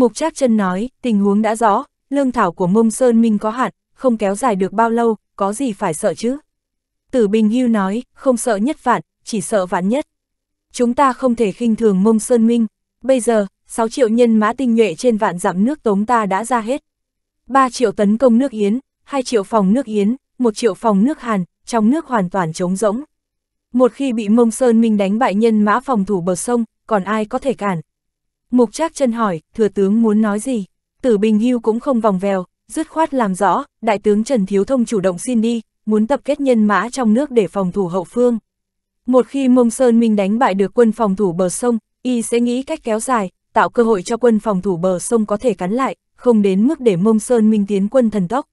Mục Trác chân nói, tình huống đã rõ, lương thảo của mông Sơn Minh có hạn, không kéo dài được bao lâu, có gì phải sợ chứ? Tử Bình Hưu nói, không sợ nhất vạn, chỉ sợ vạn nhất. Chúng ta không thể khinh thường mông Sơn Minh, bây giờ, 6 triệu nhân mã tinh nhuệ trên vạn dặm nước tống ta đã ra hết. 3 triệu tấn công nước Yến, 2 triệu phòng nước Yến, 1 triệu phòng nước Hàn, trong nước hoàn toàn trống rỗng. Một khi bị mông Sơn Minh đánh bại nhân mã phòng thủ bờ sông, còn ai có thể cản? Mục Trác chân hỏi, thừa tướng muốn nói gì? Tử Bình Hưu cũng không vòng vèo, dứt khoát làm rõ, đại tướng Trần Thiếu Thông chủ động xin đi, muốn tập kết nhân mã trong nước để phòng thủ hậu phương. Một khi Mông Sơn Minh đánh bại được quân phòng thủ bờ sông, y sẽ nghĩ cách kéo dài, tạo cơ hội cho quân phòng thủ bờ sông có thể cắn lại, không đến mức để Mông Sơn Minh tiến quân thần tốc.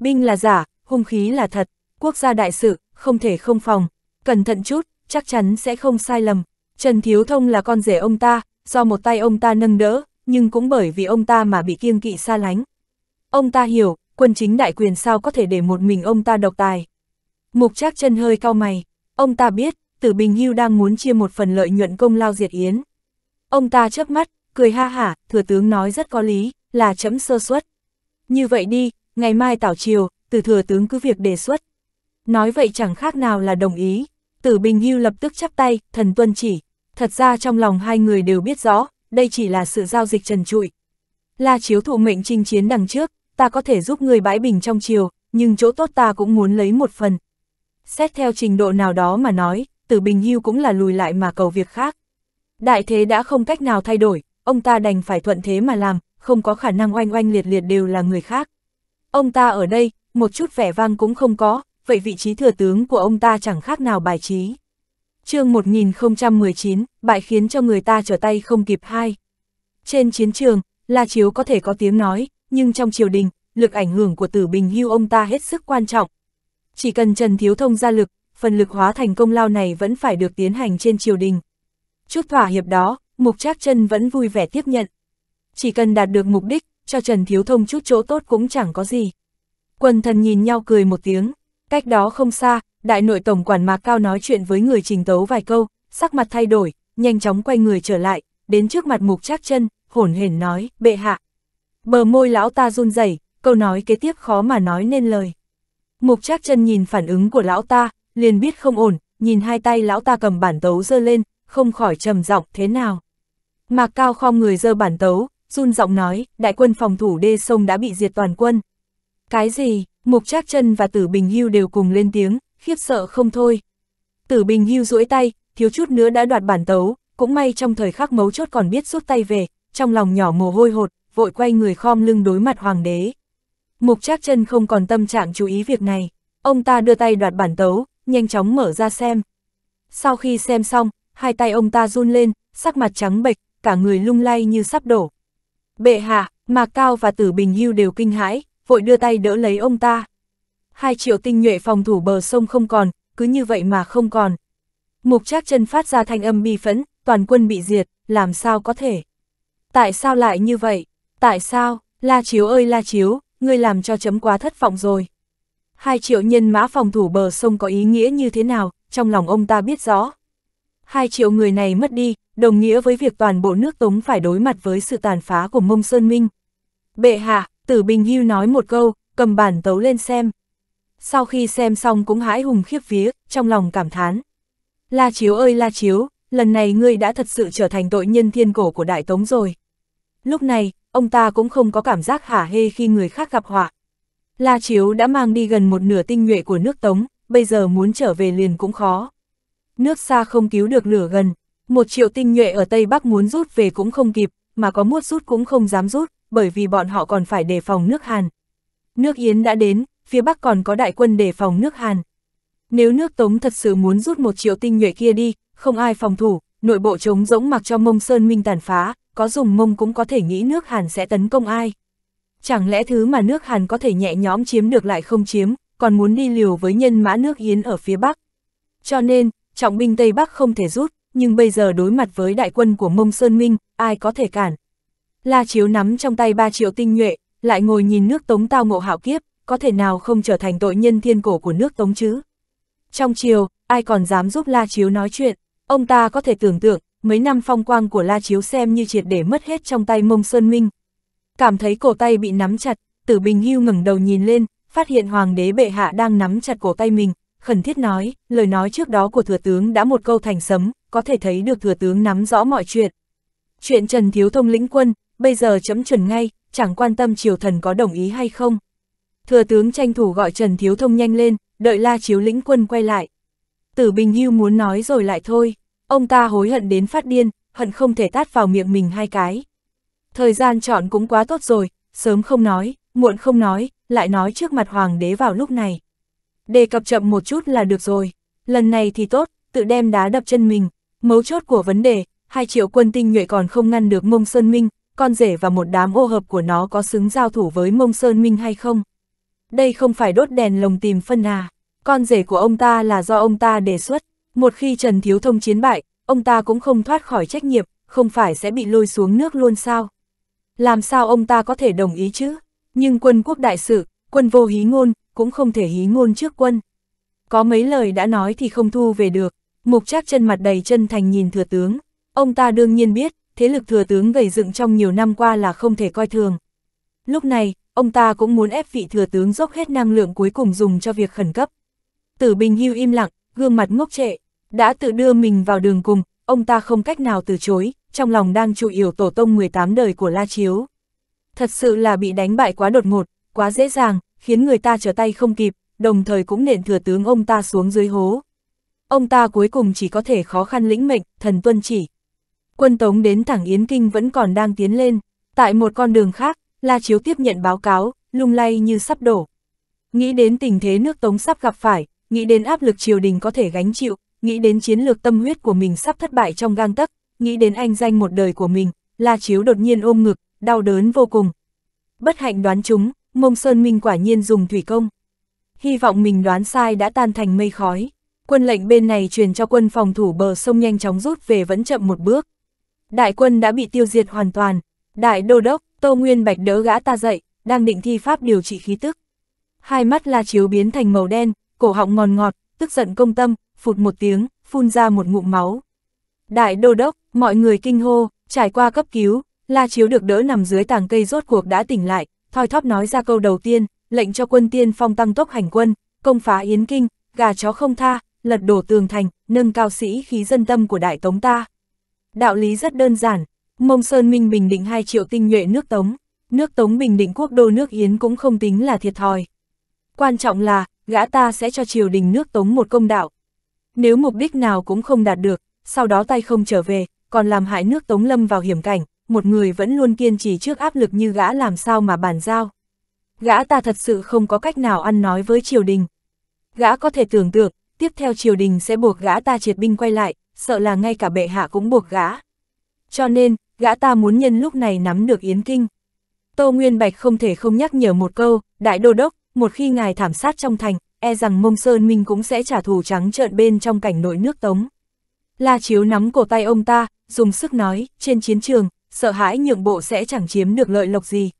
Binh là giả, hung khí là thật, quốc gia đại sự, không thể không phòng, cẩn thận chút, chắc chắn sẽ không sai lầm. Trần Thiếu Thông là con rể ông ta, do một tay ông ta nâng đỡ, nhưng cũng bởi vì ông ta mà bị kiêng kỵ xa lánh. Ông ta hiểu, quân chính đại quyền sao có thể để một mình ông ta độc tài. Mục Trác chân hơi cau mày, ông ta biết, Tử Bình Hưu đang muốn chia một phần lợi nhuận công lao diệt yến. Ông ta chớp mắt, cười ha hả, thừa tướng nói rất có lý, là chấm sơ suất. Như vậy đi, ngày mai tảo chiều, từ thừa tướng cứ việc đề xuất. Nói vậy chẳng khác nào là đồng ý. Tử Bình Hưu lập tức chắp tay, thần tuân chỉ thật ra trong lòng hai người đều biết rõ, đây chỉ là sự giao dịch trần trụi. La Chiếu thụ mệnh chinh chiến đằng trước, ta có thể giúp người bãi bình trong chiều, nhưng chỗ tốt ta cũng muốn lấy một phần. Xét theo trình độ nào đó mà nói, Tử Bình Hưu cũng là lùi lại mà cầu việc khác. Đại thế đã không cách nào thay đổi, ông ta đành phải thuận thế mà làm, không có khả năng oanh oanh liệt liệt đều là người khác. Ông ta ở đây, một chút vẻ vang cũng không có, vậy vị trí thừa tướng của ông ta chẳng khác nào bài trí chương 1019, bại khiến cho người ta trở tay không kịp hai. Trên chiến trường, La Chiếu có thể có tiếng nói, nhưng trong triều đình, lực ảnh hưởng của tử bình hưu ông ta hết sức quan trọng. Chỉ cần Trần Thiếu Thông ra lực, phần lực hóa thành công lao này vẫn phải được tiến hành trên triều đình. Chút thỏa hiệp đó, Mục Trác Chân vẫn vui vẻ tiếp nhận. Chỉ cần đạt được mục đích, cho Trần Thiếu Thông chút chỗ tốt cũng chẳng có gì. Quần thần nhìn nhau cười một tiếng, cách đó không xa, Đại nội tổng quản Mạc Cao nói chuyện với người trình tấu vài câu, sắc mặt thay đổi, nhanh chóng quay người trở lại, đến trước mặt mục trác chân, hổn hển nói, bệ hạ. Bờ môi lão ta run rẩy câu nói kế tiếp khó mà nói nên lời. Mục trác chân nhìn phản ứng của lão ta, liền biết không ổn, nhìn hai tay lão ta cầm bản tấu dơ lên, không khỏi trầm giọng thế nào. Mạc Cao khom người dơ bản tấu, run giọng nói, đại quân phòng thủ đê sông đã bị diệt toàn quân. Cái gì, Mục Trác Chân và Tử Bình Hưu đều cùng lên tiếng, khiếp sợ không thôi. Tử Bình hưu duỗi tay, thiếu chút nữa đã đoạt bản tấu, cũng may trong thời khắc mấu chốt còn biết rút tay về, trong lòng nhỏ mồ hôi hột, vội quay người khom lưng đối mặt hoàng đế. Mục Trác Chân không còn tâm trạng chú ý việc này, ông ta đưa tay đoạt bản tấu, nhanh chóng mở ra xem. Sau khi xem xong, hai tay ông ta run lên, sắc mặt trắng bệch, cả người lung lay như sắp đổ. Bệ hạ, Mạc Cao và Tử Bình Hưu đều kinh hãi, vội đưa tay đỡ lấy ông ta hai triệu tinh nhuệ phòng thủ bờ sông không còn, cứ như vậy mà không còn. Mục Trác chân phát ra thanh âm bi phẫn, toàn quân bị diệt, làm sao có thể? Tại sao lại như vậy? Tại sao? La Chiếu ơi La Chiếu, ngươi làm cho chấm quá thất vọng rồi. Hai triệu nhân mã phòng thủ bờ sông có ý nghĩa như thế nào, trong lòng ông ta biết rõ. Hai triệu người này mất đi, đồng nghĩa với việc toàn bộ nước Tống phải đối mặt với sự tàn phá của Mông Sơn Minh. Bệ hạ, Tử Bình Hưu nói một câu, cầm bản tấu lên xem sau khi xem xong cũng hãi hùng khiếp vía, trong lòng cảm thán. La Chiếu ơi La Chiếu, lần này ngươi đã thật sự trở thành tội nhân thiên cổ của Đại Tống rồi. Lúc này, ông ta cũng không có cảm giác hả hê khi người khác gặp họa. La Chiếu đã mang đi gần một nửa tinh nhuệ của nước Tống, bây giờ muốn trở về liền cũng khó. Nước xa không cứu được lửa gần, một triệu tinh nhuệ ở Tây Bắc muốn rút về cũng không kịp, mà có muốt rút cũng không dám rút, bởi vì bọn họ còn phải đề phòng nước Hàn. Nước Yến đã đến, phía Bắc còn có đại quân để phòng nước Hàn. Nếu nước Tống thật sự muốn rút một triệu tinh nhuệ kia đi, không ai phòng thủ, nội bộ trống rỗng mặc cho mông Sơn Minh tàn phá, có dùng mông cũng có thể nghĩ nước Hàn sẽ tấn công ai. Chẳng lẽ thứ mà nước Hàn có thể nhẹ nhõm chiếm được lại không chiếm, còn muốn đi liều với nhân mã nước Yến ở phía Bắc. Cho nên, trọng binh Tây Bắc không thể rút, nhưng bây giờ đối mặt với đại quân của mông Sơn Minh, ai có thể cản. La Chiếu nắm trong tay ba triệu tinh nhuệ, lại ngồi nhìn nước Tống tao ngộ hảo kiếp, có thể nào không trở thành tội nhân thiên cổ của nước Tống chứ? Trong chiều, ai còn dám giúp La Chiếu nói chuyện, ông ta có thể tưởng tượng, mấy năm phong quang của La Chiếu xem như triệt để mất hết trong tay mông Sơn Minh. Cảm thấy cổ tay bị nắm chặt, tử bình hưu ngẩng đầu nhìn lên, phát hiện hoàng đế bệ hạ đang nắm chặt cổ tay mình, khẩn thiết nói, lời nói trước đó của thừa tướng đã một câu thành sấm, có thể thấy được thừa tướng nắm rõ mọi chuyện. Chuyện Trần Thiếu Thông lĩnh quân, bây giờ chấm chuẩn ngay, chẳng quan tâm triều thần có đồng ý hay không. Thừa tướng tranh thủ gọi Trần Thiếu Thông nhanh lên, đợi La Chiếu lĩnh quân quay lại. Tử Bình Hưu muốn nói rồi lại thôi, ông ta hối hận đến phát điên, hận không thể tát vào miệng mình hai cái. Thời gian chọn cũng quá tốt rồi, sớm không nói, muộn không nói, lại nói trước mặt hoàng đế vào lúc này. Đề cập chậm một chút là được rồi, lần này thì tốt, tự đem đá đập chân mình, mấu chốt của vấn đề, hai triệu quân tinh nhuệ còn không ngăn được mông Sơn Minh, con rể và một đám ô hợp của nó có xứng giao thủ với mông Sơn Minh hay không đây không phải đốt đèn lồng tìm phân à, con rể của ông ta là do ông ta đề xuất, một khi Trần Thiếu Thông chiến bại, ông ta cũng không thoát khỏi trách nhiệm, không phải sẽ bị lôi xuống nước luôn sao? Làm sao ông ta có thể đồng ý chứ? Nhưng quân quốc đại sự, quân vô hí ngôn, cũng không thể hí ngôn trước quân. Có mấy lời đã nói thì không thu về được, mục trác chân mặt đầy chân thành nhìn thừa tướng. Ông ta đương nhiên biết, thế lực thừa tướng gầy dựng trong nhiều năm qua là không thể coi thường. Lúc này, ông ta cũng muốn ép vị thừa tướng dốc hết năng lượng cuối cùng dùng cho việc khẩn cấp. Tử Bình Hưu im lặng, gương mặt ngốc trệ, đã tự đưa mình vào đường cùng, ông ta không cách nào từ chối, trong lòng đang chủ yếu tổ tông 18 đời của La Chiếu. Thật sự là bị đánh bại quá đột ngột, quá dễ dàng, khiến người ta trở tay không kịp, đồng thời cũng nện thừa tướng ông ta xuống dưới hố. Ông ta cuối cùng chỉ có thể khó khăn lĩnh mệnh, thần tuân chỉ. Quân Tống đến thẳng Yến Kinh vẫn còn đang tiến lên, tại một con đường khác, La Chiếu tiếp nhận báo cáo, lung lay như sắp đổ. Nghĩ đến tình thế nước Tống sắp gặp phải, nghĩ đến áp lực triều đình có thể gánh chịu, nghĩ đến chiến lược tâm huyết của mình sắp thất bại trong gang tấc, nghĩ đến anh danh một đời của mình, La Chiếu đột nhiên ôm ngực, đau đớn vô cùng. Bất hạnh đoán chúng, Mông Sơn Minh quả nhiên dùng thủy công. Hy vọng mình đoán sai đã tan thành mây khói. Quân lệnh bên này truyền cho quân phòng thủ bờ sông nhanh chóng rút về vẫn chậm một bước. Đại quân đã bị tiêu diệt hoàn toàn. Đại đô đốc, Tô Nguyên Bạch đỡ gã ta dậy, đang định thi pháp điều trị khí tức. Hai mắt La Chiếu biến thành màu đen, cổ họng ngòn ngọt, tức giận công tâm, phụt một tiếng, phun ra một ngụm máu. Đại đô đốc, mọi người kinh hô, trải qua cấp cứu, La Chiếu được đỡ nằm dưới tàng cây rốt cuộc đã tỉnh lại, thoi thóp nói ra câu đầu tiên, lệnh cho quân tiên phong tăng tốc hành quân, công phá yến kinh, gà chó không tha, lật đổ tường thành, nâng cao sĩ khí dân tâm của đại tống ta. Đạo lý rất đơn giản, Mông Sơn Minh bình định 2 triệu tinh nhuệ nước Tống, nước Tống bình định quốc đô nước Yến cũng không tính là thiệt thòi. Quan trọng là, gã ta sẽ cho triều đình nước Tống một công đạo. Nếu mục đích nào cũng không đạt được, sau đó tay không trở về, còn làm hại nước Tống lâm vào hiểm cảnh, một người vẫn luôn kiên trì trước áp lực như gã làm sao mà bàn giao. Gã ta thật sự không có cách nào ăn nói với triều đình. Gã có thể tưởng tượng, tiếp theo triều đình sẽ buộc gã ta triệt binh quay lại, sợ là ngay cả bệ hạ cũng buộc gã. Cho nên, gã ta muốn nhân lúc này nắm được Yến Kinh. Tô Nguyên Bạch không thể không nhắc nhở một câu, Đại Đô Đốc, một khi ngài thảm sát trong thành, e rằng Mông Sơn Minh cũng sẽ trả thù trắng trợn bên trong cảnh nội nước Tống. La Chiếu nắm cổ tay ông ta, dùng sức nói, trên chiến trường, sợ hãi nhượng bộ sẽ chẳng chiếm được lợi lộc gì.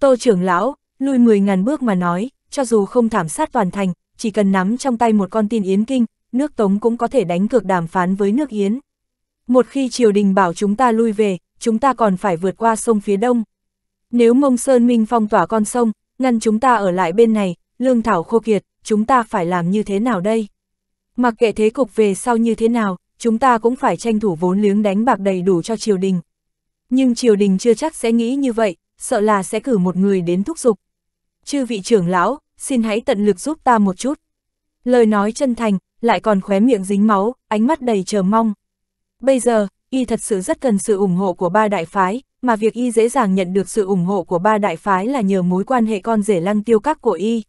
Tô trưởng lão, lui 10.000 bước mà nói, cho dù không thảm sát toàn thành, chỉ cần nắm trong tay một con tin Yến Kinh, nước Tống cũng có thể đánh cược đàm phán với nước Yến. Một khi triều đình bảo chúng ta lui về, chúng ta còn phải vượt qua sông phía đông. Nếu Mông Sơn Minh phong tỏa con sông, ngăn chúng ta ở lại bên này, lương thảo khô kiệt, chúng ta phải làm như thế nào đây? Mặc kệ thế cục về sau như thế nào, chúng ta cũng phải tranh thủ vốn liếng đánh bạc đầy đủ cho triều đình. Nhưng triều đình chưa chắc sẽ nghĩ như vậy, sợ là sẽ cử một người đến thúc giục. Chư vị trưởng lão, xin hãy tận lực giúp ta một chút. Lời nói chân thành, lại còn khóe miệng dính máu, ánh mắt đầy chờ mong. Bây giờ, y thật sự rất cần sự ủng hộ của ba đại phái, mà việc y dễ dàng nhận được sự ủng hộ của ba đại phái là nhờ mối quan hệ con rể lăng tiêu các của y.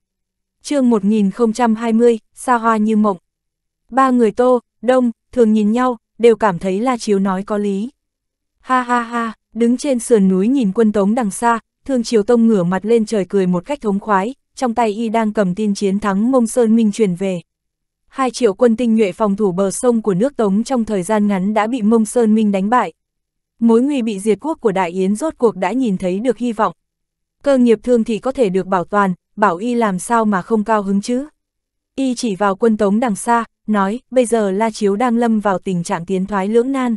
chương 1020, xa hoa như mộng. Ba người tô, đông, thường nhìn nhau, đều cảm thấy La Chiếu nói có lý. Ha ha ha, đứng trên sườn núi nhìn quân tống đằng xa, thường Chiếu Tông ngửa mặt lên trời cười một cách thống khoái, trong tay y đang cầm tin chiến thắng Mông Sơn Minh truyền về hai triệu quân tinh nhuệ phòng thủ bờ sông của nước Tống trong thời gian ngắn đã bị Mông Sơn Minh đánh bại. Mối nguy bị diệt quốc của Đại Yến rốt cuộc đã nhìn thấy được hy vọng. Cơ nghiệp thương thì có thể được bảo toàn, bảo y làm sao mà không cao hứng chứ. Y chỉ vào quân Tống đằng xa, nói, bây giờ La Chiếu đang lâm vào tình trạng tiến thoái lưỡng nan.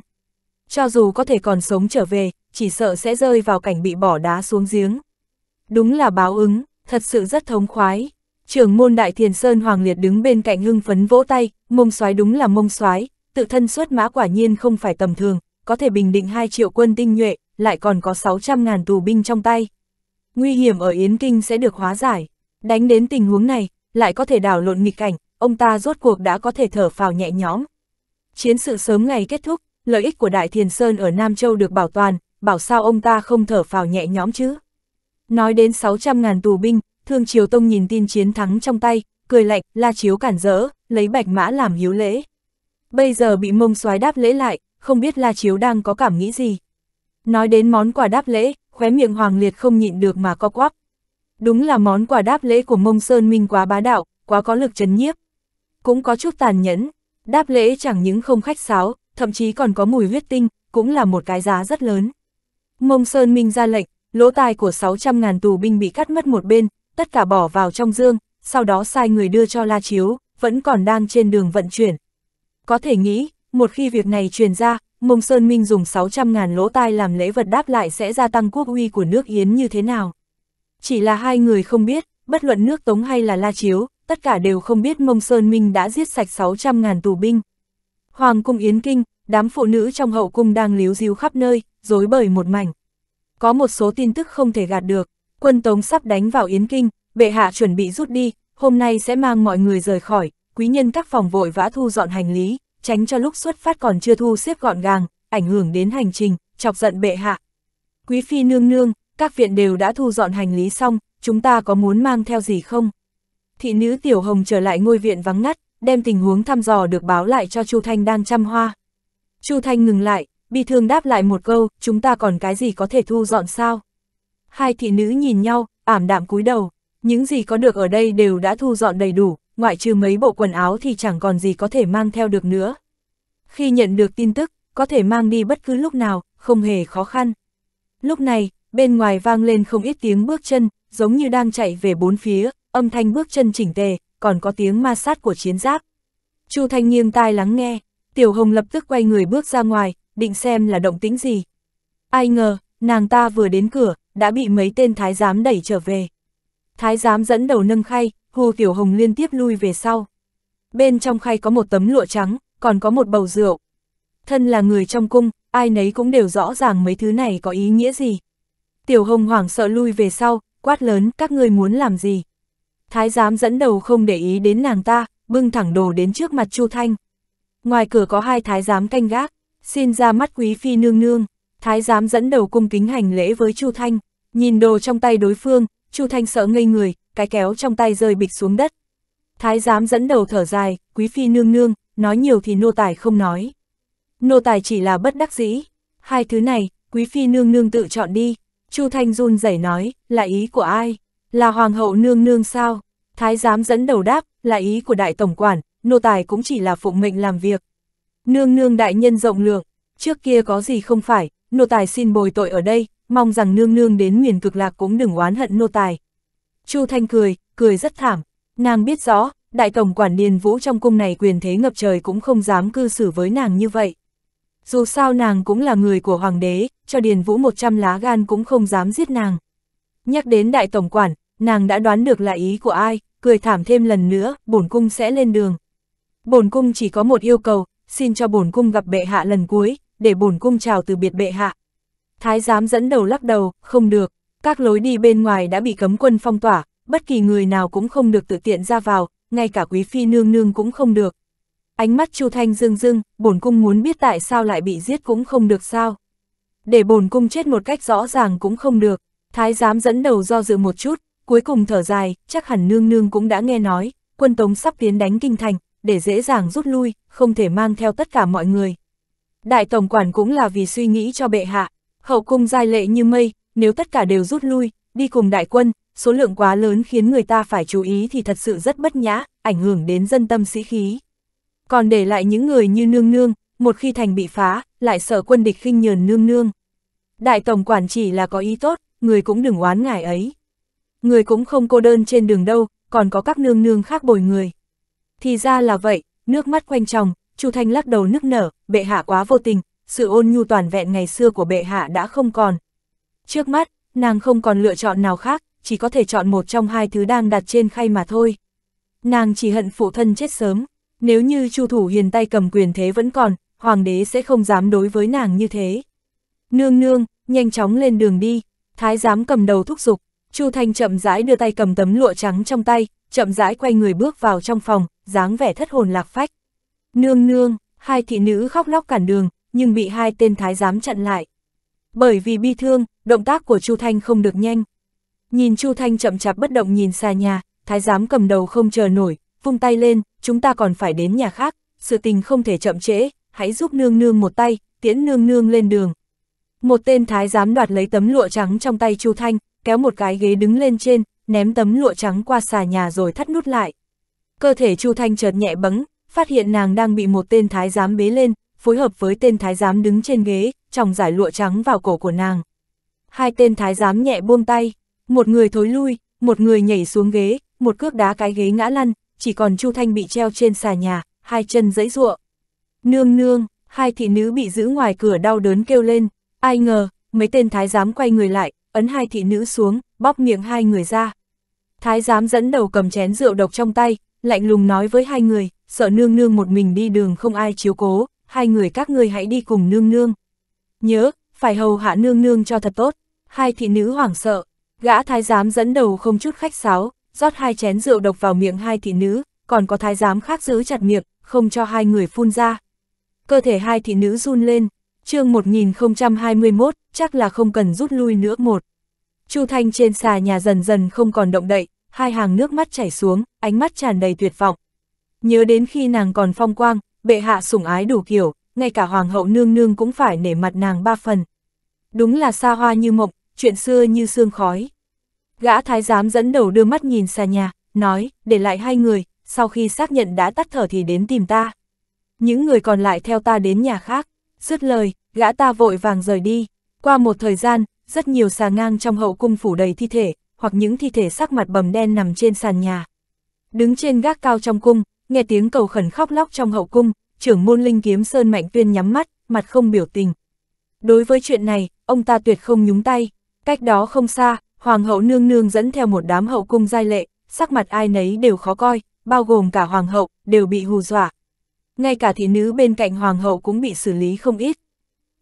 Cho dù có thể còn sống trở về, chỉ sợ sẽ rơi vào cảnh bị bỏ đá xuống giếng. Đúng là báo ứng, thật sự rất thống khoái. Trưởng môn Đại Thiền Sơn Hoàng Liệt đứng bên cạnh hưng phấn vỗ tay, mông soái đúng là mông soái, tự thân xuất mã quả nhiên không phải tầm thường, có thể bình định 2 triệu quân tinh nhuệ, lại còn có 600 ngàn tù binh trong tay. Nguy hiểm ở Yến Kinh sẽ được hóa giải, đánh đến tình huống này, lại có thể đảo lộn nghịch cảnh, ông ta rốt cuộc đã có thể thở phào nhẹ nhõm. Chiến sự sớm ngày kết thúc, lợi ích của Đại Thiền Sơn ở Nam Châu được bảo toàn, bảo sao ông ta không thở phào nhẹ nhõm chứ. Nói đến 600 ngàn tù binh, Thương Triều Tông nhìn tin chiến thắng trong tay, cười lạnh, la chiếu cản rỡ, lấy bạch mã làm hiếu lễ. Bây giờ bị mông soái đáp lễ lại, không biết la chiếu đang có cảm nghĩ gì. Nói đến món quà đáp lễ, khóe miệng hoàng liệt không nhịn được mà co quắp. Đúng là món quà đáp lễ của mông sơn minh quá bá đạo, quá có lực chấn nhiếp. Cũng có chút tàn nhẫn, đáp lễ chẳng những không khách sáo, thậm chí còn có mùi huyết tinh, cũng là một cái giá rất lớn. Mông sơn minh ra lệnh, lỗ tai của 600.000 tù binh bị cắt mất một bên, tất cả bỏ vào trong dương, sau đó sai người đưa cho La Chiếu, vẫn còn đang trên đường vận chuyển. Có thể nghĩ, một khi việc này truyền ra, Mông Sơn Minh dùng 600.000 lỗ tai làm lễ vật đáp lại sẽ gia tăng quốc uy của nước Yến như thế nào. Chỉ là hai người không biết, bất luận nước Tống hay là La Chiếu, tất cả đều không biết Mông Sơn Minh đã giết sạch 600.000 tù binh. Hoàng cung Yến Kinh, đám phụ nữ trong hậu cung đang líu díu khắp nơi, dối bời một mảnh. Có một số tin tức không thể gạt được. Quân Tống sắp đánh vào Yến Kinh, bệ hạ chuẩn bị rút đi, hôm nay sẽ mang mọi người rời khỏi, quý nhân các phòng vội vã thu dọn hành lý, tránh cho lúc xuất phát còn chưa thu xếp gọn gàng, ảnh hưởng đến hành trình, chọc giận bệ hạ. Quý phi nương nương, các viện đều đã thu dọn hành lý xong, chúng ta có muốn mang theo gì không? Thị nữ Tiểu Hồng trở lại ngôi viện vắng ngắt, đem tình huống thăm dò được báo lại cho Chu Thanh đang chăm hoa. Chu Thanh ngừng lại, bi thương đáp lại một câu, chúng ta còn cái gì có thể thu dọn sao? Hai thị nữ nhìn nhau, ảm đạm cúi đầu, những gì có được ở đây đều đã thu dọn đầy đủ, ngoại trừ mấy bộ quần áo thì chẳng còn gì có thể mang theo được nữa. Khi nhận được tin tức, có thể mang đi bất cứ lúc nào, không hề khó khăn. Lúc này, bên ngoài vang lên không ít tiếng bước chân, giống như đang chạy về bốn phía, âm thanh bước chân chỉnh tề, còn có tiếng ma sát của chiến giáp. Chu Thanh nghiêng tai lắng nghe, Tiểu Hồng lập tức quay người bước ra ngoài, định xem là động tĩnh gì. Ai ngờ, nàng ta vừa đến cửa, đã bị mấy tên thái giám đẩy trở về. Thái giám dẫn đầu nâng khay, Hồ Tiểu Hồng liên tiếp lui về sau. Bên trong khay có một tấm lụa trắng, còn có một bầu rượu. Thân là người trong cung, ai nấy cũng đều rõ ràng mấy thứ này có ý nghĩa gì. Tiểu Hồng hoảng sợ lui về sau, quát lớn các ngươi muốn làm gì. Thái giám dẫn đầu không để ý đến nàng ta, bưng thẳng đồ đến trước mặt Chu Thanh. Ngoài cửa có hai thái giám canh gác, xin ra mắt quý phi nương nương. Thái giám dẫn đầu cung kính hành lễ với Chu Thanh, nhìn đồ trong tay đối phương, Chu Thanh sợ ngây người, cái kéo trong tay rơi bịch xuống đất. Thái giám dẫn đầu thở dài, quý phi nương nương, nói nhiều thì nô tài không nói. Nô tài chỉ là bất đắc dĩ, hai thứ này, quý phi nương nương tự chọn đi. Chu Thanh run rẩy nói, là ý của ai? Là hoàng hậu nương nương sao? Thái giám dẫn đầu đáp, là ý của đại tổng quản, nô tài cũng chỉ là phụng mệnh làm việc. Nương nương đại nhân rộng lượng, trước kia có gì không phải, nô tài xin bồi tội ở đây, mong rằng nương nương đến miền cực lạc cũng đừng oán hận nô tài. Chu Thanh cười, cười rất thảm, nàng biết rõ, đại tổng quản Điền Vũ trong cung này quyền thế ngập trời cũng không dám cư xử với nàng như vậy. Dù sao nàng cũng là người của hoàng đế, cho Điền Vũ 100 lá gan cũng không dám giết nàng. Nhắc đến đại tổng quản, nàng đã đoán được là ý của ai, cười thảm thêm lần nữa, bổn cung sẽ lên đường. Bổn cung chỉ có một yêu cầu, xin cho bổn cung gặp bệ hạ lần cuối, để bổn cung chào từ biệt bệ hạ. Thái giám dẫn đầu lắc đầu, không được, các lối đi bên ngoài đã bị cấm quân phong tỏa, bất kỳ người nào cũng không được tự tiện ra vào, ngay cả quý phi nương nương cũng không được. Ánh mắt Chu Thanh dương dương, bổn cung muốn biết tại sao lại bị giết cũng không được sao. Để bổn cung chết một cách rõ ràng cũng không được, thái giám dẫn đầu do dự một chút, cuối cùng thở dài, chắc hẳn nương nương cũng đã nghe nói, quân tống sắp tiến đánh kinh thành, để dễ dàng rút lui, không thể mang theo tất cả mọi người đại tổng quản cũng là vì suy nghĩ cho bệ hạ, hậu cung giai lệ như mây, nếu tất cả đều rút lui, đi cùng đại quân, số lượng quá lớn khiến người ta phải chú ý thì thật sự rất bất nhã, ảnh hưởng đến dân tâm sĩ khí. Còn để lại những người như nương nương, một khi thành bị phá, lại sợ quân địch khinh nhờn nương nương. Đại tổng quản chỉ là có ý tốt, người cũng đừng oán ngài ấy. Người cũng không cô đơn trên đường đâu, còn có các nương nương khác bồi người. Thì ra là vậy, nước mắt quanh tròng. Chu Thanh lắc đầu nức nở, bệ hạ quá vô tình, sự ôn nhu toàn vẹn ngày xưa của bệ hạ đã không còn. Trước mắt, nàng không còn lựa chọn nào khác, chỉ có thể chọn một trong hai thứ đang đặt trên khay mà thôi. Nàng chỉ hận phụ thân chết sớm, nếu như Chu Thủ Hiền tay cầm quyền thế vẫn còn, hoàng đế sẽ không dám đối với nàng như thế. Nương nương, nhanh chóng lên đường đi, thái giám cầm đầu thúc giục, Chu Thanh chậm rãi đưa tay cầm tấm lụa trắng trong tay, chậm rãi quay người bước vào trong phòng, dáng vẻ thất hồn lạc phách. Nương nương, hai thị nữ khóc lóc cản đường, nhưng bị hai tên thái giám chặn lại. Bởi vì bi thương, động tác của Chu Thanh không được nhanh. Nhìn Chu Thanh chậm chạp bất động nhìn xa nhà, thái giám cầm đầu không chờ nổi, vung tay lên, chúng ta còn phải đến nhà khác, sự tình không thể chậm trễ, hãy giúp nương nương một tay, tiễn nương nương lên đường. Một tên thái giám đoạt lấy tấm lụa trắng trong tay Chu Thanh, kéo một cái ghế đứng lên trên, ném tấm lụa trắng qua xà nhà rồi thắt nút lại. Cơ thể Chu Thanh chợt nhẹ bấng, phát hiện nàng đang bị một tên thái giám bế lên, phối hợp với tên thái giám đứng trên ghế, tròng giải lụa trắng vào cổ của nàng. Hai tên thái giám nhẹ buông tay, một người thối lui, một người nhảy xuống ghế, một cước đá cái ghế ngã lăn, chỉ còn Chu Thanh bị treo trên xà nhà, hai chân dẫy ruộng. Nương nương, hai thị nữ bị giữ ngoài cửa đau đớn kêu lên, ai ngờ, mấy tên thái giám quay người lại, ấn hai thị nữ xuống, bóp miệng hai người ra. Thái giám dẫn đầu cầm chén rượu độc trong tay, lạnh lùng nói với hai người, sợ nương nương một mình đi đường không ai chiếu cố, hai người các ngươi hãy đi cùng nương nương. Nhớ, phải hầu hạ nương nương cho thật tốt, hai thị nữ hoảng sợ, gã thái giám dẫn đầu không chút khách sáo, rót hai chén rượu độc vào miệng hai thị nữ, còn có thái giám khác giữ chặt miệng, không cho hai người phun ra. Cơ thể hai thị nữ run lên, chương 1021, chắc là không cần rút lui nữa một. Chu Thanh trên xà nhà dần dần không còn động đậy, hai hàng nước mắt chảy xuống, ánh mắt tràn đầy tuyệt vọng. Nhớ đến khi nàng còn phong quang, bệ hạ sủng ái đủ kiểu, ngay cả hoàng hậu nương nương cũng phải nể mặt nàng ba phần. Đúng là xa hoa như mộng, chuyện xưa như sương khói. Gã thái giám dẫn đầu đưa mắt nhìn xa nhà, nói, để lại hai người, sau khi xác nhận đã tắt thở thì đến tìm ta. Những người còn lại theo ta đến nhà khác, dứt lời, gã ta vội vàng rời đi. Qua một thời gian, rất nhiều xà ngang trong hậu cung phủ đầy thi thể, hoặc những thi thể sắc mặt bầm đen nằm trên sàn nhà. Đứng trên gác cao trong cung, Nghe tiếng cầu khẩn khóc lóc trong hậu cung, trưởng môn linh kiếm Sơn Mạnh Tuyên nhắm mắt, mặt không biểu tình. Đối với chuyện này, ông ta tuyệt không nhúng tay. Cách đó không xa, Hoàng hậu nương nương dẫn theo một đám hậu cung giai lệ, sắc mặt ai nấy đều khó coi, bao gồm cả Hoàng hậu, đều bị hù dọa. Ngay cả thị nữ bên cạnh Hoàng hậu cũng bị xử lý không ít.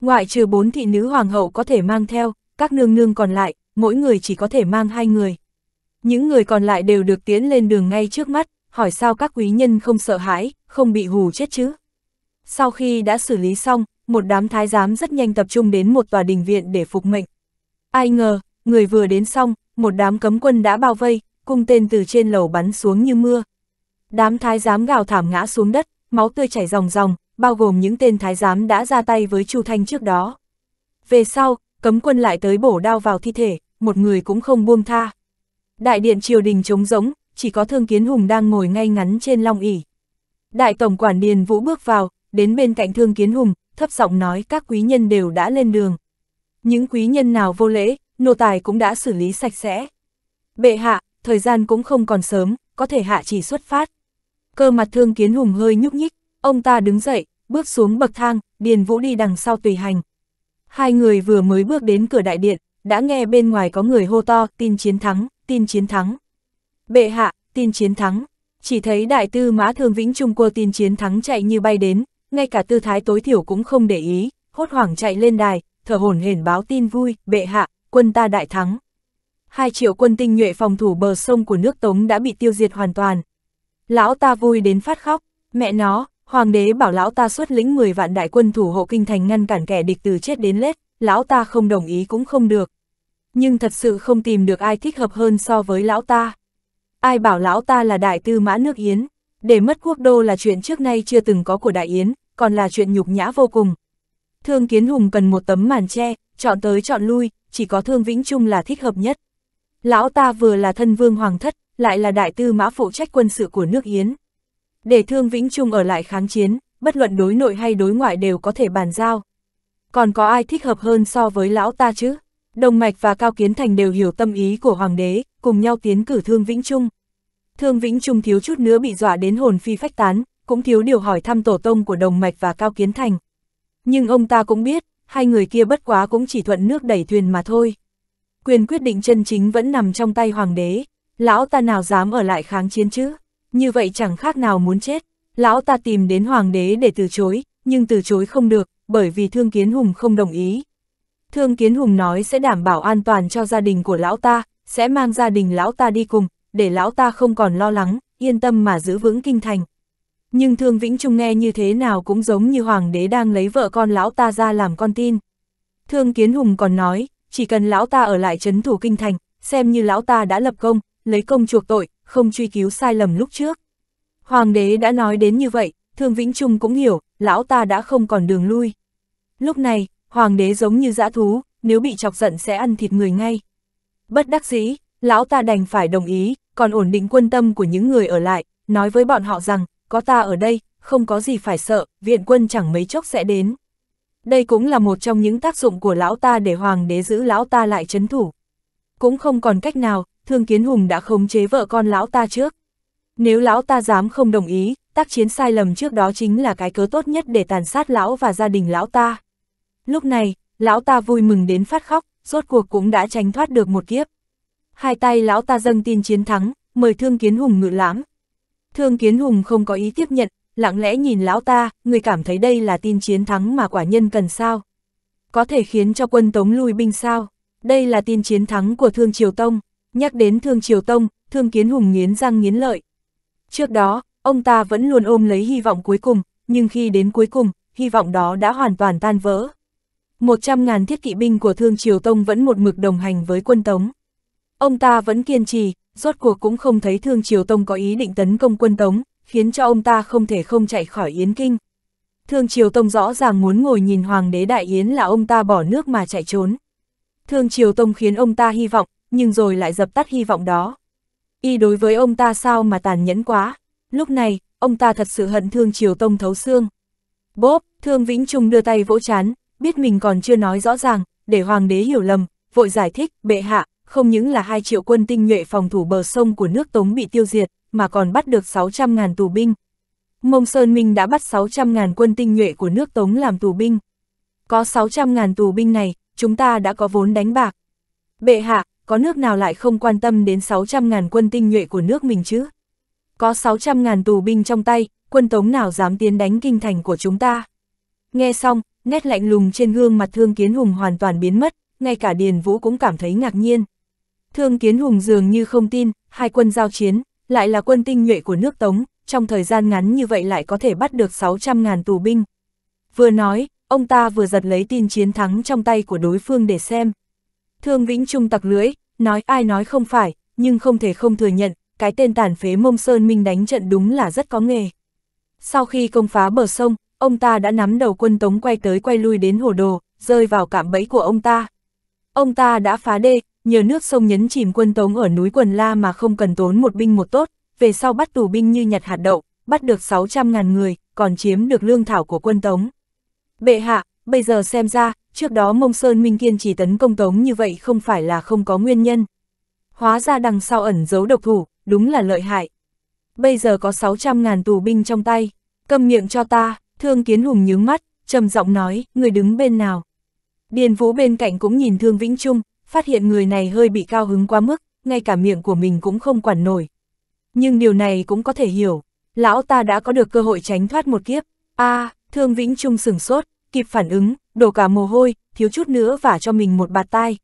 Ngoại trừ bốn thị nữ Hoàng hậu có thể mang theo, các nương nương còn lại, mỗi người chỉ có thể mang hai người. Những người còn lại đều được tiến lên đường ngay trước mắt, hỏi sao các quý nhân không sợ hãi, không bị hù chết chứ. Sau khi đã xử lý xong, một đám thái giám rất nhanh tập trung đến một tòa đình viện để phục mệnh. Ai ngờ, người vừa đến xong, một đám cấm quân đã bao vây, cung tên từ trên lầu bắn xuống như mưa. Đám thái giám gào thảm ngã xuống đất, máu tươi chảy ròng ròng, bao gồm những tên thái giám đã ra tay với Chu Thanh trước đó. Về sau, cấm quân lại tới bổ đao vào thi thể, một người cũng không buông tha. Đại điện triều đình trống rỗng, chỉ có Thương Kiến Hùng đang ngồi ngay ngắn trên long ỷ. Đại tổng quản Điền Vũ bước vào, đến bên cạnh Thương Kiến Hùng, thấp giọng nói các quý nhân đều đã lên đường. Những quý nhân nào vô lễ, nô tài cũng đã xử lý sạch sẽ. Bệ hạ, thời gian cũng không còn sớm, có thể hạ chỉ xuất phát. Cơ mặt Thương Kiến Hùng hơi nhúc nhích, ông ta đứng dậy, bước xuống bậc thang, Điền Vũ đi đằng sau tùy hành. Hai người vừa mới bước đến cửa đại điện, đã nghe bên ngoài có người hô to, tin chiến thắng, tin chiến thắng bệ hạ, tin chiến thắng. Chỉ thấy đại tư mã thường vĩnh trung cua tin chiến thắng chạy như bay đến, ngay cả tư thái tối thiểu cũng không để ý, hốt hoảng chạy lên đài, thở hổn hển báo tin vui, bệ hạ, quân ta đại thắng. Hai triệu quân tinh nhuệ phòng thủ bờ sông của nước Tống đã bị tiêu diệt hoàn toàn. Lão ta vui đến phát khóc, mẹ nó, hoàng đế bảo lão ta xuất lĩnh 10 vạn đại quân thủ hộ kinh thành ngăn cản kẻ địch từ chết đến lết, lão ta không đồng ý cũng không được. Nhưng thật sự không tìm được ai thích hợp hơn so với lão ta. Ai bảo lão ta là đại tư mã nước Yến, để mất quốc đô là chuyện trước nay chưa từng có của đại Yến, còn là chuyện nhục nhã vô cùng. Thương Kiến Hùng cần một tấm màn che, chọn tới chọn lui, chỉ có Thương Vĩnh Trung là thích hợp nhất. Lão ta vừa là thân vương hoàng thất, lại là đại tư mã phụ trách quân sự của nước Yến. Để Thương Vĩnh Trung ở lại kháng chiến, bất luận đối nội hay đối ngoại đều có thể bàn giao. Còn có ai thích hợp hơn so với lão ta chứ? Đồng Mạch và Cao Kiến Thành đều hiểu tâm ý của Hoàng đế, cùng nhau tiến cử Thương Vĩnh Trung. Thương Vĩnh Trung thiếu chút nữa bị dọa đến hồn phi phách tán, cũng thiếu điều hỏi thăm tổ tông của Đồng Mạch và Cao Kiến Thành. Nhưng ông ta cũng biết, hai người kia bất quá cũng chỉ thuận nước đẩy thuyền mà thôi. Quyền quyết định chân chính vẫn nằm trong tay Hoàng đế, lão ta nào dám ở lại kháng chiến chứ, như vậy chẳng khác nào muốn chết. Lão ta tìm đến Hoàng đế để từ chối, nhưng từ chối không được, bởi vì Thương Kiến Hùng không đồng ý. Thương Kiến Hùng nói sẽ đảm bảo an toàn cho gia đình của lão ta, sẽ mang gia đình lão ta đi cùng, để lão ta không còn lo lắng, yên tâm mà giữ vững kinh thành. Nhưng Thương Vĩnh Trung nghe như thế nào cũng giống như Hoàng đế đang lấy vợ con lão ta ra làm con tin. Thương Kiến Hùng còn nói, chỉ cần lão ta ở lại trấn thủ kinh thành, xem như lão ta đã lập công, lấy công chuộc tội, không truy cứu sai lầm lúc trước. Hoàng đế đã nói đến như vậy, Thương Vĩnh Trung cũng hiểu, lão ta đã không còn đường lui. Lúc này, hoàng đế giống như dã thú, nếu bị chọc giận sẽ ăn thịt người ngay. Bất đắc dĩ, lão ta đành phải đồng ý, còn ổn định quân tâm của những người ở lại, nói với bọn họ rằng, có ta ở đây, không có gì phải sợ, viện quân chẳng mấy chốc sẽ đến. Đây cũng là một trong những tác dụng của lão ta để hoàng đế giữ lão ta lại chấn thủ. Cũng không còn cách nào, Thương Kiến Hùng đã khống chế vợ con lão ta trước. Nếu lão ta dám không đồng ý, tác chiến sai lầm trước đó chính là cái cớ tốt nhất để tàn sát lão và gia đình lão ta. Lúc này, lão ta vui mừng đến phát khóc, rốt cuộc cũng đã tránh thoát được một kiếp. Hai tay lão ta dâng tin chiến thắng, mời Thương Kiến Hùng ngự lãm. Thương Kiến Hùng không có ý tiếp nhận, lặng lẽ nhìn lão ta, người cảm thấy đây là tin chiến thắng mà quả nhân cần sao? Có thể khiến cho quân Tống lui binh sao? Đây là tin chiến thắng của Thương Triều Tông. Nhắc đến Thương Triều Tông, Thương Kiến Hùng nghiến răng nghiến lợi. Trước đó, ông ta vẫn luôn ôm lấy hy vọng cuối cùng, nhưng khi đến cuối cùng, hy vọng đó đã hoàn toàn tan vỡ. 100.000 thiết kỵ binh của Thương Triều Tông vẫn một mực đồng hành với quân Tống. Ông ta vẫn kiên trì, rốt cuộc cũng không thấy Thương Triều Tông có ý định tấn công quân Tống, khiến cho ông ta không thể không chạy khỏi Yến Kinh. Thương Triều Tông rõ ràng muốn ngồi nhìn Hoàng đế Đại Yến là ông ta bỏ nước mà chạy trốn. Thương Triều Tông khiến ông ta hy vọng, nhưng rồi lại dập tắt hy vọng đó. Y đối với ông ta sao mà tàn nhẫn quá. Lúc này, ông ta thật sự hận Thương Triều Tông thấu xương. Bốp, Thương Vĩnh Trung đưa tay vỗ chán, biết mình còn chưa nói rõ ràng, để hoàng đế hiểu lầm, vội giải thích, bệ hạ, không những là hai triệu quân tinh nhuệ phòng thủ bờ sông của nước Tống bị tiêu diệt, mà còn bắt được 600.000 tù binh. Mông Sơn Minh đã bắt 600.000 quân tinh nhuệ của nước Tống làm tù binh. Có 600.000 tù binh này, chúng ta đã có vốn đánh bạc. Bệ hạ, có nước nào lại không quan tâm đến 600.000 quân tinh nhuệ của nước mình chứ? Có 600.000 tù binh trong tay, quân Tống nào dám tiến đánh kinh thành của chúng ta? Nghe xong, nét lạnh lùng trên gương mặt Thương Kiến Hùng hoàn toàn biến mất, ngay cả Điền Vũ cũng cảm thấy ngạc nhiên. Thương Kiến Hùng dường như không tin, hai quân giao chiến, lại là quân tinh nhuệ của nước Tống, trong thời gian ngắn như vậy lại có thể bắt được 600.000 tù binh. Vừa nói, ông ta vừa giật lấy tin chiến thắng trong tay của đối phương để xem. Thương Vĩnh Trung tặc lưỡi, nói ai nói không phải, nhưng không thể không thừa nhận, cái tên tàn phế mông sơn minh đánh trận đúng là rất có nghề. Sau khi công phá bờ sông, Ông ta đã nắm đầu quân Tống quay tới quay lui đến hồ đồ, rơi vào cạm bẫy của ông ta. Ông ta đã phá đê, nhờ nước sông nhấn chìm quân Tống ở núi Quần La mà không cần tốn một binh một tốt, về sau bắt tù binh như nhặt hạt đậu, bắt được 600.000 người, còn chiếm được lương thảo của quân Tống. Bệ hạ, bây giờ xem ra, trước đó Mông Sơn Minh Kiên chỉ tấn công Tống như vậy không phải là không có nguyên nhân. Hóa ra đằng sau ẩn giấu độc thủ, đúng là lợi hại. Bây giờ có 600.000 tù binh trong tay, cầm miệng cho ta, Thương Kiến Hùng nhướng mắt, trầm giọng nói, người đứng bên nào. Điền Vũ bên cạnh cũng nhìn Thương Vĩnh Trung, phát hiện người này hơi bị cao hứng quá mức, ngay cả miệng của mình cũng không quản nổi. Nhưng điều này cũng có thể hiểu, lão ta đã có được cơ hội tránh thoát một kiếp. a à, Thương Vĩnh Trung sửng sốt, kịp phản ứng, đổ cả mồ hôi, thiếu chút nữa vả cho mình một bạt tai.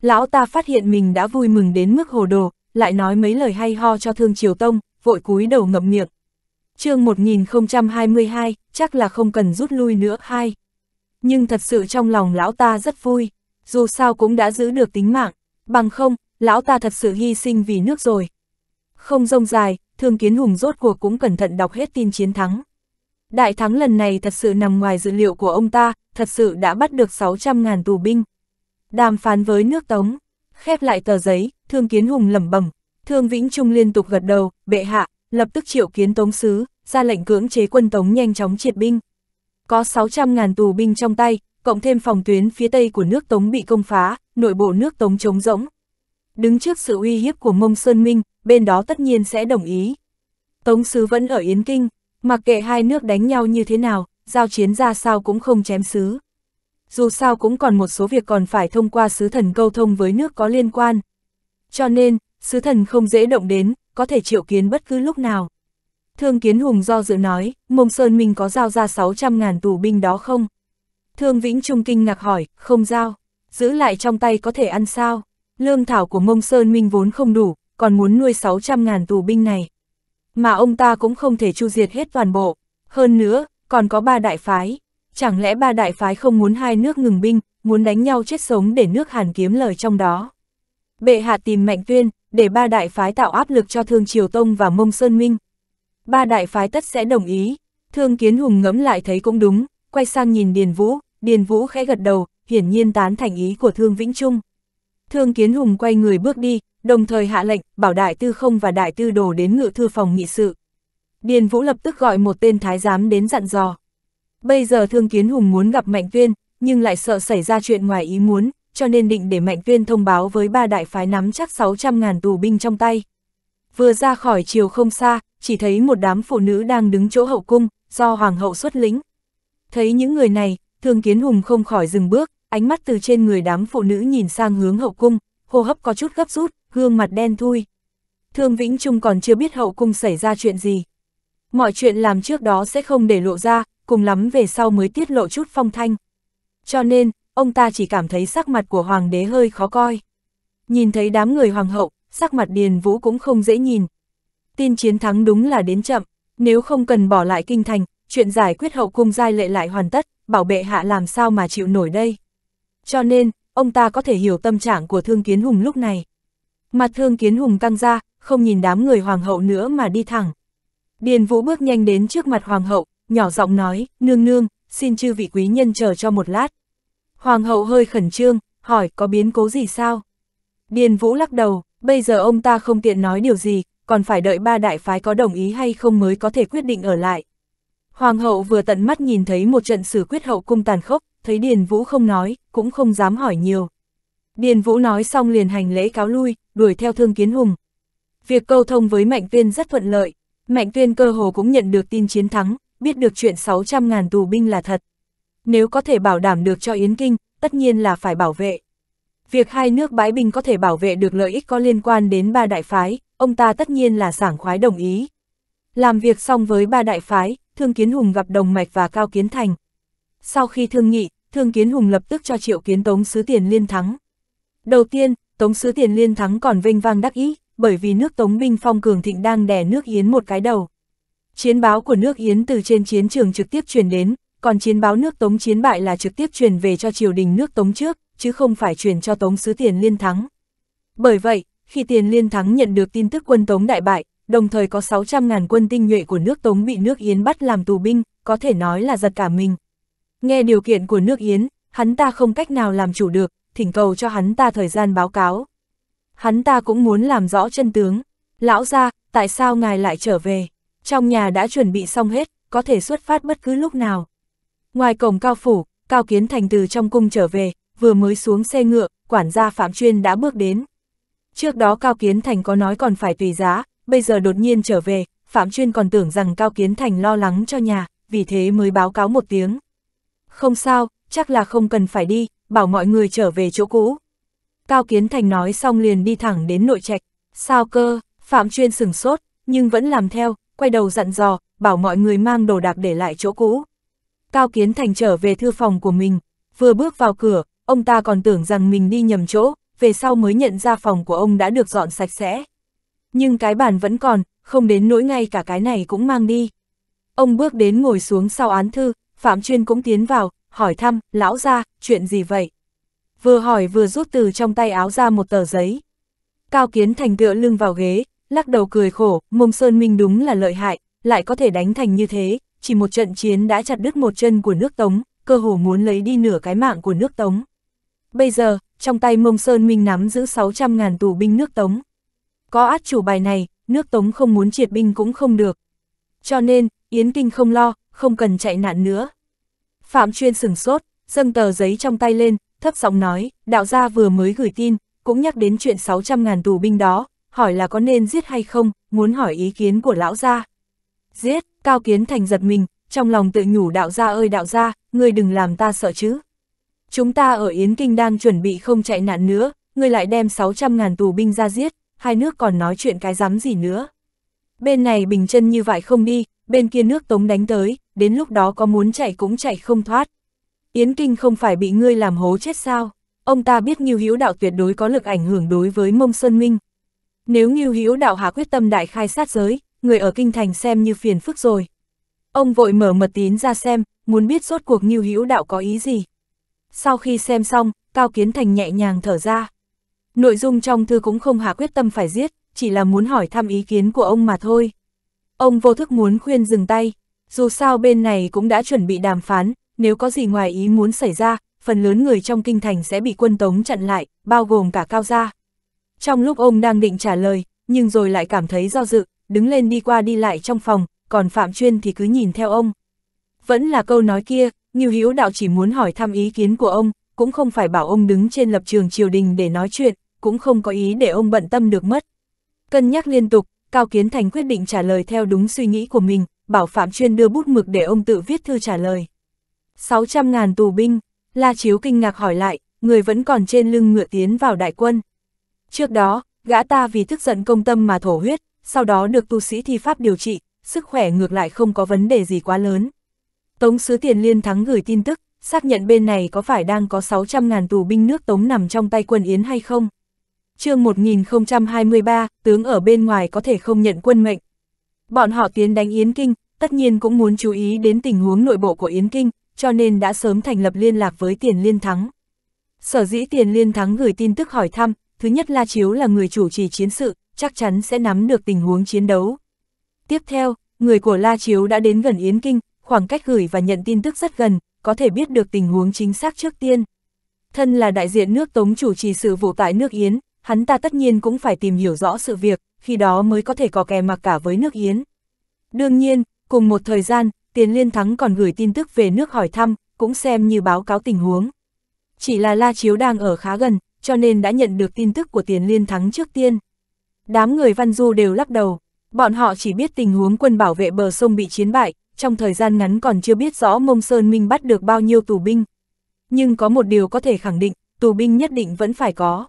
Lão ta phát hiện mình đã vui mừng đến mức hồ đồ, lại nói mấy lời hay ho cho Thương Triều Tông, vội cúi đầu ngậm miệng chương 1022, chắc là không cần rút lui nữa hai. Nhưng thật sự trong lòng lão ta rất vui, dù sao cũng đã giữ được tính mạng, bằng không, lão ta thật sự hy sinh vì nước rồi. Không rông dài, thương kiến hùng rốt cuộc cũng cẩn thận đọc hết tin chiến thắng. Đại thắng lần này thật sự nằm ngoài dự liệu của ông ta, thật sự đã bắt được 600.000 tù binh. Đàm phán với nước Tống, khép lại tờ giấy, thương kiến hùng lẩm bẩm, thương Vĩnh Trung liên tục gật đầu, bệ hạ, lập tức triệu kiến Tống Sứ, ra lệnh cưỡng chế quân Tống nhanh chóng triệt binh. Có 600.000 tù binh trong tay, cộng thêm phòng tuyến phía tây của nước Tống bị công phá, nội bộ nước Tống trống rỗng. Đứng trước sự uy hiếp của Mông Sơn Minh, bên đó tất nhiên sẽ đồng ý. Tống Sứ vẫn ở Yến Kinh, mặc kệ hai nước đánh nhau như thế nào, giao chiến ra sao cũng không chém Sứ. Dù sao cũng còn một số việc còn phải thông qua Sứ Thần câu thông với nước có liên quan. Cho nên, Sứ Thần không dễ động đến, có thể triệu kiến bất cứ lúc nào. Thương Kiến Hùng do dự nói, Mông Sơn Minh có giao ra 600.000 tù binh đó không? Thương Vĩnh Trung kinh ngạc hỏi, không giao, giữ lại trong tay có thể ăn sao? Lương thảo của Mông Sơn Minh vốn không đủ, còn muốn nuôi 600.000 tù binh này. Mà ông ta cũng không thể chu diệt hết toàn bộ. Hơn nữa, còn có ba đại phái. Chẳng lẽ ba đại phái không muốn hai nước ngừng binh, muốn đánh nhau chết sống để nước Hàn kiếm lời trong đó? Bệ hạ tìm Mạnh Tuyên, để ba đại phái tạo áp lực cho Thương Triều Tông và Mông Sơn Minh. Ba đại phái tất sẽ đồng ý, Thương Kiến Hùng ngẫm lại thấy cũng đúng, quay sang nhìn Điền Vũ, Điền Vũ khẽ gật đầu, hiển nhiên tán thành ý của Thương Vĩnh Trung. Thương Kiến Hùng quay người bước đi, đồng thời hạ lệnh, bảo đại tư không và đại tư đồ đến ngự thư phòng nghị sự. Điền Vũ lập tức gọi một tên thái giám đến dặn dò. Bây giờ Thương Kiến Hùng muốn gặp Mạnh Tuyên, nhưng lại sợ xảy ra chuyện ngoài ý muốn, cho nên định để Mạnh Tuyên thông báo với ba đại phái nắm chắc 600.000 tù binh trong tay. Vừa ra khỏi chiều không xa, chỉ thấy một đám phụ nữ đang đứng chỗ hậu cung, do hoàng hậu xuất lĩnh. Thấy những người này, Thương Kiến Hùng không khỏi dừng bước, ánh mắt từ trên người đám phụ nữ nhìn sang hướng hậu cung, hô hấp có chút gấp rút, gương mặt đen thui. Thương Vĩnh Trung còn chưa biết hậu cung xảy ra chuyện gì. Mọi chuyện làm trước đó sẽ không để lộ ra, cùng lắm về sau mới tiết lộ chút phong thanh. Cho nên, ông ta chỉ cảm thấy sắc mặt của hoàng đế hơi khó coi. Nhìn thấy đám người hoàng hậu, sắc mặt Điền Vũ cũng không dễ nhìn. Tin chiến thắng đúng là đến chậm, nếu không cần bỏ lại kinh thành, chuyện giải quyết hậu cung giai lệ lại hoàn tất, bảo bệ hạ làm sao mà chịu nổi đây. Cho nên, ông ta có thể hiểu tâm trạng của Thương Kiến Hùng lúc này. Mặt Thương Kiến Hùng căng ra, không nhìn đám người hoàng hậu nữa mà đi thẳng. Điền Vũ bước nhanh đến trước mặt hoàng hậu, nhỏ giọng nói, nương nương, xin chư vị quý nhân chờ cho một lát, Hoàng hậu hơi khẩn trương, hỏi có biến cố gì sao? Điền Vũ lắc đầu, bây giờ ông ta không tiện nói điều gì, còn phải đợi ba đại phái có đồng ý hay không mới có thể quyết định ở lại. Hoàng hậu vừa tận mắt nhìn thấy một trận xử quyết hậu cung tàn khốc, thấy Điền Vũ không nói, cũng không dám hỏi nhiều. Điền Vũ nói xong liền hành lễ cáo lui, đuổi theo Thương Kiến Hùng. Việc câu thông với Mạnh Tuyên rất thuận lợi, Mạnh Tuyên cơ hồ cũng nhận được tin chiến thắng, biết được chuyện 600.000 tù binh là thật nếu có thể bảo đảm được cho Yến Kinh, tất nhiên là phải bảo vệ. Việc hai nước bãi bình có thể bảo vệ được lợi ích có liên quan đến ba đại phái, ông ta tất nhiên là sảng khoái đồng ý. Làm việc xong với ba đại phái, Thương Kiến Hùng gặp Đồng Mạch và Cao Kiến Thành. Sau khi thương nghị, Thương Kiến Hùng lập tức cho Triệu Kiến Tống sứ tiền liên thắng. Đầu tiên, Tống sứ tiền liên thắng còn vinh vang đắc ý, bởi vì nước Tống binh phong cường thịnh đang đè nước Yến một cái đầu. Chiến báo của nước Yến từ trên chiến trường trực tiếp truyền đến, còn chiến báo nước Tống chiến bại là trực tiếp truyền về cho triều đình nước Tống trước, chứ không phải truyền cho Tống sứ Tiền Liên Thắng. Bởi vậy, khi Tiền Liên Thắng nhận được tin tức quân Tống đại bại, đồng thời có 600.000 quân tinh nhuệ của nước Tống bị nước Yến bắt làm tù binh, có thể nói là giật cả mình. Nghe điều kiện của nước Yến, hắn ta không cách nào làm chủ được, thỉnh cầu cho hắn ta thời gian báo cáo. Hắn ta cũng muốn làm rõ chân tướng. Lão ra, tại sao ngài lại trở về? Trong nhà đã chuẩn bị xong hết, có thể xuất phát bất cứ lúc nào. Ngoài cổng cao phủ, Cao Kiến Thành từ trong cung trở về, vừa mới xuống xe ngựa, quản gia Phạm Chuyên đã bước đến. Trước đó Cao Kiến Thành có nói còn phải tùy giá, bây giờ đột nhiên trở về, Phạm Chuyên còn tưởng rằng Cao Kiến Thành lo lắng cho nhà, vì thế mới báo cáo một tiếng. Không sao, chắc là không cần phải đi, bảo mọi người trở về chỗ cũ. Cao Kiến Thành nói xong liền đi thẳng đến nội trạch. Sao cơ, Phạm Chuyên sừng sốt, nhưng vẫn làm theo, quay đầu dặn dò, bảo mọi người mang đồ đạc để lại chỗ cũ. Cao Kiến Thành trở về thư phòng của mình, vừa bước vào cửa, ông ta còn tưởng rằng mình đi nhầm chỗ, về sau mới nhận ra phòng của ông đã được dọn sạch sẽ. Nhưng cái bàn vẫn còn, không đến nỗi ngay cả cái này cũng mang đi. Ông bước đến ngồi xuống sau án thư, Phạm Chuyên cũng tiến vào, hỏi thăm, lão ra, chuyện gì vậy? Vừa hỏi vừa rút từ trong tay áo ra một tờ giấy. Cao Kiến Thành tựa lưng vào ghế, lắc đầu cười khổ, mông Sơn Minh đúng là lợi hại, lại có thể đánh thành như thế, chỉ một trận chiến đã chặt đứt một chân của nước Tống, cơ hồ muốn lấy đi nửa cái mạng của nước Tống. Bây giờ, trong tay Mông Sơn Minh nắm giữ 600.000 tù binh nước Tống. Có át chủ bài này, nước Tống không muốn triệt binh cũng không được. Cho nên, Yến Kinh không lo, không cần chạy nạn nữa. Phạm Chuyên sửng sốt, dâng tờ giấy trong tay lên, thấp giọng nói, đạo gia vừa mới gửi tin, cũng nhắc đến chuyện 600.000 tù binh đó, hỏi là có nên giết hay không, muốn hỏi ý kiến của lão gia. Giết, Cao Kiến Thành giật mình, trong lòng tự nhủ đạo gia ơi đạo gia, ngươi đừng làm ta sợ chứ. Chúng ta ở Yến Kinh đang chuẩn bị không chạy nạn nữa, ngươi lại đem 600.000 tù binh ra giết, hai nước còn nói chuyện cái dám gì nữa. Bên này bình chân như vậy không đi, bên kia nước tống đánh tới, đến lúc đó có muốn chạy cũng chạy không thoát. Yến Kinh không phải bị ngươi làm hố chết sao? Ông ta biết Ngưu Hữu Đạo tuyệt đối có lực ảnh hưởng đối với Mông Sơn Minh. Nếu Ngưu Hữu Đạo hạ quyết tâm đại khai sát giới, người ở kinh thành xem như phiền phức rồi. Ông vội mở mật tín ra xem, muốn biết rốt cuộc Ngưu Hữu Đạo có ý gì. Sau khi xem xong, Cao Kiến Thành nhẹ nhàng thở ra. Nội dung trong thư cũng không hạ quyết tâm phải giết, chỉ là muốn hỏi thăm ý kiến của ông mà thôi. Ông vô thức muốn khuyên dừng tay, dù sao bên này cũng đã chuẩn bị đàm phán, nếu có gì ngoài ý muốn xảy ra, phần lớn người trong kinh thành sẽ bị quân tống chặn lại, bao gồm cả cao gia. Trong lúc ông đang định trả lời, nhưng rồi lại cảm thấy do dự, đứng lên đi qua đi lại trong phòng, còn Phạm Chuyên thì cứ nhìn theo ông. Vẫn là câu nói kia, Nghiêu Hiếu Đạo chỉ muốn hỏi thăm ý kiến của ông, cũng không phải bảo ông đứng trên lập trường triều đình để nói chuyện, cũng không có ý để ông bận tâm được mất. Cân nhắc liên tục, Cao Kiến Thành quyết định trả lời theo đúng suy nghĩ của mình, bảo Phạm Chuyên đưa bút mực để ông tự viết thư trả lời. 600.000 tù binh, La Chiếu kinh ngạc hỏi lại, người vẫn còn trên lưng ngựa tiến vào đại quân. Trước đó, gã ta vì tức giận công tâm mà thổ huyết, sau đó được tu sĩ thi pháp điều trị, sức khỏe ngược lại không có vấn đề gì quá lớn. Tống sứ tiền liên thắng gửi tin tức, xác nhận bên này có phải đang có 600.000 tù binh nước Tống nằm trong tay quân Yến hay không. chương 1023, tướng ở bên ngoài có thể không nhận quân mệnh. Bọn họ tiến đánh Yến Kinh, tất nhiên cũng muốn chú ý đến tình huống nội bộ của Yến Kinh, cho nên đã sớm thành lập liên lạc với tiền liên thắng. Sở dĩ tiền liên thắng gửi tin tức hỏi thăm, thứ nhất La Chiếu là người chủ trì chiến sự, chắc chắn sẽ nắm được tình huống chiến đấu. Tiếp theo, người của La Chiếu đã đến gần Yến Kinh, khoảng cách gửi và nhận tin tức rất gần, có thể biết được tình huống chính xác trước tiên. Thân là đại diện nước Tống chủ trì sự vụ tại nước Yến, hắn ta tất nhiên cũng phải tìm hiểu rõ sự việc, khi đó mới có thể có kè mặc cả với nước Yến. Đương nhiên, cùng một thời gian, Tiền Liên Thắng còn gửi tin tức về nước hỏi thăm, cũng xem như báo cáo tình huống. Chỉ là La Chiếu đang ở khá gần, cho nên đã nhận được tin tức của Tiền Liên Thắng trước tiên. Đám người Văn Du đều lắc đầu, bọn họ chỉ biết tình huống quân bảo vệ bờ sông bị chiến bại, trong thời gian ngắn còn chưa biết rõ Mông Sơn Minh bắt được bao nhiêu tù binh. Nhưng có một điều có thể khẳng định, tù binh nhất định vẫn phải có.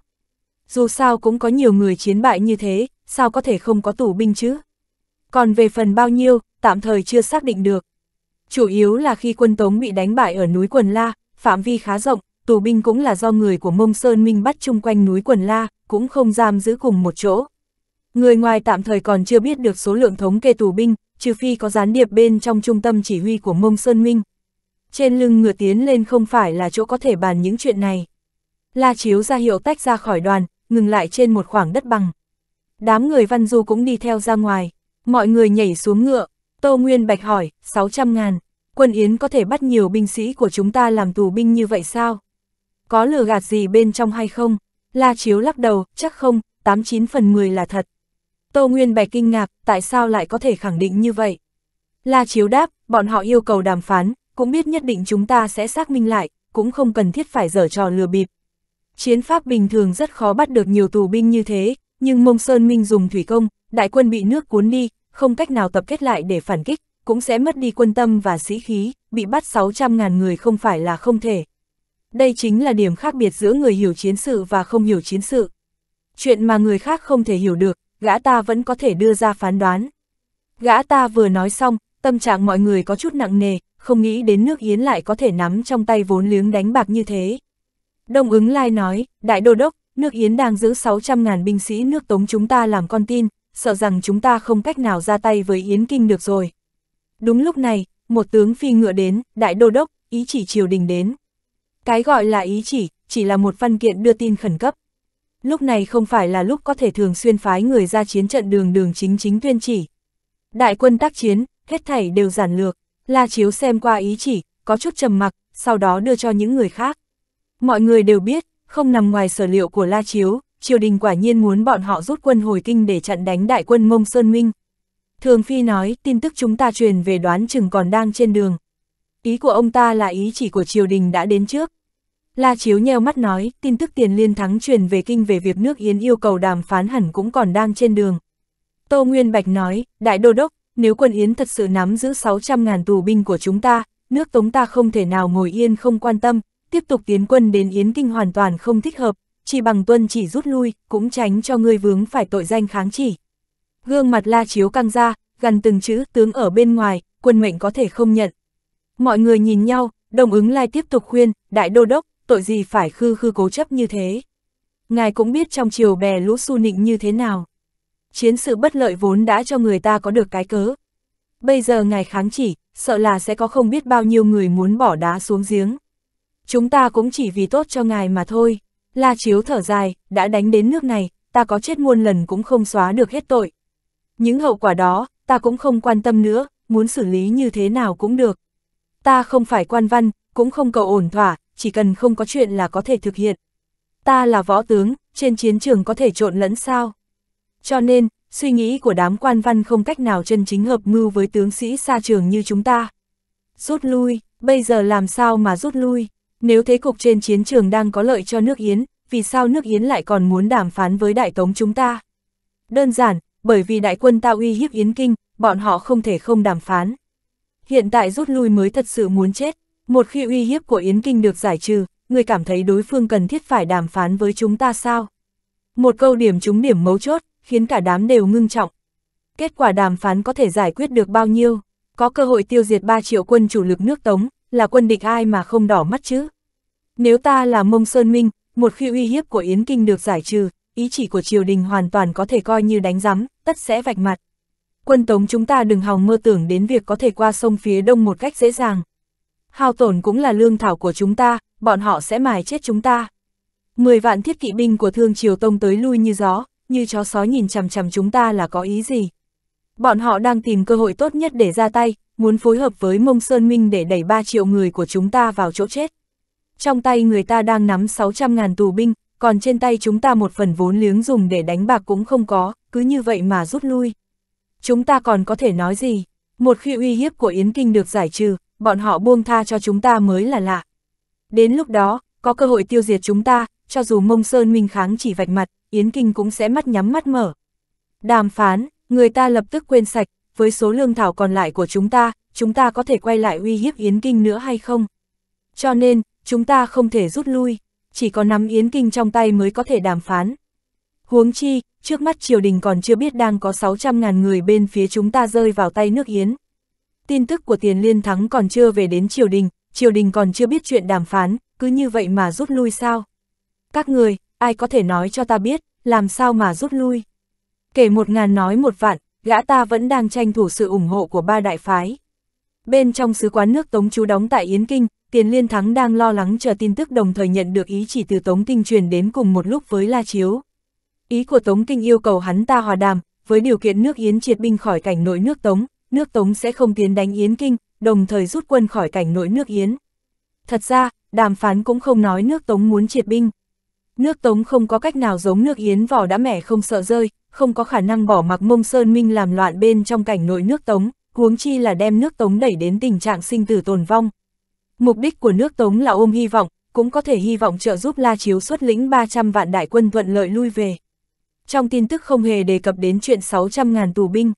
Dù sao cũng có nhiều người chiến bại như thế, sao có thể không có tù binh chứ? Còn về phần bao nhiêu, tạm thời chưa xác định được. Chủ yếu là khi quân Tống bị đánh bại ở núi Quần La, phạm vi khá rộng, tù binh cũng là do người của Mông Sơn Minh bắt chung quanh núi Quần La, cũng không giam giữ cùng một chỗ. Người ngoài tạm thời còn chưa biết được số lượng thống kê tù binh, trừ phi có gián điệp bên trong trung tâm chỉ huy của Mông Sơn Minh. Trên lưng ngựa tiến lên không phải là chỗ có thể bàn những chuyện này. La Chiếu ra hiệu tách ra khỏi đoàn, ngừng lại trên một khoảng đất bằng. Đám người văn du cũng đi theo ra ngoài, mọi người nhảy xuống ngựa, Tô Nguyên Bạch hỏi, 600 ngàn, quân Yến có thể bắt nhiều binh sĩ của chúng ta làm tù binh như vậy sao? Có lừa gạt gì bên trong hay không? La Chiếu lắc đầu, chắc không, 89 phần 10 là thật. Tô Nguyên Bạch kinh ngạc, tại sao lại có thể khẳng định như vậy? La Chiếu đáp, bọn họ yêu cầu đàm phán, cũng biết nhất định chúng ta sẽ xác minh lại, cũng không cần thiết phải dở trò lừa bịp. Chiến pháp bình thường rất khó bắt được nhiều tù binh như thế, nhưng Mông Sơn Minh dùng thủy công, đại quân bị nước cuốn đi, không cách nào tập kết lại để phản kích, cũng sẽ mất đi quân tâm và sĩ khí, bị bắt 600.000 người không phải là không thể. Đây chính là điểm khác biệt giữa người hiểu chiến sự và không hiểu chiến sự. Chuyện mà người khác không thể hiểu được, gã ta vẫn có thể đưa ra phán đoán. Gã ta vừa nói xong, tâm trạng mọi người có chút nặng nề, không nghĩ đến nước Yến lại có thể nắm trong tay vốn liếng đánh bạc như thế. Đông ứng lai nói, đại đô đốc, nước Yến đang giữ 600.000 binh sĩ nước Tống chúng ta làm con tin, sợ rằng chúng ta không cách nào ra tay với Yến Kinh được rồi. Đúng lúc này, một tướng phi ngựa đến, đại đô đốc, ý chỉ triều đình đến. Cái gọi là ý chỉ, chỉ là một văn kiện đưa tin khẩn cấp lúc này không phải là lúc có thể thường xuyên phái người ra chiến trận đường đường chính chính tuyên chỉ. Đại quân tác chiến, hết thảy đều giản lược, La Chiếu xem qua ý chỉ, có chút trầm mặc, sau đó đưa cho những người khác. Mọi người đều biết, không nằm ngoài sở liệu của La Chiếu, triều đình quả nhiên muốn bọn họ rút quân hồi kinh để chặn đánh đại quân Mông Sơn Minh. Thường Phi nói, tin tức chúng ta truyền về đoán chừng còn đang trên đường. Ý của ông ta là ý chỉ của triều đình đã đến trước, La Chiếu nheo mắt nói, tin tức tiền liên thắng truyền về kinh về việc nước Yến yêu cầu đàm phán hẳn cũng còn đang trên đường. Tô Nguyên Bạch nói, Đại Đô Đốc, nếu quân Yến thật sự nắm giữ 600.000 tù binh của chúng ta, nước Tống ta không thể nào ngồi yên không quan tâm, tiếp tục tiến quân đến Yến Kinh hoàn toàn không thích hợp, chỉ bằng tuân chỉ rút lui, cũng tránh cho ngươi vướng phải tội danh kháng chỉ. Gương mặt La Chiếu căng ra, gần từng chữ tướng ở bên ngoài, quân mệnh có thể không nhận. Mọi người nhìn nhau, đồng ứng lai tiếp tục khuyên, Đại Đô Đốc, tội gì phải khư khư cố chấp như thế. Ngài cũng biết trong chiều bè lũ su nịnh như thế nào. Chiến sự bất lợi vốn đã cho người ta có được cái cớ. Bây giờ ngài kháng chỉ, sợ là sẽ có không biết bao nhiêu người muốn bỏ đá xuống giếng. Chúng ta cũng chỉ vì tốt cho ngài mà thôi. La Chiếu thở dài, đã đánh đến nước này, ta có chết muôn lần cũng không xóa được hết tội. Những hậu quả đó, ta cũng không quan tâm nữa, muốn xử lý như thế nào cũng được. Ta không phải quan văn, cũng không cầu ổn thỏa, chỉ cần không có chuyện là có thể thực hiện. Ta là võ tướng, trên chiến trường có thể trộn lẫn sao? Cho nên, suy nghĩ của đám quan văn không cách nào chân chính hợp mưu với tướng sĩ xa trường như chúng ta. Rút lui, bây giờ làm sao mà rút lui? Nếu thế cục trên chiến trường đang có lợi cho nước Yến, vì sao nước Yến lại còn muốn đàm phán với đại tống chúng ta? Đơn giản, bởi vì đại quân ta uy hiếp Yến Kinh, bọn họ không thể không đàm phán. Hiện tại rút lui mới thật sự muốn chết. Một khi uy hiếp của Yến Kinh được giải trừ, người cảm thấy đối phương cần thiết phải đàm phán với chúng ta sao? Một câu điểm trúng điểm mấu chốt, khiến cả đám đều ngưng trọng. Kết quả đàm phán có thể giải quyết được bao nhiêu? Có cơ hội tiêu diệt 3 triệu quân chủ lực nước Tống, là quân địch ai mà không đỏ mắt chứ? Nếu ta là Mông Sơn Minh, một khi uy hiếp của Yến Kinh được giải trừ, ý chỉ của triều đình hoàn toàn có thể coi như đánh rắm, tất sẽ vạch mặt. Quân Tống chúng ta đừng hòng mơ tưởng đến việc có thể qua sông phía đông một cách dễ dàng hao tổn cũng là lương thảo của chúng ta, bọn họ sẽ mài chết chúng ta. Mười vạn thiết kỵ binh của Thương Triều Tông tới lui như gió, như chó sói nhìn chằm chằm chúng ta là có ý gì. Bọn họ đang tìm cơ hội tốt nhất để ra tay, muốn phối hợp với Mông Sơn Minh để đẩy 3 triệu người của chúng ta vào chỗ chết. Trong tay người ta đang nắm 600.000 tù binh, còn trên tay chúng ta một phần vốn liếng dùng để đánh bạc cũng không có, cứ như vậy mà rút lui. Chúng ta còn có thể nói gì? Một khi uy hiếp của Yến Kinh được giải trừ, bọn họ buông tha cho chúng ta mới là lạ. Đến lúc đó, có cơ hội tiêu diệt chúng ta, cho dù mông sơn minh kháng chỉ vạch mặt, Yến Kinh cũng sẽ mắt nhắm mắt mở. Đàm phán, người ta lập tức quên sạch, với số lương thảo còn lại của chúng ta, chúng ta có thể quay lại uy hiếp Yến Kinh nữa hay không? Cho nên, chúng ta không thể rút lui, chỉ có nắm Yến Kinh trong tay mới có thể đàm phán. Huống chi, trước mắt triều đình còn chưa biết đang có 600.000 người bên phía chúng ta rơi vào tay nước Yến tin tức của tiền liên thắng còn chưa về đến triều đình, triều đình còn chưa biết chuyện đàm phán, cứ như vậy mà rút lui sao? Các người, ai có thể nói cho ta biết, làm sao mà rút lui? Kể một ngàn nói một vạn, gã ta vẫn đang tranh thủ sự ủng hộ của ba đại phái. Bên trong sứ quán nước Tống chú đóng tại Yến Kinh, Tiền Liên Thắng đang lo lắng chờ tin tức đồng thời nhận được ý chỉ từ Tống Kinh truyền đến cùng một lúc với La Chiếu. Ý của Tống Kinh yêu cầu hắn ta hòa đàm, với điều kiện nước Yến triệt binh khỏi cảnh nội nước Tống, nước Tống sẽ không tiến đánh Yến Kinh, đồng thời rút quân khỏi cảnh nội nước Yến. Thật ra, đàm phán cũng không nói nước Tống muốn triệt binh. Nước Tống không có cách nào giống nước Yến vỏ đã mẻ không sợ rơi, không có khả năng bỏ mặc mông Sơn Minh làm loạn bên trong cảnh nội nước Tống, huống chi là đem nước Tống đẩy đến tình trạng sinh tử tồn vong. Mục đích của nước Tống là ôm hy vọng, cũng có thể hy vọng trợ giúp La Chiếu xuất lĩnh 300 vạn đại quân thuận lợi lui về. Trong tin tức không hề đề cập đến chuyện 600.000 tù binh.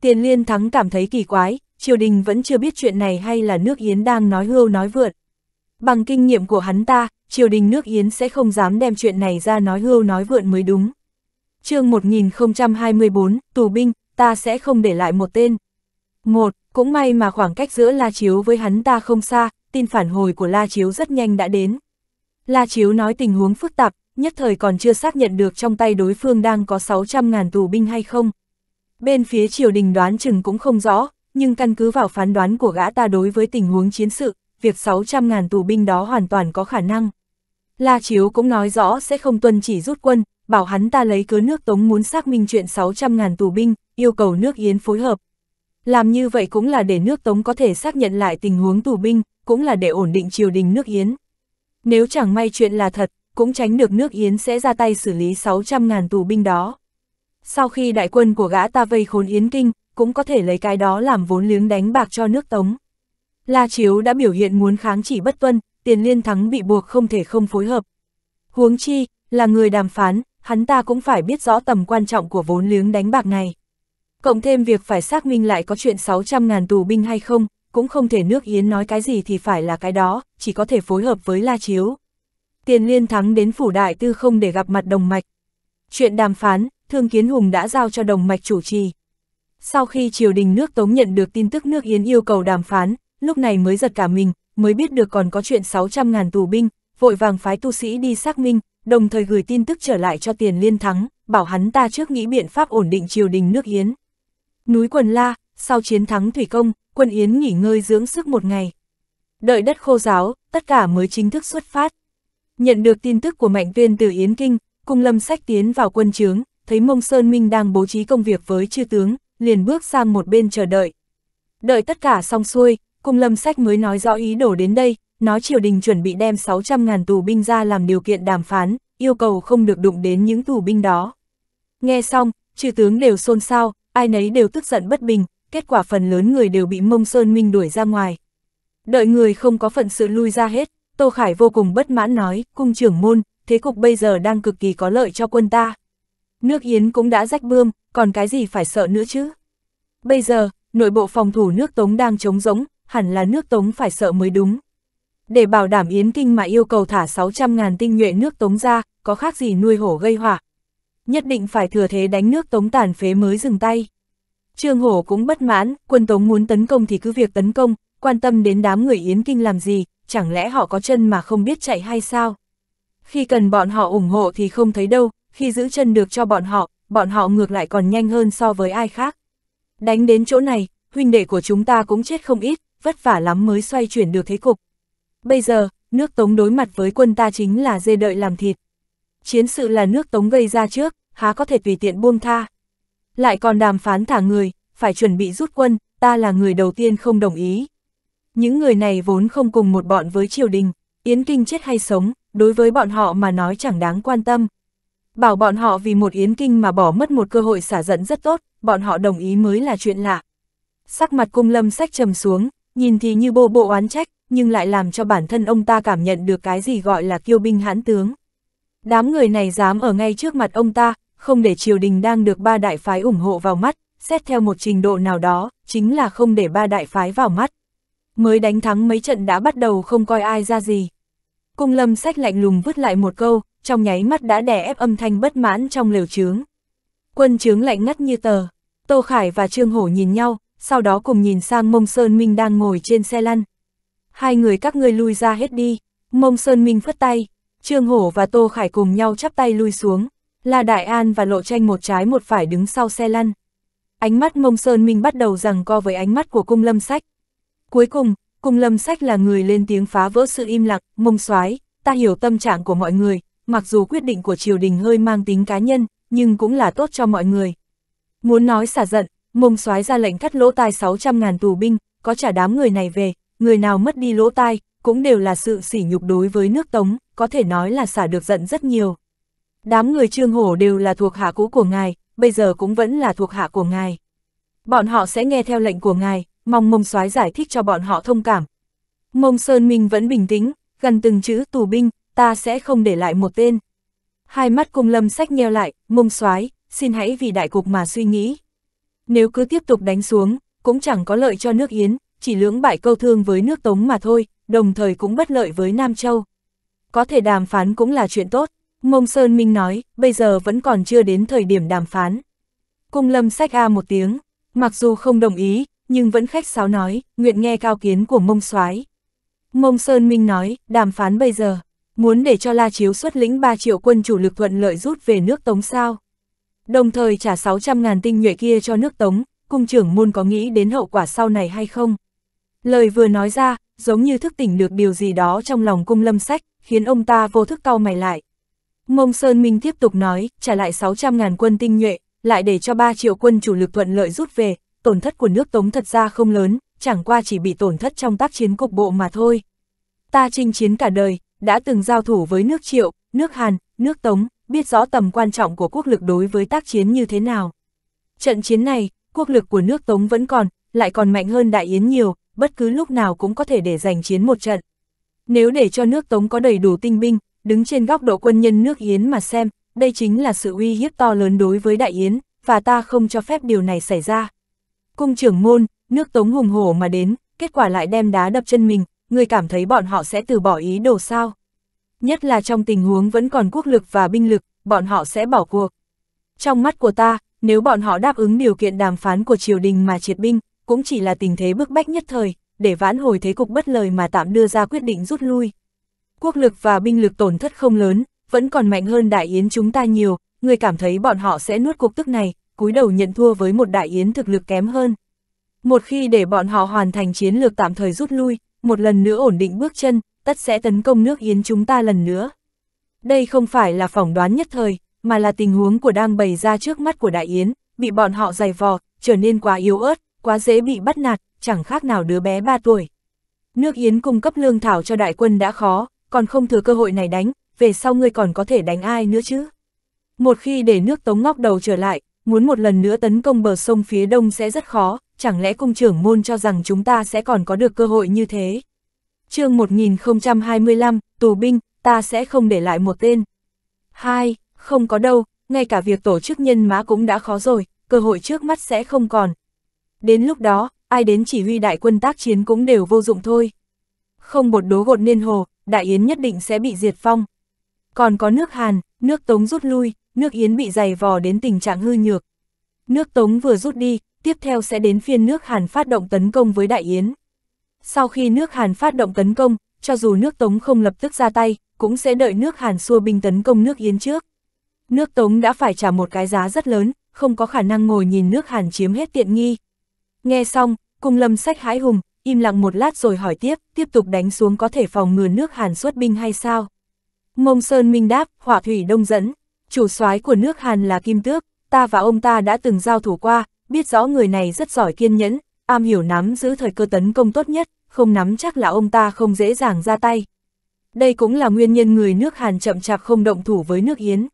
Tiền liên thắng cảm thấy kỳ quái, triều đình vẫn chưa biết chuyện này hay là nước Yến đang nói hưu nói vượt. Bằng kinh nghiệm của hắn ta, triều đình nước Yến sẽ không dám đem chuyện này ra nói hưu nói vượt mới đúng. chương 1024, tù binh, ta sẽ không để lại một tên. Một, cũng may mà khoảng cách giữa La Chiếu với hắn ta không xa, tin phản hồi của La Chiếu rất nhanh đã đến. La Chiếu nói tình huống phức tạp, nhất thời còn chưa xác nhận được trong tay đối phương đang có 600.000 tù binh hay không. Bên phía triều đình đoán chừng cũng không rõ, nhưng căn cứ vào phán đoán của gã ta đối với tình huống chiến sự, việc 600.000 tù binh đó hoàn toàn có khả năng. La Chiếu cũng nói rõ sẽ không tuân chỉ rút quân, bảo hắn ta lấy cớ nước Tống muốn xác minh chuyện 600.000 tù binh, yêu cầu nước Yến phối hợp. Làm như vậy cũng là để nước Tống có thể xác nhận lại tình huống tù binh, cũng là để ổn định triều đình nước Yến. Nếu chẳng may chuyện là thật, cũng tránh được nước Yến sẽ ra tay xử lý 600.000 tù binh đó sau khi đại quân của gã ta vây khốn Yến Kinh, cũng có thể lấy cái đó làm vốn liếng đánh bạc cho nước Tống. La Chiếu đã biểu hiện muốn kháng chỉ bất tuân, tiền liên thắng bị buộc không thể không phối hợp. Huống chi, là người đàm phán, hắn ta cũng phải biết rõ tầm quan trọng của vốn liếng đánh bạc này. Cộng thêm việc phải xác minh lại có chuyện 600.000 tù binh hay không, cũng không thể nước Yến nói cái gì thì phải là cái đó, chỉ có thể phối hợp với La Chiếu. Tiền liên thắng đến phủ đại tư không để gặp mặt đồng mạch. Chuyện đàm phán, Thương Kiến Hùng đã giao cho đồng mạch chủ trì. Sau khi triều đình nước Tống nhận được tin tức nước Yến yêu cầu đàm phán, lúc này mới giật cả mình, mới biết được còn có chuyện 600.000 tù binh, vội vàng phái tu sĩ đi xác minh, đồng thời gửi tin tức trở lại cho tiền liên thắng, bảo hắn ta trước nghĩ biện pháp ổn định triều đình nước Yến. Núi Quần La, sau chiến thắng Thủy Công, quân Yến nghỉ ngơi dưỡng sức một ngày. Đợi đất khô giáo, tất cả mới chính thức xuất phát. Nhận được tin tức của Mạnh Tuyên từ Yến Kinh, cung lâm sách tiến vào quân trướng, thấy Mông Sơn Minh đang bố trí công việc với chư tướng, liền bước sang một bên chờ đợi. Đợi tất cả xong xuôi, cung lâm sách mới nói rõ ý đồ đến đây, nói triều đình chuẩn bị đem 600.000 tù binh ra làm điều kiện đàm phán, yêu cầu không được đụng đến những tù binh đó. Nghe xong, chư tướng đều xôn xao, ai nấy đều tức giận bất bình, kết quả phần lớn người đều bị Mông Sơn Minh đuổi ra ngoài. Đợi người không có phận sự lui ra hết, Tô Khải vô cùng bất mãn nói, cung trưởng môn, thế cục bây giờ đang cực kỳ có lợi cho quân ta nước Yến cũng đã rách bươm, còn cái gì phải sợ nữa chứ? Bây giờ, nội bộ phòng thủ nước Tống đang trống rỗng, hẳn là nước Tống phải sợ mới đúng. Để bảo đảm Yến Kinh mà yêu cầu thả 600.000 tinh nhuệ nước Tống ra, có khác gì nuôi hổ gây họa. Nhất định phải thừa thế đánh nước Tống tàn phế mới dừng tay. Trương Hổ cũng bất mãn, quân Tống muốn tấn công thì cứ việc tấn công, quan tâm đến đám người Yến Kinh làm gì, chẳng lẽ họ có chân mà không biết chạy hay sao? Khi cần bọn họ ủng hộ thì không thấy đâu, khi giữ chân được cho bọn họ, bọn họ ngược lại còn nhanh hơn so với ai khác. Đánh đến chỗ này, huynh đệ của chúng ta cũng chết không ít, vất vả lắm mới xoay chuyển được thế cục. Bây giờ, nước Tống đối mặt với quân ta chính là dê đợi làm thịt. Chiến sự là nước Tống gây ra trước, há có thể tùy tiện buông tha. Lại còn đàm phán thả người, phải chuẩn bị rút quân, ta là người đầu tiên không đồng ý. Những người này vốn không cùng một bọn với triều đình, Yến Kinh chết hay sống, đối với bọn họ mà nói chẳng đáng quan tâm, Bảo bọn họ vì một yến kinh mà bỏ mất một cơ hội xả giận rất tốt, bọn họ đồng ý mới là chuyện lạ. Sắc mặt cung lâm sách trầm xuống, nhìn thì như bộ bộ oán trách, nhưng lại làm cho bản thân ông ta cảm nhận được cái gì gọi là kiêu binh hãn tướng. Đám người này dám ở ngay trước mặt ông ta, không để triều đình đang được ba đại phái ủng hộ vào mắt, xét theo một trình độ nào đó, chính là không để ba đại phái vào mắt. Mới đánh thắng mấy trận đã bắt đầu không coi ai ra gì. Cung lâm sách lạnh lùng vứt lại một câu, trong nháy mắt đã đè ép âm thanh bất mãn trong lều trướng. Quân trướng lạnh ngắt như tờ, Tô Khải và Trương Hổ nhìn nhau, sau đó cùng nhìn sang Mông Sơn Minh đang ngồi trên xe lăn. Hai người các ngươi lui ra hết đi, Mông Sơn Minh phất tay, Trương Hổ và Tô Khải cùng nhau chắp tay lui xuống, La Đại An và Lộ Tranh một trái một phải đứng sau xe lăn. Ánh mắt Mông Sơn Minh bắt đầu rằng co với ánh mắt của Cung Lâm Sách. Cuối cùng, Cung Lâm Sách là người lên tiếng phá vỡ sự im lặng, Mông Soái, ta hiểu tâm trạng của mọi người, mặc dù quyết định của triều đình hơi mang tính cá nhân, nhưng cũng là tốt cho mọi người. Muốn nói xả giận, mông soái ra lệnh cắt lỗ tai 600.000 tù binh, có trả đám người này về, người nào mất đi lỗ tai, cũng đều là sự sỉ nhục đối với nước Tống, có thể nói là xả được giận rất nhiều. Đám người trương hổ đều là thuộc hạ cũ của ngài, bây giờ cũng vẫn là thuộc hạ của ngài. Bọn họ sẽ nghe theo lệnh của ngài, mong mông soái giải thích cho bọn họ thông cảm. Mông Sơn Minh vẫn bình tĩnh, gần từng chữ tù binh, ta sẽ không để lại một tên. Hai mắt cung lâm sách nheo lại, mông soái xin hãy vì đại cục mà suy nghĩ. Nếu cứ tiếp tục đánh xuống, cũng chẳng có lợi cho nước Yến, chỉ lưỡng bại câu thương với nước Tống mà thôi, đồng thời cũng bất lợi với Nam Châu. Có thể đàm phán cũng là chuyện tốt, Mông Sơn Minh nói, bây giờ vẫn còn chưa đến thời điểm đàm phán. Cung lâm sách A một tiếng, mặc dù không đồng ý, nhưng vẫn khách sáo nói, nguyện nghe cao kiến của Mông soái Mông Sơn Minh nói, đàm phán bây giờ muốn để cho La Chiếu xuất lĩnh 3 triệu quân chủ lực thuận lợi rút về nước Tống sao. Đồng thời trả 600.000 tinh nhuệ kia cho nước Tống, cung trưởng môn có nghĩ đến hậu quả sau này hay không? Lời vừa nói ra, giống như thức tỉnh được điều gì đó trong lòng cung lâm sách, khiến ông ta vô thức cau mày lại. Mông Sơn Minh tiếp tục nói, trả lại 600.000 quân tinh nhuệ, lại để cho 3 triệu quân chủ lực thuận lợi rút về, tổn thất của nước Tống thật ra không lớn, chẳng qua chỉ bị tổn thất trong tác chiến cục bộ mà thôi. Ta chinh chiến cả đời, đã từng giao thủ với nước Triệu, nước Hàn, nước Tống, biết rõ tầm quan trọng của quốc lực đối với tác chiến như thế nào. Trận chiến này, quốc lực của nước Tống vẫn còn, lại còn mạnh hơn Đại Yến nhiều, bất cứ lúc nào cũng có thể để giành chiến một trận. Nếu để cho nước Tống có đầy đủ tinh binh, đứng trên góc độ quân nhân nước Yến mà xem, đây chính là sự uy hiếp to lớn đối với Đại Yến, và ta không cho phép điều này xảy ra. Cung trưởng môn, nước Tống hùng hổ mà đến, kết quả lại đem đá đập chân mình, người cảm thấy bọn họ sẽ từ bỏ ý đồ sao? Nhất là trong tình huống vẫn còn quốc lực và binh lực, bọn họ sẽ bỏ cuộc. Trong mắt của ta, nếu bọn họ đáp ứng điều kiện đàm phán của triều đình mà triệt binh, cũng chỉ là tình thế bức bách nhất thời, để vãn hồi thế cục bất lời mà tạm đưa ra quyết định rút lui. Quốc lực và binh lực tổn thất không lớn, vẫn còn mạnh hơn đại yến chúng ta nhiều, người cảm thấy bọn họ sẽ nuốt cuộc tức này, cúi đầu nhận thua với một đại yến thực lực kém hơn. Một khi để bọn họ hoàn thành chiến lược tạm thời rút lui, một lần nữa ổn định bước chân, tất sẽ tấn công nước Yến chúng ta lần nữa. Đây không phải là phỏng đoán nhất thời, mà là tình huống của đang bày ra trước mắt của Đại Yến, bị bọn họ giày vò, trở nên quá yếu ớt, quá dễ bị bắt nạt, chẳng khác nào đứa bé 3 tuổi. Nước Yến cung cấp lương thảo cho đại quân đã khó, còn không thừa cơ hội này đánh, về sau ngươi còn có thể đánh ai nữa chứ? Một khi để nước Tống ngóc đầu trở lại, muốn một lần nữa tấn công bờ sông phía đông sẽ rất khó, chẳng lẽ cung trưởng môn cho rằng chúng ta sẽ còn có được cơ hội như thế? chương 1025, tù binh, ta sẽ không để lại một tên. Hai, không có đâu, ngay cả việc tổ chức nhân mã cũng đã khó rồi, cơ hội trước mắt sẽ không còn. Đến lúc đó, ai đến chỉ huy đại quân tác chiến cũng đều vô dụng thôi. Không một đố gột nên hồ, đại yến nhất định sẽ bị diệt phong. Còn có nước Hàn, nước Tống rút lui, nước Yến bị dày vò đến tình trạng hư nhược. Nước Tống vừa rút đi, tiếp theo sẽ đến phiên nước Hàn phát động tấn công với Đại Yến. Sau khi nước Hàn phát động tấn công, cho dù nước Tống không lập tức ra tay, cũng sẽ đợi nước Hàn xua binh tấn công nước Yến trước. Nước Tống đã phải trả một cái giá rất lớn, không có khả năng ngồi nhìn nước Hàn chiếm hết tiện nghi. Nghe xong, cung lâm sách hái hùng, im lặng một lát rồi hỏi tiếp, tiếp tục đánh xuống có thể phòng ngừa nước Hàn xuất binh hay sao? Mông Sơn Minh đáp, hỏa thủy đông dẫn, chủ soái của nước Hàn là Kim Tước, ta và ông ta đã từng giao thủ qua, biết rõ người này rất giỏi kiên nhẫn, am hiểu nắm giữ thời cơ tấn công tốt nhất, không nắm chắc là ông ta không dễ dàng ra tay. Đây cũng là nguyên nhân người nước Hàn chậm chạp không động thủ với nước Yến.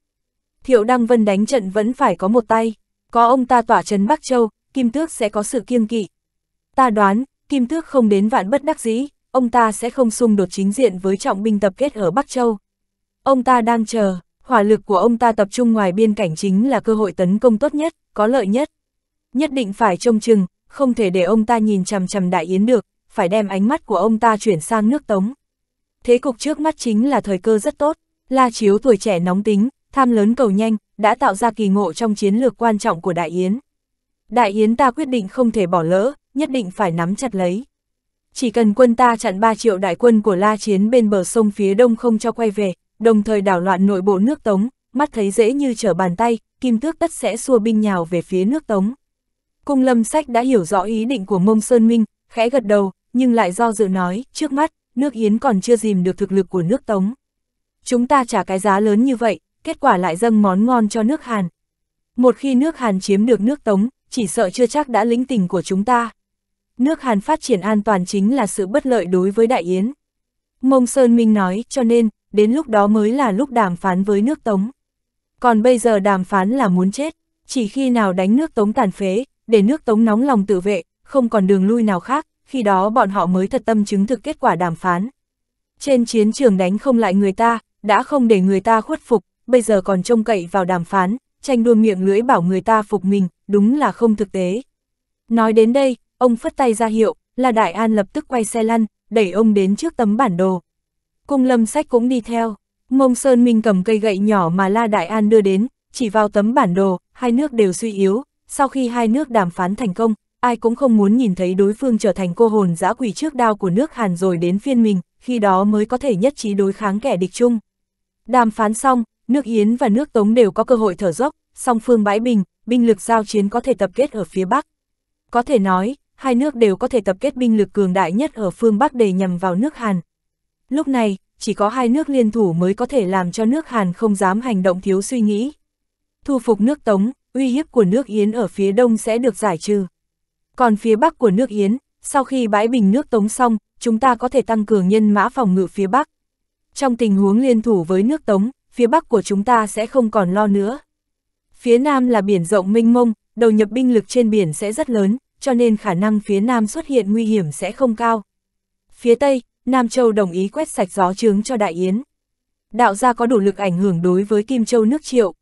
Thiệu Đăng Vân đánh trận vẫn phải có một tay, có ông ta tỏa trấn Bắc Châu, Kim Tước sẽ có sự kiêng kỵ. Ta đoán, Kim Tước không đến vạn bất đắc dĩ, ông ta sẽ không xung đột chính diện với trọng binh tập kết ở Bắc Châu. Ông ta đang chờ, hỏa lực của ông ta tập trung ngoài biên cảnh chính là cơ hội tấn công tốt nhất, có lợi nhất nhất định phải trông chừng, không thể để ông ta nhìn chằm chằm đại yến được, phải đem ánh mắt của ông ta chuyển sang nước tống. Thế cục trước mắt chính là thời cơ rất tốt, La Chiếu tuổi trẻ nóng tính, tham lớn cầu nhanh, đã tạo ra kỳ ngộ trong chiến lược quan trọng của Đại Yến. Đại Yến ta quyết định không thể bỏ lỡ, nhất định phải nắm chặt lấy. Chỉ cần quân ta chặn 3 triệu đại quân của La Chiến bên bờ sông phía đông không cho quay về, đồng thời đảo loạn nội bộ nước Tống, mắt thấy dễ như trở bàn tay, Kim Tước tất sẽ xua binh nhào về phía nước Tống. Cung lâm sách đã hiểu rõ ý định của mông Sơn Minh, khẽ gật đầu, nhưng lại do dự nói, trước mắt, nước Yến còn chưa dìm được thực lực của nước Tống. Chúng ta trả cái giá lớn như vậy, kết quả lại dâng món ngon cho nước Hàn. Một khi nước Hàn chiếm được nước Tống, chỉ sợ chưa chắc đã lĩnh tình của chúng ta. Nước Hàn phát triển an toàn chính là sự bất lợi đối với Đại Yến. Mông Sơn Minh nói, cho nên, đến lúc đó mới là lúc đàm phán với nước Tống. Còn bây giờ đàm phán là muốn chết, chỉ khi nào đánh nước Tống tàn phế, để nước Tống nóng lòng tự vệ, không còn đường lui nào khác, khi đó bọn họ mới thật tâm chứng thực kết quả đàm phán. Trên chiến trường đánh không lại người ta, đã không để người ta khuất phục, bây giờ còn trông cậy vào đàm phán, tranh đua miệng lưỡi bảo người ta phục mình, đúng là không thực tế. Nói đến đây, ông phất tay ra hiệu, là Đại An lập tức quay xe lăn, đẩy ông đến trước tấm bản đồ. Cung lâm sách cũng đi theo, mông sơn minh cầm cây gậy nhỏ mà La Đại An đưa đến, chỉ vào tấm bản đồ, hai nước đều suy yếu, sau khi hai nước đàm phán thành công, ai cũng không muốn nhìn thấy đối phương trở thành cô hồn dã quỷ trước đao của nước Hàn rồi đến phiên mình, khi đó mới có thể nhất trí đối kháng kẻ địch chung. Đàm phán xong, nước Yến và nước Tống đều có cơ hội thở dốc, song phương bãi bình, binh lực giao chiến có thể tập kết ở phía Bắc. Có thể nói, hai nước đều có thể tập kết binh lực cường đại nhất ở phương Bắc để nhằm vào nước Hàn. Lúc này, chỉ có hai nước liên thủ mới có thể làm cho nước Hàn không dám hành động thiếu suy nghĩ. Thu phục nước Tống, uy hiếp của nước Yến ở phía đông sẽ được giải trừ. Còn phía bắc của nước Yến, sau khi bãi bình nước Tống xong, chúng ta có thể tăng cường nhân mã phòng ngự phía bắc. Trong tình huống liên thủ với nước Tống, phía bắc của chúng ta sẽ không còn lo nữa. Phía nam là biển rộng mênh mông, đầu nhập binh lực trên biển sẽ rất lớn, cho nên khả năng phía nam xuất hiện nguy hiểm sẽ không cao. Phía tây, Nam Châu đồng ý quét sạch gió trướng cho Đại Yến. Đạo gia có đủ lực ảnh hưởng đối với Kim Châu nước Triệu,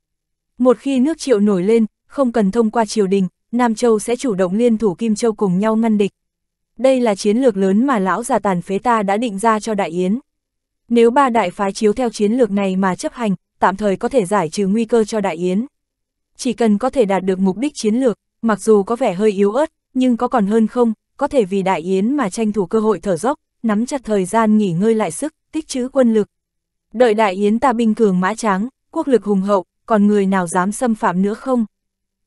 một khi nước triệu nổi lên, không cần thông qua triều đình, Nam Châu sẽ chủ động liên thủ Kim Châu cùng nhau ngăn địch. Đây là chiến lược lớn mà lão già tàn phế ta đã định ra cho Đại Yến. Nếu ba đại phái chiếu theo chiến lược này mà chấp hành, tạm thời có thể giải trừ nguy cơ cho Đại Yến. Chỉ cần có thể đạt được mục đích chiến lược, mặc dù có vẻ hơi yếu ớt, nhưng có còn hơn không, có thể vì Đại Yến mà tranh thủ cơ hội thở dốc, nắm chặt thời gian nghỉ ngơi lại sức, tích trữ quân lực. Đợi Đại Yến ta binh cường mã tráng, quốc lực hùng hậu, còn người nào dám xâm phạm nữa không?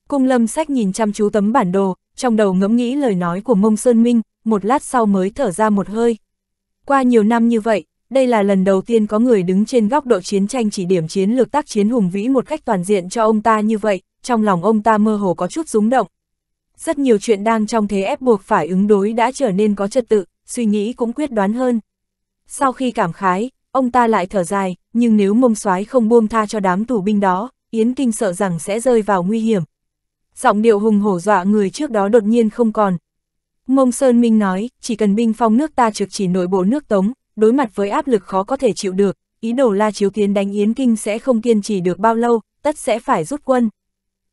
Cung lâm sách nhìn chăm chú tấm bản đồ, trong đầu ngẫm nghĩ lời nói của mông Sơn Minh, một lát sau mới thở ra một hơi. Qua nhiều năm như vậy, đây là lần đầu tiên có người đứng trên góc độ chiến tranh chỉ điểm chiến lược tác chiến hùng vĩ một cách toàn diện cho ông ta như vậy, trong lòng ông ta mơ hồ có chút rúng động. Rất nhiều chuyện đang trong thế ép buộc phải ứng đối đã trở nên có trật tự, suy nghĩ cũng quyết đoán hơn. Sau khi cảm khái, ông ta lại thở dài, nhưng nếu mông soái không buông tha cho đám tù binh đó, Yến Kinh sợ rằng sẽ rơi vào nguy hiểm. Giọng điệu hùng hổ dọa người trước đó đột nhiên không còn. Mông Sơn Minh nói, chỉ cần binh phong nước ta trực chỉ nội bộ nước Tống, đối mặt với áp lực khó có thể chịu được, ý đồ La Chiếu Tiến đánh Yến Kinh sẽ không kiên trì được bao lâu, tất sẽ phải rút quân.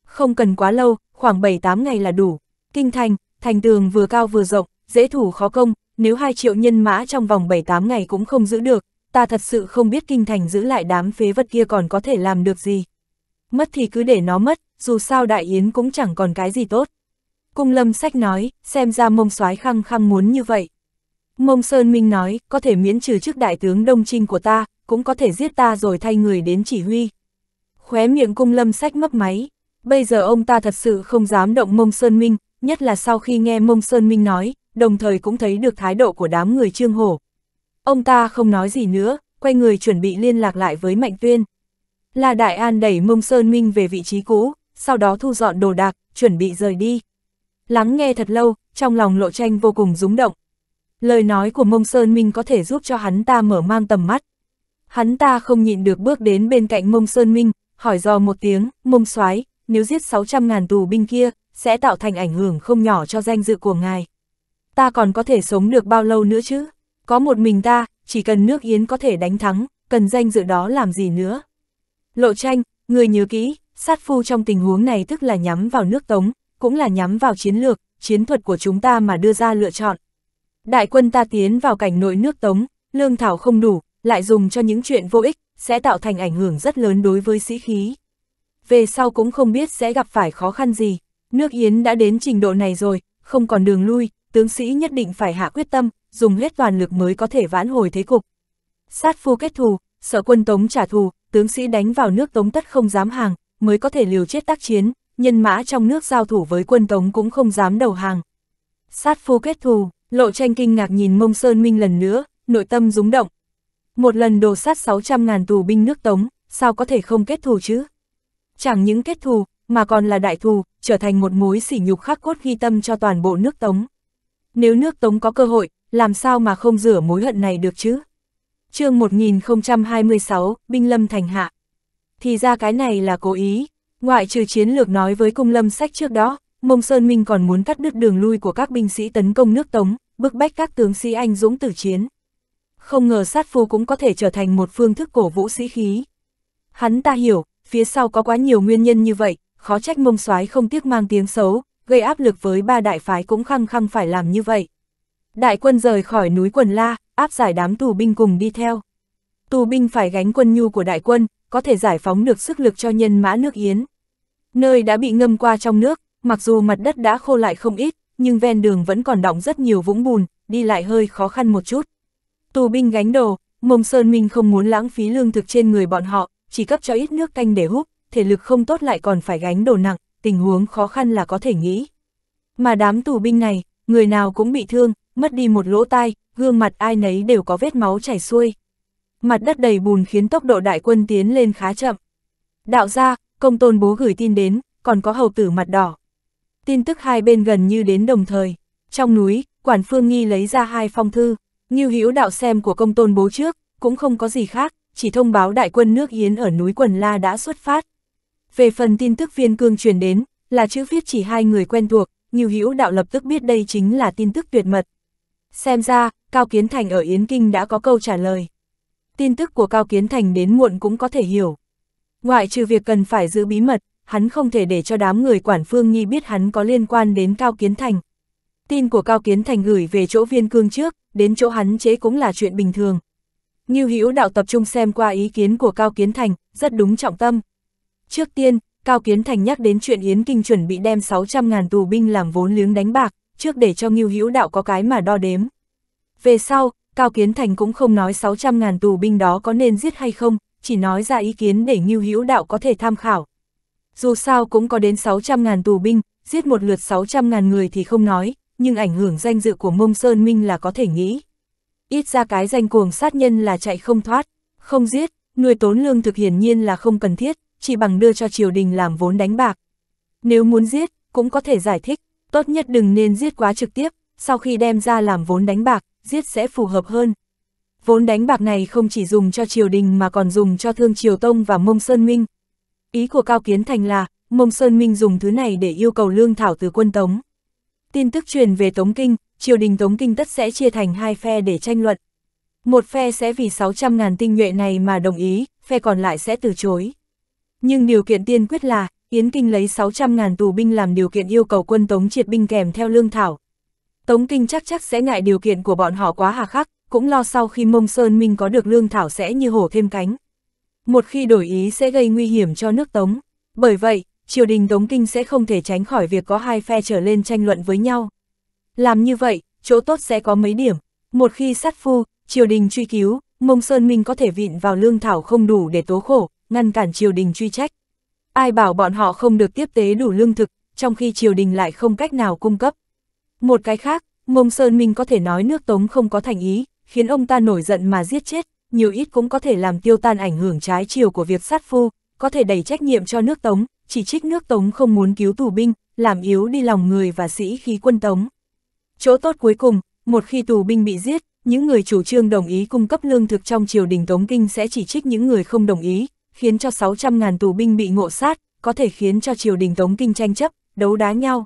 Không cần quá lâu, khoảng 7-8 ngày là đủ. Kinh thành, thành tường vừa cao vừa rộng, dễ thủ khó công, nếu 2 triệu nhân mã trong vòng 7-8 ngày cũng không giữ được, ta thật sự không biết kinh thành giữ lại đám phế vật kia còn có thể làm được gì mất thì cứ để nó mất, dù sao đại yến cũng chẳng còn cái gì tốt. Cung lâm sách nói, xem ra mông soái khăng khăng muốn như vậy. Mông Sơn Minh nói, có thể miễn trừ chức đại tướng Đông Trinh của ta, cũng có thể giết ta rồi thay người đến chỉ huy. Khóe miệng cung lâm sách mấp máy, bây giờ ông ta thật sự không dám động mông Sơn Minh, nhất là sau khi nghe mông Sơn Minh nói, đồng thời cũng thấy được thái độ của đám người trương hổ. Ông ta không nói gì nữa, quay người chuẩn bị liên lạc lại với Mạnh Tuyên. La Đại An đẩy mông Sơn Minh về vị trí cũ, sau đó thu dọn đồ đạc, chuẩn bị rời đi. Lắng nghe thật lâu, trong lòng lộ tranh vô cùng rúng động. Lời nói của mông Sơn Minh có thể giúp cho hắn ta mở mang tầm mắt. Hắn ta không nhịn được bước đến bên cạnh mông Sơn Minh, hỏi dò một tiếng, mông soái nếu giết 600.000 tù binh kia, sẽ tạo thành ảnh hưởng không nhỏ cho danh dự của ngài. Ta còn có thể sống được bao lâu nữa chứ? Có một mình ta, chỉ cần nước Yến có thể đánh thắng, cần danh dự đó làm gì nữa? Lộ tranh, người nhớ kỹ, sát phu trong tình huống này tức là nhắm vào nước Tống, cũng là nhắm vào chiến lược, chiến thuật của chúng ta mà đưa ra lựa chọn. Đại quân ta tiến vào cảnh nội nước Tống, lương thảo không đủ, lại dùng cho những chuyện vô ích, sẽ tạo thành ảnh hưởng rất lớn đối với sĩ khí. Về sau cũng không biết sẽ gặp phải khó khăn gì, nước Yến đã đến trình độ này rồi, không còn đường lui, tướng sĩ nhất định phải hạ quyết tâm, dùng hết toàn lực mới có thể vãn hồi thế cục. Sát phu kết thù, sở quân Tống trả thù, tướng sĩ đánh vào nước Tống tất không dám hàng, mới có thể liều chết tác chiến, nhân mã trong nước giao thủ với quân Tống cũng không dám đầu hàng. Sát phu kết thù, lộ tranh kinh ngạc nhìn mông Sơn Minh lần nữa, nội tâm rúng động. Một lần đồ sát 600.000 tù binh nước Tống, sao có thể không kết thù chứ? Chẳng những kết thù, mà còn là đại thù, trở thành một mối sỉ nhục khắc cốt ghi tâm cho toàn bộ nước Tống. Nếu nước Tống có cơ hội, làm sao mà không rửa mối hận này được chứ? chương 1026, binh lâm thành hạ. Thì ra cái này là cố ý, ngoại trừ chiến lược nói với cung lâm sách trước đó, Mông Sơn Minh còn muốn cắt đứt đường lui của các binh sĩ tấn công nước Tống, bức bách các tướng sĩ anh dũng tử chiến. Không ngờ sát phu cũng có thể trở thành một phương thức cổ vũ sĩ khí. Hắn ta hiểu, phía sau có quá nhiều nguyên nhân như vậy, khó trách mông soái không tiếc mang tiếng xấu, gây áp lực với ba đại phái cũng khăng khăng phải làm như vậy. Đại quân rời khỏi núi quần La, áp giải đám tù binh cùng đi theo. Tù binh phải gánh quân nhu của đại quân, có thể giải phóng được sức lực cho nhân mã nước Yến. Nơi đã bị ngâm qua trong nước, mặc dù mặt đất đã khô lại không ít, nhưng ven đường vẫn còn đọng rất nhiều vũng bùn, đi lại hơi khó khăn một chút. Tù binh gánh đồ, Mông Sơn Minh không muốn lãng phí lương thực trên người bọn họ, chỉ cấp cho ít nước canh để hút, thể lực không tốt lại còn phải gánh đồ nặng, tình huống khó khăn là có thể nghĩ. Mà đám tù binh này, người nào cũng bị thương, mất đi một lỗ tai, gương mặt ai nấy đều có vết máu chảy xuôi. Mặt đất đầy bùn khiến tốc độ đại quân tiến lên khá chậm. Đạo gia, công tôn bố gửi tin đến, còn có hầu tử mặt đỏ. Tin tức hai bên gần như đến đồng thời. Trong núi, quản phương nghi lấy ra hai phong thư, nghiêu hữu đạo xem của công tôn bố trước, cũng không có gì khác, chỉ thông báo đại quân nước Yến ở núi Quần La đã xuất phát. Về phần tin tức viên cương truyền đến, là chữ viết chỉ hai người quen thuộc, nghiêu hữu đạo lập tức biết đây chính là tin tức tuyệt mật. Xem ra, Cao Kiến Thành ở Yến Kinh đã có câu trả lời. Tin tức của Cao Kiến Thành đến muộn cũng có thể hiểu. Ngoại trừ việc cần phải giữ bí mật, hắn không thể để cho đám người quản phương nhi biết hắn có liên quan đến Cao Kiến Thành. Tin của Cao Kiến Thành gửi về chỗ viên cương trước, đến chỗ hắn chế cũng là chuyện bình thường. Như Hữu đạo tập trung xem qua ý kiến của Cao Kiến Thành, rất đúng trọng tâm. Trước tiên, Cao Kiến Thành nhắc đến chuyện Yến Kinh chuẩn bị đem 600.000 tù binh làm vốn liếng đánh bạc trước để cho Ngưu Hữu Đạo có cái mà đo đếm. Về sau, Cao Kiến Thành cũng không nói 600.000 tù binh đó có nên giết hay không, chỉ nói ra ý kiến để Ngưu Hữu Đạo có thể tham khảo. Dù sao cũng có đến 600.000 tù binh, giết một lượt 600.000 người thì không nói, nhưng ảnh hưởng danh dự của Mông Sơn Minh là có thể nghĩ. Ít ra cái danh cuồng sát nhân là chạy không thoát, không giết, nuôi tốn lương thực hiển nhiên là không cần thiết, chỉ bằng đưa cho triều đình làm vốn đánh bạc. Nếu muốn giết, cũng có thể giải thích, Tốt nhất đừng nên giết quá trực tiếp, sau khi đem ra làm vốn đánh bạc, giết sẽ phù hợp hơn. Vốn đánh bạc này không chỉ dùng cho triều đình mà còn dùng cho Thương Triều Tông và Mông Sơn Minh. Ý của Cao Kiến Thành là, Mông Sơn Minh dùng thứ này để yêu cầu lương thảo từ quân Tống. Tin tức truyền về Tống Kinh, triều đình Tống Kinh tất sẽ chia thành hai phe để tranh luận. Một phe sẽ vì 600.000 tinh nhuệ này mà đồng ý, phe còn lại sẽ từ chối. Nhưng điều kiện tiên quyết là, Yến Kinh lấy 600.000 tù binh làm điều kiện yêu cầu quân Tống triệt binh kèm theo lương thảo. Tống Kinh chắc chắc sẽ ngại điều kiện của bọn họ quá hà khắc, cũng lo sau khi Mông Sơn Minh có được lương thảo sẽ như hổ thêm cánh. Một khi đổi ý sẽ gây nguy hiểm cho nước Tống. Bởi vậy, triều đình Tống Kinh sẽ không thể tránh khỏi việc có hai phe trở lên tranh luận với nhau. Làm như vậy, chỗ tốt sẽ có mấy điểm. Một khi sát phu, triều đình truy cứu, Mông Sơn Minh có thể vịn vào lương thảo không đủ để tố khổ, ngăn cản triều đình truy trách. Ai bảo bọn họ không được tiếp tế đủ lương thực, trong khi triều đình lại không cách nào cung cấp. Một cái khác, Mông Sơn Minh có thể nói nước Tống không có thành ý, khiến ông ta nổi giận mà giết chết, nhiều ít cũng có thể làm tiêu tan ảnh hưởng trái chiều của việc sát phu, có thể đẩy trách nhiệm cho nước Tống, chỉ trích nước Tống không muốn cứu tù binh, làm yếu đi lòng người và sĩ khí quân Tống. Chỗ tốt cuối cùng, một khi tù binh bị giết, những người chủ trương đồng ý cung cấp lương thực trong triều đình Tống Kinh sẽ chỉ trích những người không đồng ý, khiến cho 600.000 tù binh bị ngộ sát, có thể khiến cho triều đình Tống Kinh tranh chấp, đấu đá nhau.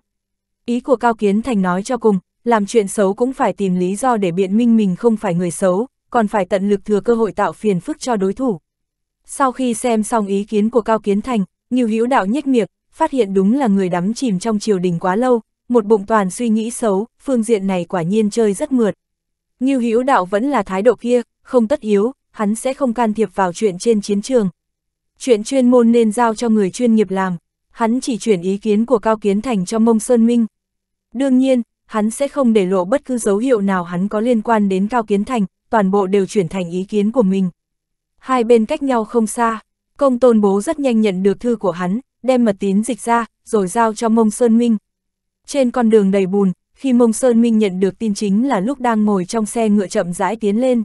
Ý của Cao Kiến Thành nói cho cùng, làm chuyện xấu cũng phải tìm lý do để biện minh mình không phải người xấu, còn phải tận lực thừa cơ hội tạo phiền phức cho đối thủ. Sau khi xem xong ý kiến của Cao Kiến Thành, Nhiều Hữu Đạo nhếch miệng, phát hiện đúng là người đắm chìm trong triều đình quá lâu, một bụng toàn suy nghĩ xấu, phương diện này quả nhiên chơi rất mượt. Nhiều Hữu Đạo vẫn là thái độ kia, không tất yếu, hắn sẽ không can thiệp vào chuyện trên chiến trường, chuyện chuyên môn nên giao cho người chuyên nghiệp làm, hắn chỉ chuyển ý kiến của Cao Kiến Thành cho Mông Sơn Minh. Đương nhiên, hắn sẽ không để lộ bất cứ dấu hiệu nào hắn có liên quan đến Cao Kiến Thành, toàn bộ đều chuyển thành ý kiến của mình. Hai bên cách nhau không xa, công tôn bố rất nhanh nhận được thư của hắn, đem mật tín dịch ra, rồi giao cho Mông Sơn Minh. Trên con đường đầy bùn, khi Mông Sơn Minh nhận được tin chính là lúc đang ngồi trong xe ngựa chậm rãi tiến lên.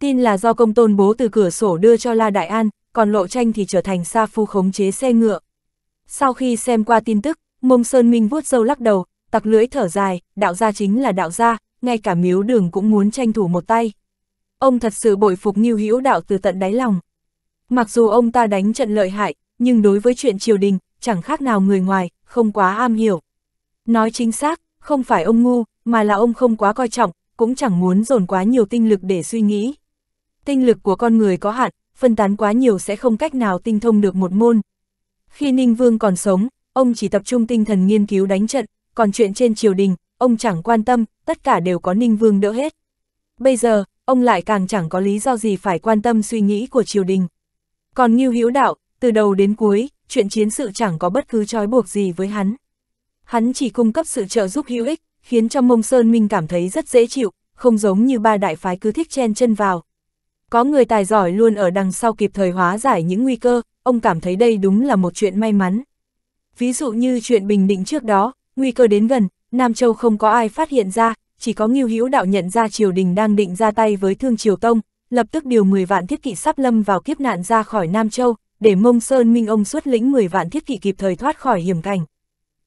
Tin là do công tôn bố từ cửa sổ đưa cho La Đại An, còn lộ tranh thì trở thành sa phu khống chế xe ngựa. Sau khi xem qua tin tức, mông Sơn Minh vuốt râu lắc đầu, tặc lưỡi thở dài, đạo gia chính là đạo gia, ngay cả miếu đường cũng muốn tranh thủ một tay. Ông thật sự bội phục nghiêu hữu đạo từ tận đáy lòng. Mặc dù ông ta đánh trận lợi hại, nhưng đối với chuyện triều đình, chẳng khác nào người ngoài, không quá am hiểu. Nói chính xác, không phải ông ngu, mà là ông không quá coi trọng, cũng chẳng muốn dồn quá nhiều tinh lực để suy nghĩ. Tinh lực của con người có hạn, phân tán quá nhiều sẽ không cách nào tinh thông được một môn. Khi Ninh Vương còn sống, ông chỉ tập trung tinh thần nghiên cứu đánh trận, còn chuyện trên triều đình, ông chẳng quan tâm, tất cả đều có Ninh Vương đỡ hết. Bây giờ, ông lại càng chẳng có lý do gì phải quan tâm suy nghĩ của triều đình. Còn Ngưu Hữu Đạo, từ đầu đến cuối, chuyện chiến sự chẳng có bất cứ trói buộc gì với hắn. Hắn chỉ cung cấp sự trợ giúp hữu ích, khiến cho Mông Sơn Minh cảm thấy rất dễ chịu, không giống như ba đại phái cứ thích chen chân vào, có người tài giỏi luôn ở đằng sau kịp thời hóa giải những nguy cơ, ông cảm thấy đây đúng là một chuyện may mắn. Ví dụ như chuyện Bình Định trước đó, nguy cơ đến gần, Nam Châu không có ai phát hiện ra, chỉ có Ngưu Hữu đạo nhận ra triều đình đang định ra tay với Thương Triều Tông, lập tức điều 10 vạn thiết kỵ sắp lâm vào kiếp nạn ra khỏi Nam Châu, để Mông Sơn Minh ông xuất lĩnh 10 vạn thiết kỵ kịp thời thoát khỏi hiểm cảnh.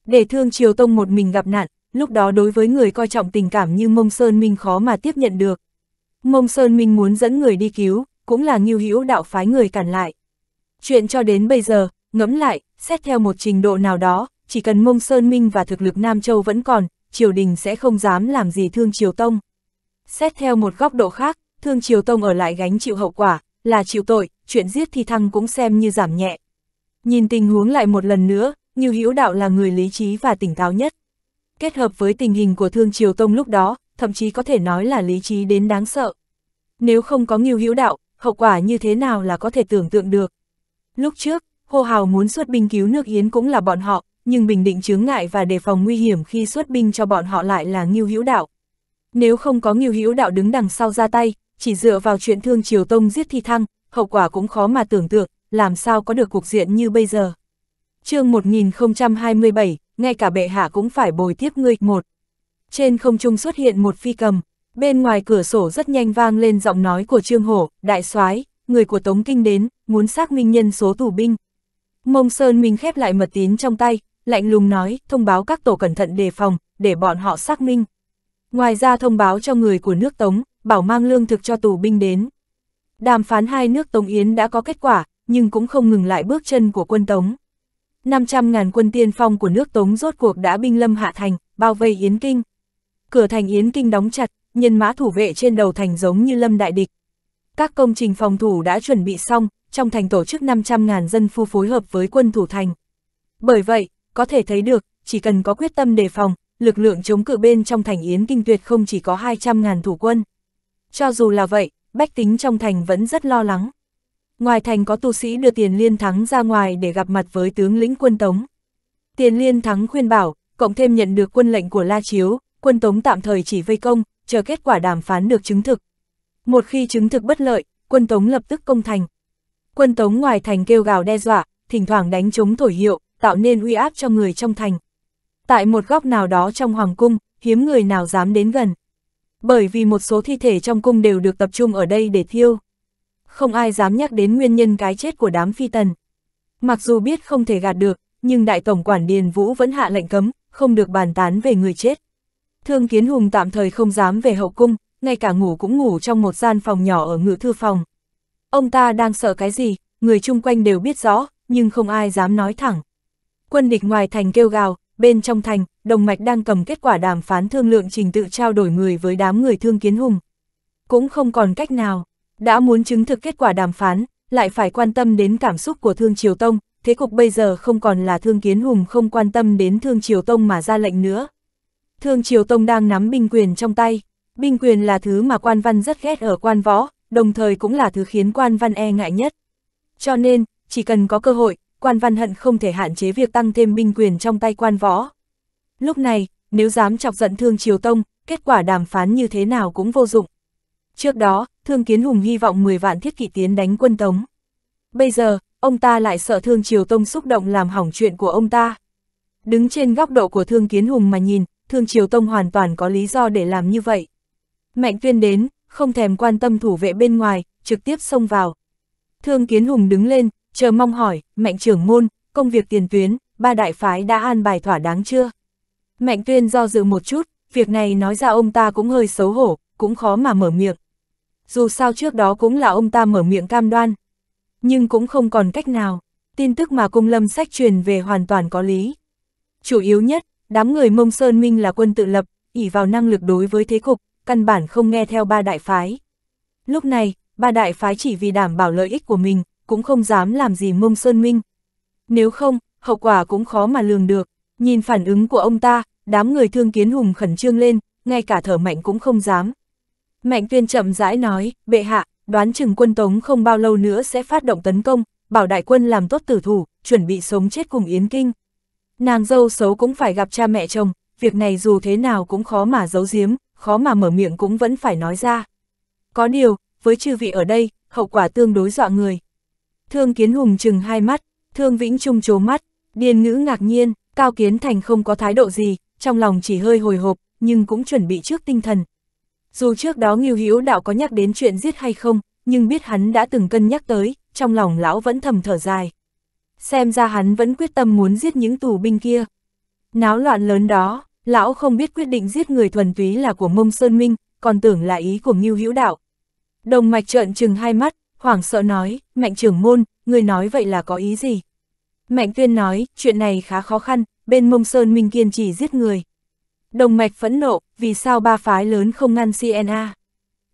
Để Thương Triều Tông một mình gặp nạn, lúc đó đối với người coi trọng tình cảm như Mông Sơn Minh khó mà tiếp nhận được, Mông Sơn Minh muốn dẫn người đi cứu, cũng là Ngưu hữu đạo phái người cản lại. Chuyện cho đến bây giờ, ngẫm lại, xét theo một trình độ nào đó, chỉ cần Mông Sơn Minh và thực lực Nam Châu vẫn còn, triều đình sẽ không dám làm gì Thương Triều Tông. Xét theo một góc độ khác, Thương Triều Tông ở lại gánh chịu hậu quả, là chịu tội, chuyện giết Thi thăng cũng xem như giảm nhẹ. Nhìn tình huống lại một lần nữa, Ngưu Hữu Đạo là người lý trí và tỉnh táo nhất. Kết hợp với tình hình của Thương Triều Tông lúc đó, thậm chí có thể nói là lý trí đến đáng sợ. Nếu không có nghiêu hữu đạo, hậu quả như thế nào là có thể tưởng tượng được. Lúc trước, hô hào muốn xuất binh cứu nước Yến cũng là bọn họ, nhưng bình định chướng ngại và đề phòng nguy hiểm khi xuất binh cho bọn họ lại là nghiêu hữu đạo. Nếu không có nghiêu hữu đạo đứng đằng sau ra tay, chỉ dựa vào chuyện thương Triều Tông giết Thi Thăng, hậu quả cũng khó mà tưởng tượng, làm sao có được cuộc diện như bây giờ. chương 1027, ngay cả bệ hạ cũng phải bồi tiếp ngươi một. Trên không trung xuất hiện một phi cầm, bên ngoài cửa sổ rất nhanh vang lên giọng nói của Trương Hổ, đại soái người của Tống Kinh đến, muốn xác minh nhân số tù binh. Mông Sơn Minh khép lại mật tín trong tay, lạnh lùng nói, thông báo các tổ cẩn thận đề phòng, để bọn họ xác minh. Ngoài ra thông báo cho người của nước Tống, bảo mang lương thực cho tù binh đến. Đàm phán hai nước Tống Yến đã có kết quả, nhưng cũng không ngừng lại bước chân của quân Tống. 500.000 quân tiên phong của nước Tống rốt cuộc đã binh lâm hạ thành, bao vây Yến Kinh cửa thành Yến Kinh đóng chặt, nhân mã thủ vệ trên đầu thành giống như lâm đại địch. Các công trình phòng thủ đã chuẩn bị xong, trong thành tổ chức 500.000 dân phu phối hợp với quân thủ thành. Bởi vậy, có thể thấy được, chỉ cần có quyết tâm đề phòng, lực lượng chống cự bên trong thành Yến Kinh tuyệt không chỉ có 200.000 thủ quân. Cho dù là vậy, bách tính trong thành vẫn rất lo lắng. Ngoài thành có tu sĩ đưa tiền liên thắng ra ngoài để gặp mặt với tướng lĩnh quân tống. Tiền liên thắng khuyên bảo, cộng thêm nhận được quân lệnh của La Chiếu, quân Tống tạm thời chỉ vây công, chờ kết quả đàm phán được chứng thực. Một khi chứng thực bất lợi, quân Tống lập tức công thành. Quân Tống ngoài thành kêu gào đe dọa, thỉnh thoảng đánh chống thổi hiệu, tạo nên uy áp cho người trong thành. Tại một góc nào đó trong hoàng cung, hiếm người nào dám đến gần. Bởi vì một số thi thể trong cung đều được tập trung ở đây để thiêu. Không ai dám nhắc đến nguyên nhân cái chết của đám phi tần. Mặc dù biết không thể gạt được, nhưng Đại Tổng Quản Điền Vũ vẫn hạ lệnh cấm, không được bàn tán về người chết. Thương Kiến Hùng tạm thời không dám về hậu cung, ngay cả ngủ cũng ngủ trong một gian phòng nhỏ ở ngự thư phòng. Ông ta đang sợ cái gì, người chung quanh đều biết rõ, nhưng không ai dám nói thẳng. Quân địch ngoài thành kêu gào, bên trong thành, đồng mạch đang cầm kết quả đàm phán thương lượng trình tự trao đổi người với đám người Thương Kiến Hùng. Cũng không còn cách nào, đã muốn chứng thực kết quả đàm phán, lại phải quan tâm đến cảm xúc của Thương Triều Tông, thế cục bây giờ không còn là Thương Kiến Hùng không quan tâm đến Thương Triều Tông mà ra lệnh nữa. Thương Triều Tông đang nắm binh quyền trong tay. Binh quyền là thứ mà quan văn rất ghét ở quan võ, đồng thời cũng là thứ khiến quan văn e ngại nhất. Cho nên, chỉ cần có cơ hội, quan văn hận không thể hạn chế việc tăng thêm binh quyền trong tay quan võ. Lúc này, nếu dám chọc giận Thương Triều Tông, kết quả đàm phán như thế nào cũng vô dụng. Trước đó, Thương Kiến Hùng hy vọng 10 vạn thiết kỵ tiến đánh quân Tống. Bây giờ, ông ta lại sợ Thương Triều Tông xúc động làm hỏng chuyện của ông ta. Đứng trên góc độ của Thương Kiến Hùng mà nhìn, Thương Triều Tông hoàn toàn có lý do để làm như vậy. Mạnh tuyên đến, không thèm quan tâm thủ vệ bên ngoài, trực tiếp xông vào. Thương Kiến Hùng đứng lên, chờ mong hỏi, Mạnh trưởng môn, công việc tiền tuyến, ba đại phái đã an bài thỏa đáng chưa? Mạnh tuyên do dự một chút, việc này nói ra ông ta cũng hơi xấu hổ, cũng khó mà mở miệng. Dù sao trước đó cũng là ông ta mở miệng cam đoan. Nhưng cũng không còn cách nào, tin tức mà cung lâm sách truyền về hoàn toàn có lý. Chủ yếu nhất, Đám người Mông Sơn Minh là quân tự lập, ỉ vào năng lực đối với thế cục, căn bản không nghe theo ba đại phái. Lúc này, ba đại phái chỉ vì đảm bảo lợi ích của mình, cũng không dám làm gì Mông Sơn Minh. Nếu không, hậu quả cũng khó mà lường được. Nhìn phản ứng của ông ta, đám người thương kiến hùng khẩn trương lên, ngay cả thở mạnh cũng không dám. Mạnh tuyên chậm rãi nói, bệ hạ, đoán chừng quân Tống không bao lâu nữa sẽ phát động tấn công, bảo đại quân làm tốt tử thủ, chuẩn bị sống chết cùng Yến Kinh. Nàng dâu xấu cũng phải gặp cha mẹ chồng, việc này dù thế nào cũng khó mà giấu giếm, khó mà mở miệng cũng vẫn phải nói ra. Có điều, với chư vị ở đây, hậu quả tương đối dọa người. Thương Kiến Hùng chừng hai mắt, Thương Vĩnh Trung chố mắt, Điền Ngữ ngạc nhiên, Cao Kiến Thành không có thái độ gì, trong lòng chỉ hơi hồi hộp, nhưng cũng chuẩn bị trước tinh thần. Dù trước đó Ngưu Hữu Đạo có nhắc đến chuyện giết hay không, nhưng biết hắn đã từng cân nhắc tới, trong lòng lão vẫn thầm thở dài xem ra hắn vẫn quyết tâm muốn giết những tù binh kia. Náo loạn lớn đó, lão không biết quyết định giết người thuần túy là của mông Sơn Minh, còn tưởng là ý của Ngưu Hữu Đạo. Đồng mạch trợn trừng hai mắt, hoảng sợ nói, mạnh trưởng môn, người nói vậy là có ý gì? Mạnh tuyên nói, chuyện này khá khó khăn, bên mông Sơn Minh kiên trì giết người. Đồng mạch phẫn nộ, vì sao ba phái lớn không ngăn CNA?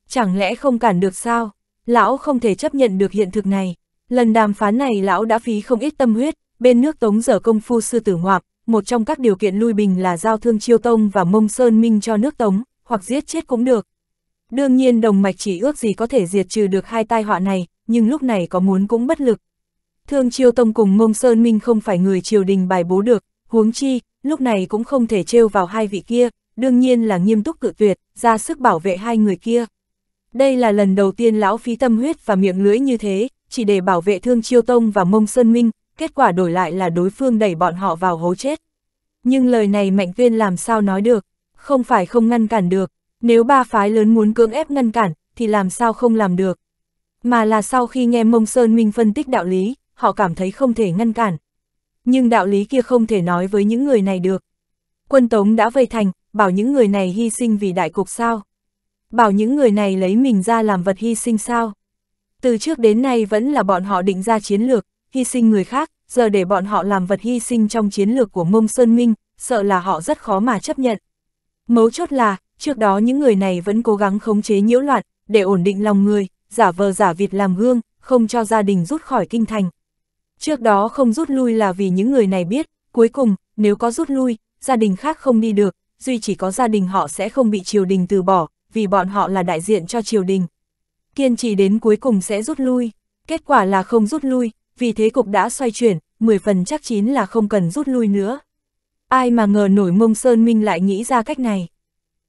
Chẳng lẽ không cản được sao? Lão không thể chấp nhận được hiện thực này. Lần đàm phán này lão đã phí không ít tâm huyết, bên nước Tống dở công phu sư tử ngoạp, một trong các điều kiện lui bình là giao thương Chiêu Tông và Mông Sơn Minh cho nước Tống, hoặc giết chết cũng được. Đương nhiên đồng mạch chỉ ước gì có thể diệt trừ được hai tai họa này, nhưng lúc này có muốn cũng bất lực. Thương Chiêu Tông cùng Mông Sơn Minh không phải người triều đình bài bố được, huống chi, lúc này cũng không thể trêu vào hai vị kia, đương nhiên là nghiêm túc cự tuyệt, ra sức bảo vệ hai người kia. Đây là lần đầu tiên lão phí tâm huyết và miệng lưỡi như thế, chỉ để bảo vệ Thương Chiêu Tông và Mông Sơn Minh, kết quả đổi lại là đối phương đẩy bọn họ vào hố chết. Nhưng lời này Mạnh Tuyên làm sao nói được, không phải không ngăn cản được, nếu ba phái lớn muốn cưỡng ép ngăn cản, thì làm sao không làm được. Mà là sau khi nghe Mông Sơn Minh phân tích đạo lý, họ cảm thấy không thể ngăn cản. Nhưng đạo lý kia không thể nói với những người này được. Quân Tống đã vây thành, bảo những người này hy sinh vì đại cục sao? Bảo những người này lấy mình ra làm vật hy sinh sao? Từ trước đến nay vẫn là bọn họ định ra chiến lược, hy sinh người khác, giờ để bọn họ làm vật hy sinh trong chiến lược của Mông Sơn Minh, sợ là họ rất khó mà chấp nhận. Mấu chốt là, trước đó những người này vẫn cố gắng khống chế nhiễu loạn, để ổn định lòng người, giả vờ giả vịt làm gương, không cho gia đình rút khỏi kinh thành. Trước đó không rút lui là vì những người này biết, cuối cùng, nếu có rút lui, gia đình khác không đi được, duy chỉ có gia đình họ sẽ không bị triều đình từ bỏ, vì bọn họ là đại diện cho triều đình kiên trì đến cuối cùng sẽ rút lui. Kết quả là không rút lui, vì thế cục đã xoay chuyển, 10 phần chắc chín là không cần rút lui nữa. Ai mà ngờ nổi mông Sơn Minh lại nghĩ ra cách này.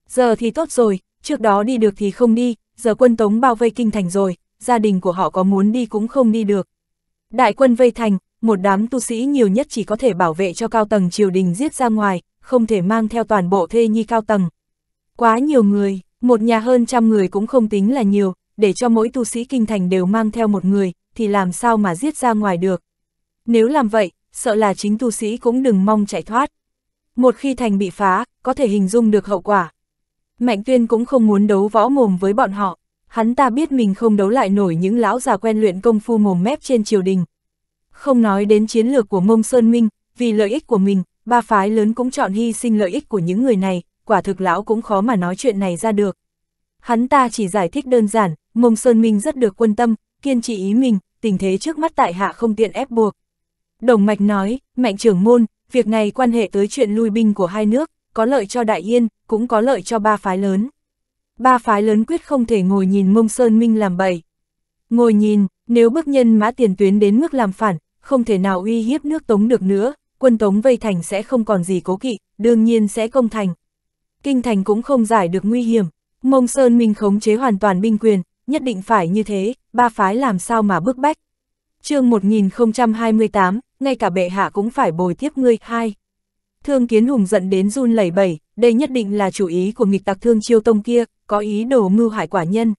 Giờ thì tốt rồi, trước đó đi được thì không đi, giờ quân Tống bao vây kinh thành rồi, gia đình của họ có muốn đi cũng không đi được. Đại quân vây thành, một đám tu sĩ nhiều nhất chỉ có thể bảo vệ cho cao tầng triều đình giết ra ngoài, không thể mang theo toàn bộ thê nhi cao tầng. Quá nhiều người, một nhà hơn trăm người cũng không tính là nhiều, để cho mỗi tu sĩ kinh thành đều mang theo một người, thì làm sao mà giết ra ngoài được. Nếu làm vậy, sợ là chính tu sĩ cũng đừng mong chạy thoát. Một khi thành bị phá, có thể hình dung được hậu quả. Mạnh tuyên cũng không muốn đấu võ mồm với bọn họ, hắn ta biết mình không đấu lại nổi những lão già quen luyện công phu mồm mép trên triều đình. Không nói đến chiến lược của mông Sơn Minh, vì lợi ích của mình, ba phái lớn cũng chọn hy sinh lợi ích của những người này, quả thực lão cũng khó mà nói chuyện này ra được. Hắn ta chỉ giải thích đơn giản, Mông Sơn Minh rất được quân tâm, kiên trì ý mình, tình thế trước mắt tại hạ không tiện ép buộc. Đồng Mạch nói, mạnh trưởng môn, việc này quan hệ tới chuyện lui binh của hai nước, có lợi cho Đại Yên, cũng có lợi cho ba phái lớn. Ba phái lớn quyết không thể ngồi nhìn Mông Sơn Minh làm bậy. Ngồi nhìn, nếu bức nhân mã tiền tuyến đến mức làm phản, không thể nào uy hiếp nước Tống được nữa, quân Tống vây thành sẽ không còn gì cố kỵ, đương nhiên sẽ công thành. Kinh thành cũng không giải được nguy hiểm, Mông Sơn Minh khống chế hoàn toàn binh quyền, nhất định phải như thế, ba phái làm sao mà bức bách. chương 1028, ngay cả bệ hạ cũng phải bồi tiếp ngươi, hai. Thương Kiến Hùng giận đến run lẩy bẩy, đây nhất định là chủ ý của nghịch tặc thương chiêu tông kia, có ý đồ mưu hại quả nhân.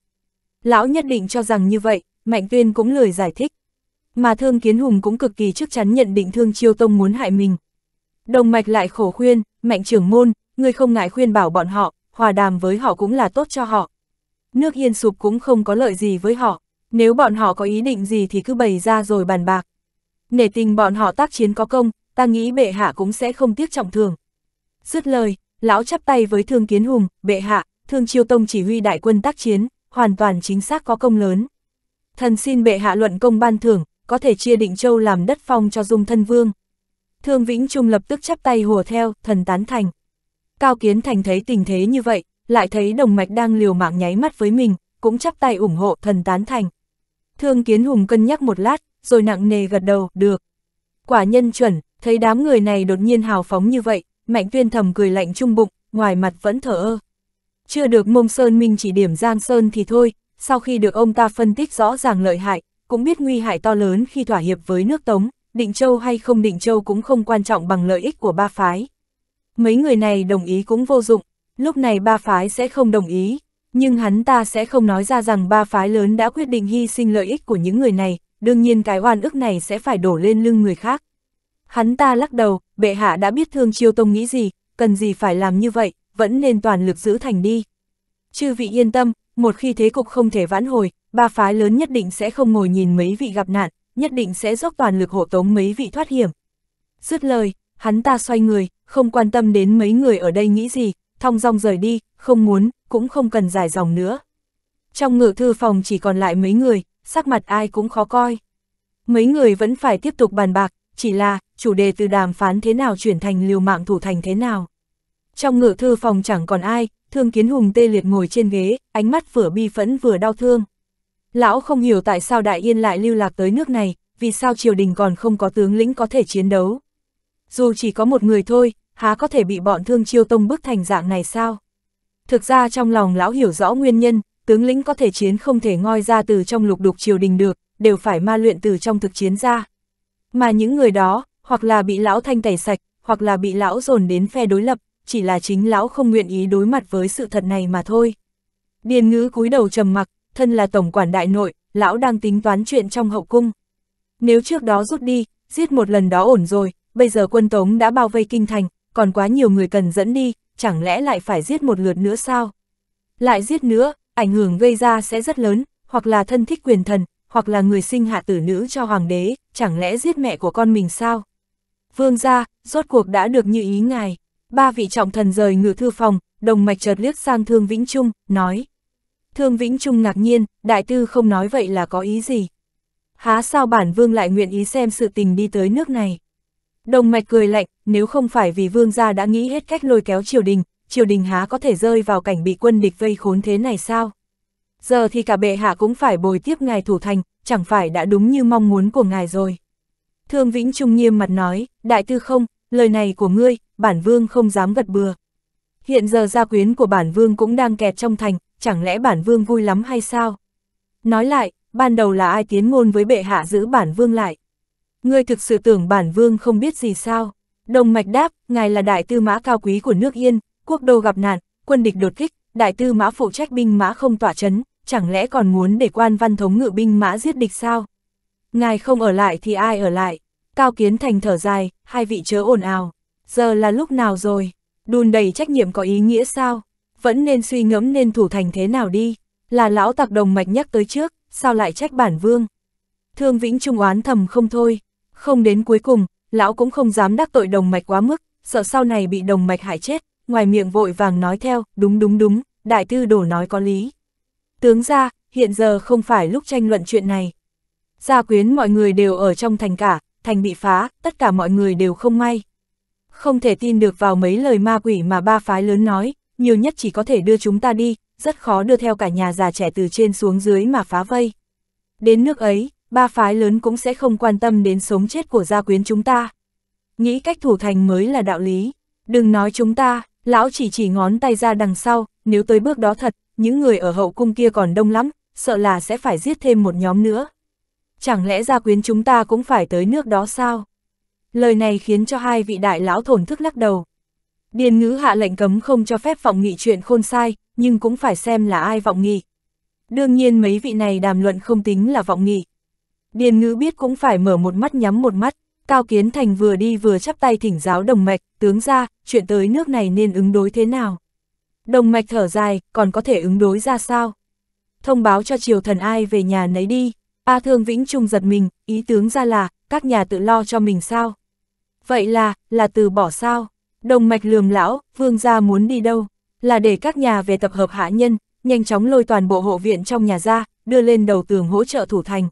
Lão nhất định cho rằng như vậy, Mạnh Tuyên cũng lời giải thích. Mà Thương Kiến Hùng cũng cực kỳ chắc chắn nhận định Thương Chiêu Tông muốn hại mình. Đồng Mạch lại khổ khuyên, Mạnh trưởng môn, người không ngại khuyên bảo bọn họ, hòa đàm với họ cũng là tốt cho họ, nước yên sụp cũng không có lợi gì với họ, nếu bọn họ có ý định gì thì cứ bày ra rồi bàn bạc. Nể tình bọn họ tác chiến có công, ta nghĩ bệ hạ cũng sẽ không tiếc trọng thường. Dứt lời, lão chắp tay với thương kiến hùng, bệ hạ, thương chiêu tông chỉ huy đại quân tác chiến, hoàn toàn chính xác có công lớn. Thần xin bệ hạ luận công ban thưởng, có thể chia định châu làm đất phong cho dung thân vương. Thương Vĩnh Trung lập tức chắp tay hùa theo, thần tán thành. Cao Kiến Thành thấy tình thế như vậy, lại thấy đồng mạch đang liều mạng nháy mắt với mình, cũng chắp tay ủng hộ thần tán thành. Thương Kiến Hùng cân nhắc một lát, rồi nặng nề gật đầu, được. Quả nhân chuẩn, thấy đám người này đột nhiên hào phóng như vậy, Mạnh viên thầm cười lạnh trung bụng, ngoài mặt vẫn thở ơ. Chưa được Mông Sơn Minh chỉ điểm Giang Sơn thì thôi, sau khi được ông ta phân tích rõ ràng lợi hại, cũng biết nguy hại to lớn khi thỏa hiệp với nước Tống, Định Châu hay không Định Châu cũng không quan trọng bằng lợi ích của ba phái. Mấy người này đồng ý cũng vô dụng, lúc này ba phái sẽ không đồng ý, nhưng hắn ta sẽ không nói ra rằng ba phái lớn đã quyết định hy sinh lợi ích của những người này, đương nhiên cái oan ức này sẽ phải đổ lên lưng người khác. Hắn ta lắc đầu, bệ hạ đã biết thương chiêu tông nghĩ gì, cần gì phải làm như vậy, vẫn nên toàn lực giữ thành đi. Chư vị yên tâm, một khi thế cục không thể vãn hồi, ba phái lớn nhất định sẽ không ngồi nhìn mấy vị gặp nạn, nhất định sẽ dốc toàn lực hộ tống mấy vị thoát hiểm. Dứt lời, hắn ta xoay người, không quan tâm đến mấy người ở đây nghĩ gì, thong dong rời đi, không muốn, cũng không cần giải dòng nữa. Trong ngự thư phòng chỉ còn lại mấy người, sắc mặt ai cũng khó coi. Mấy người vẫn phải tiếp tục bàn bạc, chỉ là, chủ đề từ đàm phán thế nào chuyển thành liều mạng thủ thành thế nào. Trong ngự thư phòng chẳng còn ai, thương kiến hùng tê liệt ngồi trên ghế, ánh mắt vừa bi phẫn vừa đau thương. Lão không hiểu tại sao Đại Yên lại lưu lạc tới nước này, vì sao triều đình còn không có tướng lĩnh có thể chiến đấu. Dù chỉ có một người thôi, há có thể bị bọn thương chiêu tông bức thành dạng này sao? Thực ra trong lòng lão hiểu rõ nguyên nhân, tướng lĩnh có thể chiến không thể ngoi ra từ trong lục đục triều đình được, đều phải ma luyện từ trong thực chiến ra. Mà những người đó, hoặc là bị lão thanh tẩy sạch, hoặc là bị lão dồn đến phe đối lập, chỉ là chính lão không nguyện ý đối mặt với sự thật này mà thôi. Điền ngữ cúi đầu trầm mặc, thân là tổng quản đại nội, lão đang tính toán chuyện trong hậu cung. Nếu trước đó rút đi, giết một lần đó ổn rồi, bây giờ quân Tống đã bao vây kinh thành, còn quá nhiều người cần dẫn đi, chẳng lẽ lại phải giết một lượt nữa sao? Lại giết nữa, ảnh hưởng gây ra sẽ rất lớn, hoặc là thân thích quyền thần, hoặc là người sinh hạ tử nữ cho hoàng đế, chẳng lẽ giết mẹ của con mình sao? Vương gia, rốt cuộc đã được như ý ngài. Ba vị trọng thần rời ngự thư phòng, đồng mạch chợt liếc sang Thương Vĩnh Trung, nói. Thương Vĩnh Trung ngạc nhiên, đại tư không nói vậy là có ý gì? Há sao bản vương lại nguyện ý xem sự tình đi tới nước này? Đồng mạch cười lạnh, nếu không phải vì vương gia đã nghĩ hết cách lôi kéo triều đình, triều đình há có thể rơi vào cảnh bị quân địch vây khốn thế này sao? Giờ thì cả bệ hạ cũng phải bồi tiếp ngài thủ thành, chẳng phải đã đúng như mong muốn của ngài rồi. Thương Vĩnh Trung nghiêm mặt nói, đại tư không, lời này của ngươi, bản vương không dám gật bừa. Hiện giờ gia quyến của bản vương cũng đang kẹt trong thành, chẳng lẽ bản vương vui lắm hay sao? Nói lại, ban đầu là ai tiến ngôn với bệ hạ giữ bản vương lại? Ngươi thực sự tưởng bản vương không biết gì sao? Đồng mạch đáp, ngài là đại tư mã cao quý của nước Yên, quốc đô gặp nạn, quân địch đột kích, đại tư mã phụ trách binh mã không tỏa chấn, chẳng lẽ còn muốn để quan văn thống ngự binh mã giết địch sao? Ngài không ở lại thì ai ở lại? Cao Kiến Thành thở dài, hai vị chớ ồn ào. Giờ là lúc nào rồi? Đùn đầy trách nhiệm có ý nghĩa sao? Vẫn nên suy ngẫm nên thủ thành thế nào đi. Là lão tặc đồng mạch nhắc tới trước, sao lại trách bản vương? Thương Vĩnh Trung oán thầm không thôi, không đến cuối cùng, lão cũng không dám đắc tội đồng mạch quá mức, sợ sau này bị đồng mạch hại chết, ngoài miệng vội vàng nói theo, đúng đúng đúng, đại tư đổ nói có lý. Tướng ra, hiện giờ không phải lúc tranh luận chuyện này. Gia quyến mọi người đều ở trong thành cả, thành bị phá, tất cả mọi người đều không may. Không thể tin được vào mấy lời ma quỷ mà ba phái lớn nói, nhiều nhất chỉ có thể đưa chúng ta đi, rất khó đưa theo cả nhà già trẻ từ trên xuống dưới mà phá vây. Đến nước ấy, ba phái lớn cũng sẽ không quan tâm đến sống chết của gia quyến chúng ta. Nghĩ cách thủ thành mới là đạo lý. Đừng nói chúng ta, lão chỉ chỉ ngón tay ra đằng sau, nếu tới bước đó thật, những người ở hậu cung kia còn đông lắm, sợ là sẽ phải giết thêm một nhóm nữa. Chẳng lẽ gia quyến chúng ta cũng phải tới nước đó sao? Lời này khiến cho hai vị đại lão thổn thức lắc đầu. Điền ngữ hạ lệnh cấm không cho phép vọng nghị chuyện khôn sai, nhưng cũng phải xem là ai vọng nghị. Đương nhiên mấy vị này đàm luận không tính là vọng nghị. Điền ngữ biết cũng phải mở một mắt nhắm một mắt, Cao Kiến Thành vừa đi vừa chắp tay thỉnh giáo đồng mạch, tướng ra, chuyện tới nước này nên ứng đối thế nào. Đồng mạch thở dài, còn có thể ứng đối ra sao? Thông báo cho triều thần ai về nhà nấy đi, A Thương Vĩnh Trung giật mình, ý tướng ra là, các nhà tự lo cho mình sao? Vậy là, là từ bỏ sao? Đồng mạch lườm lão, vương gia muốn đi đâu? Là để các nhà về tập hợp hạ nhân, nhanh chóng lôi toàn bộ hộ viện trong nhà ra, đưa lên đầu tường hỗ trợ thủ thành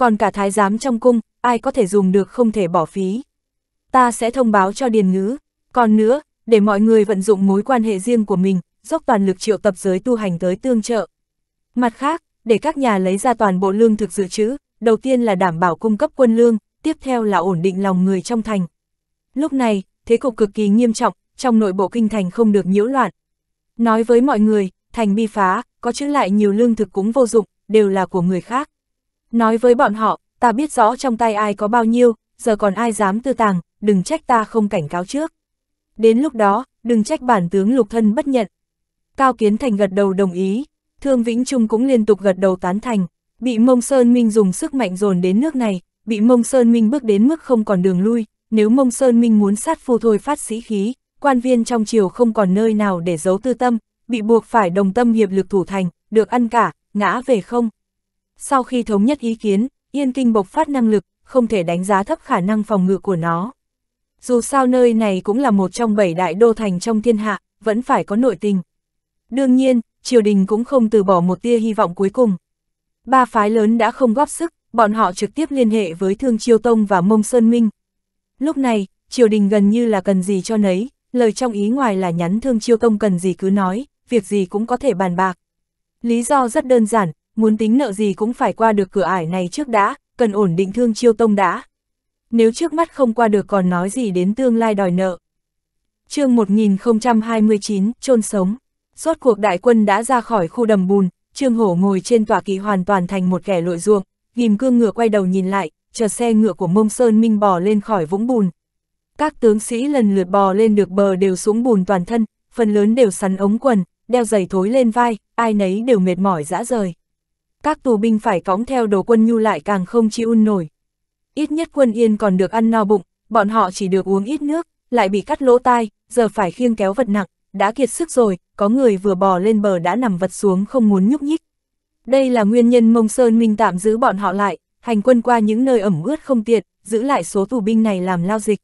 còn cả thái giám trong cung, ai có thể dùng được không thể bỏ phí. Ta sẽ thông báo cho Điền Ngữ, còn nữa, để mọi người vận dụng mối quan hệ riêng của mình, dốc toàn lực triệu tập giới tu hành tới tương trợ. Mặt khác, để các nhà lấy ra toàn bộ lương thực dự trữ, đầu tiên là đảm bảo cung cấp quân lương, tiếp theo là ổn định lòng người trong thành. Lúc này, thế cục cực kỳ nghiêm trọng, trong nội bộ kinh thành không được nhiễu loạn. Nói với mọi người, thành bi phá, có chữ lại nhiều lương thực cũng vô dụng, đều là của người khác. Nói với bọn họ, ta biết rõ trong tay ai có bao nhiêu, giờ còn ai dám tư tàng, đừng trách ta không cảnh cáo trước. Đến lúc đó, đừng trách bản tướng lục thân bất nhận. Cao Kiến Thành gật đầu đồng ý, Thương Vĩnh Trung cũng liên tục gật đầu tán thành, bị Mông Sơn Minh dùng sức mạnh dồn đến nước này, bị Mông Sơn Minh bước đến mức không còn đường lui, nếu Mông Sơn Minh muốn sát phu thôi phát sĩ khí, quan viên trong triều không còn nơi nào để giấu tư tâm, bị buộc phải đồng tâm hiệp lực thủ thành, được ăn cả, ngã về không. Sau khi thống nhất ý kiến, Yên Kinh bộc phát năng lực, không thể đánh giá thấp khả năng phòng ngự của nó. Dù sao nơi này cũng là một trong bảy đại đô thành trong thiên hạ, vẫn phải có nội tình. Đương nhiên, triều đình cũng không từ bỏ một tia hy vọng cuối cùng. Ba phái lớn đã không góp sức, bọn họ trực tiếp liên hệ với Thương Chiêu Tông và Mông Sơn Minh. Lúc này, triều đình gần như là cần gì cho nấy, lời trong ý ngoài là nhắn Thương Chiêu Tông cần gì cứ nói, việc gì cũng có thể bàn bạc. Lý do rất đơn giản, muốn tính nợ gì cũng phải qua được cửa ải này trước đã, cần ổn định thương chiêu tông đã. Nếu trước mắt không qua được còn nói gì đến tương lai đòi nợ. chương 1029, chôn sống. Rốt cuộc đại quân đã ra khỏi khu đầm bùn, Trương Hổ ngồi trên tòa kỵ hoàn toàn thành một kẻ lội ruộng, ghim cương ngựa quay đầu nhìn lại, chờ xe ngựa của Mông Sơn Minh bò lên khỏi vũng bùn. Các tướng sĩ lần lượt bò lên được bờ đều xuống bùn toàn thân, phần lớn đều sắn ống quần, đeo giày thối lên vai, ai nấy đều mệt mỏi dã rời các tù binh phải cõng theo đồ quân nhu lại càng không chịu nổi. Ít nhất quân yên còn được ăn no bụng, bọn họ chỉ được uống ít nước, lại bị cắt lỗ tai, giờ phải khiêng kéo vật nặng, đã kiệt sức rồi, có người vừa bò lên bờ đã nằm vật xuống không muốn nhúc nhích. Đây là nguyên nhân Mông Sơn Minh tạm giữ bọn họ lại, hành quân qua những nơi ẩm ướt không tiện, giữ lại số tù binh này làm lao dịch.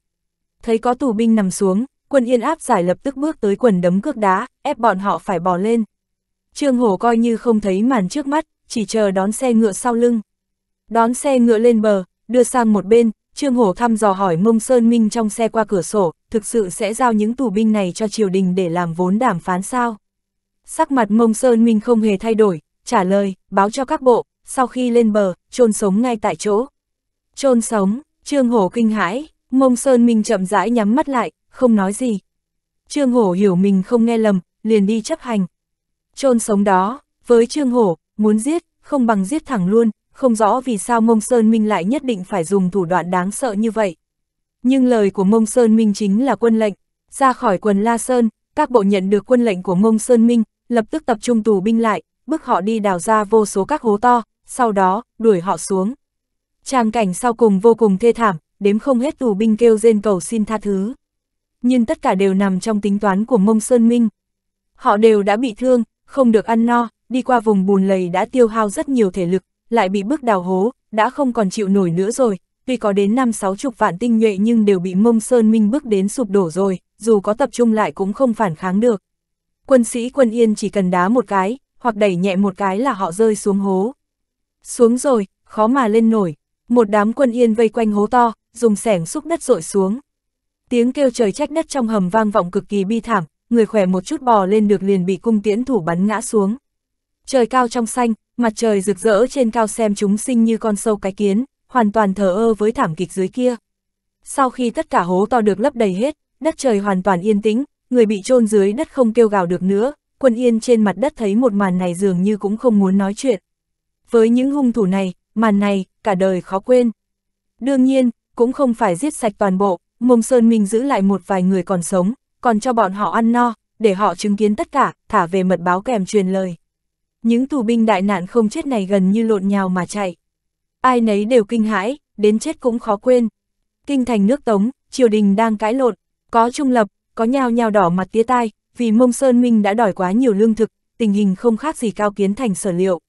Thấy có tù binh nằm xuống, quân yên áp giải lập tức bước tới quần đấm cước đá, ép bọn họ phải bò lên. Trương Hổ coi như không thấy màn trước mắt, chỉ chờ đón xe ngựa sau lưng. Đón xe ngựa lên bờ, đưa sang một bên, Trương Hổ thăm dò hỏi Mông Sơn Minh trong xe qua cửa sổ, thực sự sẽ giao những tù binh này cho triều đình để làm vốn đàm phán sao? Sắc mặt Mông Sơn Minh không hề thay đổi, trả lời, báo cho các bộ, sau khi lên bờ, chôn sống ngay tại chỗ. Chôn sống, Trương Hổ kinh hãi, Mông Sơn Minh chậm rãi nhắm mắt lại, không nói gì. Trương Hổ hiểu mình không nghe lầm, liền đi chấp hành. Chôn sống đó, với Trương Hổ, muốn giết, không bằng giết thẳng luôn, không rõ vì sao Mông Sơn Minh lại nhất định phải dùng thủ đoạn đáng sợ như vậy. Nhưng lời của Mông Sơn Minh chính là quân lệnh, ra khỏi quần La Sơn, các bộ nhận được quân lệnh của Mông Sơn Minh, lập tức tập trung tù binh lại, bước họ đi đào ra vô số các hố to, sau đó, đuổi họ xuống. Tràng cảnh sau cùng vô cùng thê thảm, đếm không hết tù binh kêu rên cầu xin tha thứ. Nhưng tất cả đều nằm trong tính toán của Mông Sơn Minh. Họ đều đã bị thương, không được ăn no, đi qua vùng bùn lầy đã tiêu hao rất nhiều thể lực, lại bị bức đào hố, đã không còn chịu nổi nữa rồi, tuy có đến năm sáu chục vạn tinh nhuệ nhưng đều bị mông sơn minh bước đến sụp đổ rồi, dù có tập trung lại cũng không phản kháng được. Quân sĩ quân yên chỉ cần đá một cái, hoặc đẩy nhẹ một cái là họ rơi xuống hố. Xuống rồi, khó mà lên nổi, một đám quân yên vây quanh hố to, dùng sẻng xúc đất rội xuống. Tiếng kêu trời trách đất trong hầm vang vọng cực kỳ bi thảm, người khỏe một chút bò lên được liền bị cung tiễn thủ bắn ngã xuống trời cao trong xanh, mặt trời rực rỡ trên cao xem chúng sinh như con sâu cái kiến, hoàn toàn thờ ơ với thảm kịch dưới kia. Sau khi tất cả hố to được lấp đầy hết, đất trời hoàn toàn yên tĩnh, người bị chôn dưới đất không kêu gào được nữa, quân yên trên mặt đất thấy một màn này dường như cũng không muốn nói chuyện. Với những hung thủ này, màn này, cả đời khó quên. Đương nhiên, cũng không phải giết sạch toàn bộ, mông Sơn mình giữ lại một vài người còn sống, còn cho bọn họ ăn no, để họ chứng kiến tất cả, thả về mật báo kèm truyền lời những tù binh đại nạn không chết này gần như lộn nhào mà chạy. Ai nấy đều kinh hãi, đến chết cũng khó quên. Kinh thành nước Tống, triều đình đang cãi lộn, có trung lập, có nhao nhao đỏ mặt tía tai, vì mông Sơn Minh đã đòi quá nhiều lương thực, tình hình không khác gì cao kiến thành sở liệu.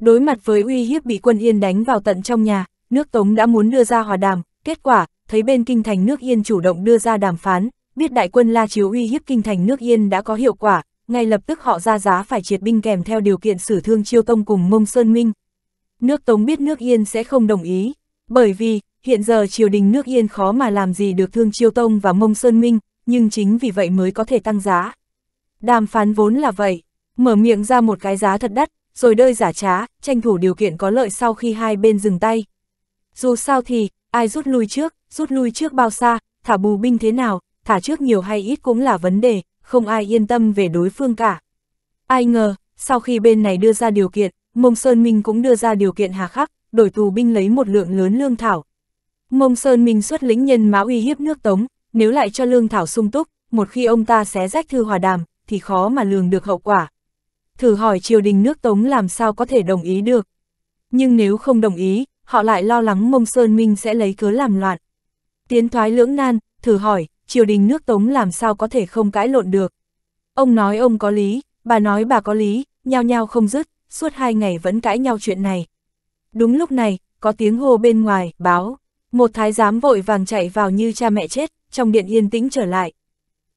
Đối mặt với uy hiếp bị quân Yên đánh vào tận trong nhà, nước Tống đã muốn đưa ra hòa đàm, kết quả, thấy bên kinh thành nước Yên chủ động đưa ra đàm phán, biết đại quân La Chiếu uy hiếp kinh thành nước Yên đã có hiệu quả, ngay lập tức họ ra giá phải triệt binh kèm theo điều kiện xử thương Chiêu Tông cùng Mông Sơn Minh. Nước Tống biết nước Yên sẽ không đồng ý, bởi vì, hiện giờ triều đình nước Yên khó mà làm gì được thương Chiêu Tông và Mông Sơn Minh, nhưng chính vì vậy mới có thể tăng giá. Đàm phán vốn là vậy, mở miệng ra một cái giá thật đắt, rồi đơi giả trá, tranh thủ điều kiện có lợi sau khi hai bên dừng tay. Dù sao thì, ai rút lui trước, rút lui trước bao xa, thả bù binh thế nào, thả trước nhiều hay ít cũng là vấn đề, không ai yên tâm về đối phương cả. Ai ngờ, sau khi bên này đưa ra điều kiện, Mông Sơn Minh cũng đưa ra điều kiện hà khắc, đổi tù binh lấy một lượng lớn lương thảo. Mông Sơn Minh xuất lĩnh nhân mã uy hiếp nước Tống, nếu lại cho lương thảo sung túc, một khi ông ta xé rách thư hòa đàm, thì khó mà lường được hậu quả. Thử hỏi triều đình nước Tống làm sao có thể đồng ý được. Nhưng nếu không đồng ý, họ lại lo lắng Mông Sơn Minh sẽ lấy cớ làm loạn. Tiến thoái lưỡng nan, thử hỏi, triều đình nước Tống làm sao có thể không cãi lộn được. Ông nói ông có lý, bà nói bà có lý, nhao nhao không dứt, suốt hai ngày vẫn cãi nhau chuyện này. Đúng lúc này, có tiếng hô bên ngoài, báo. Một thái giám vội vàng chạy vào như cha mẹ chết, trong điện yên tĩnh trở lại.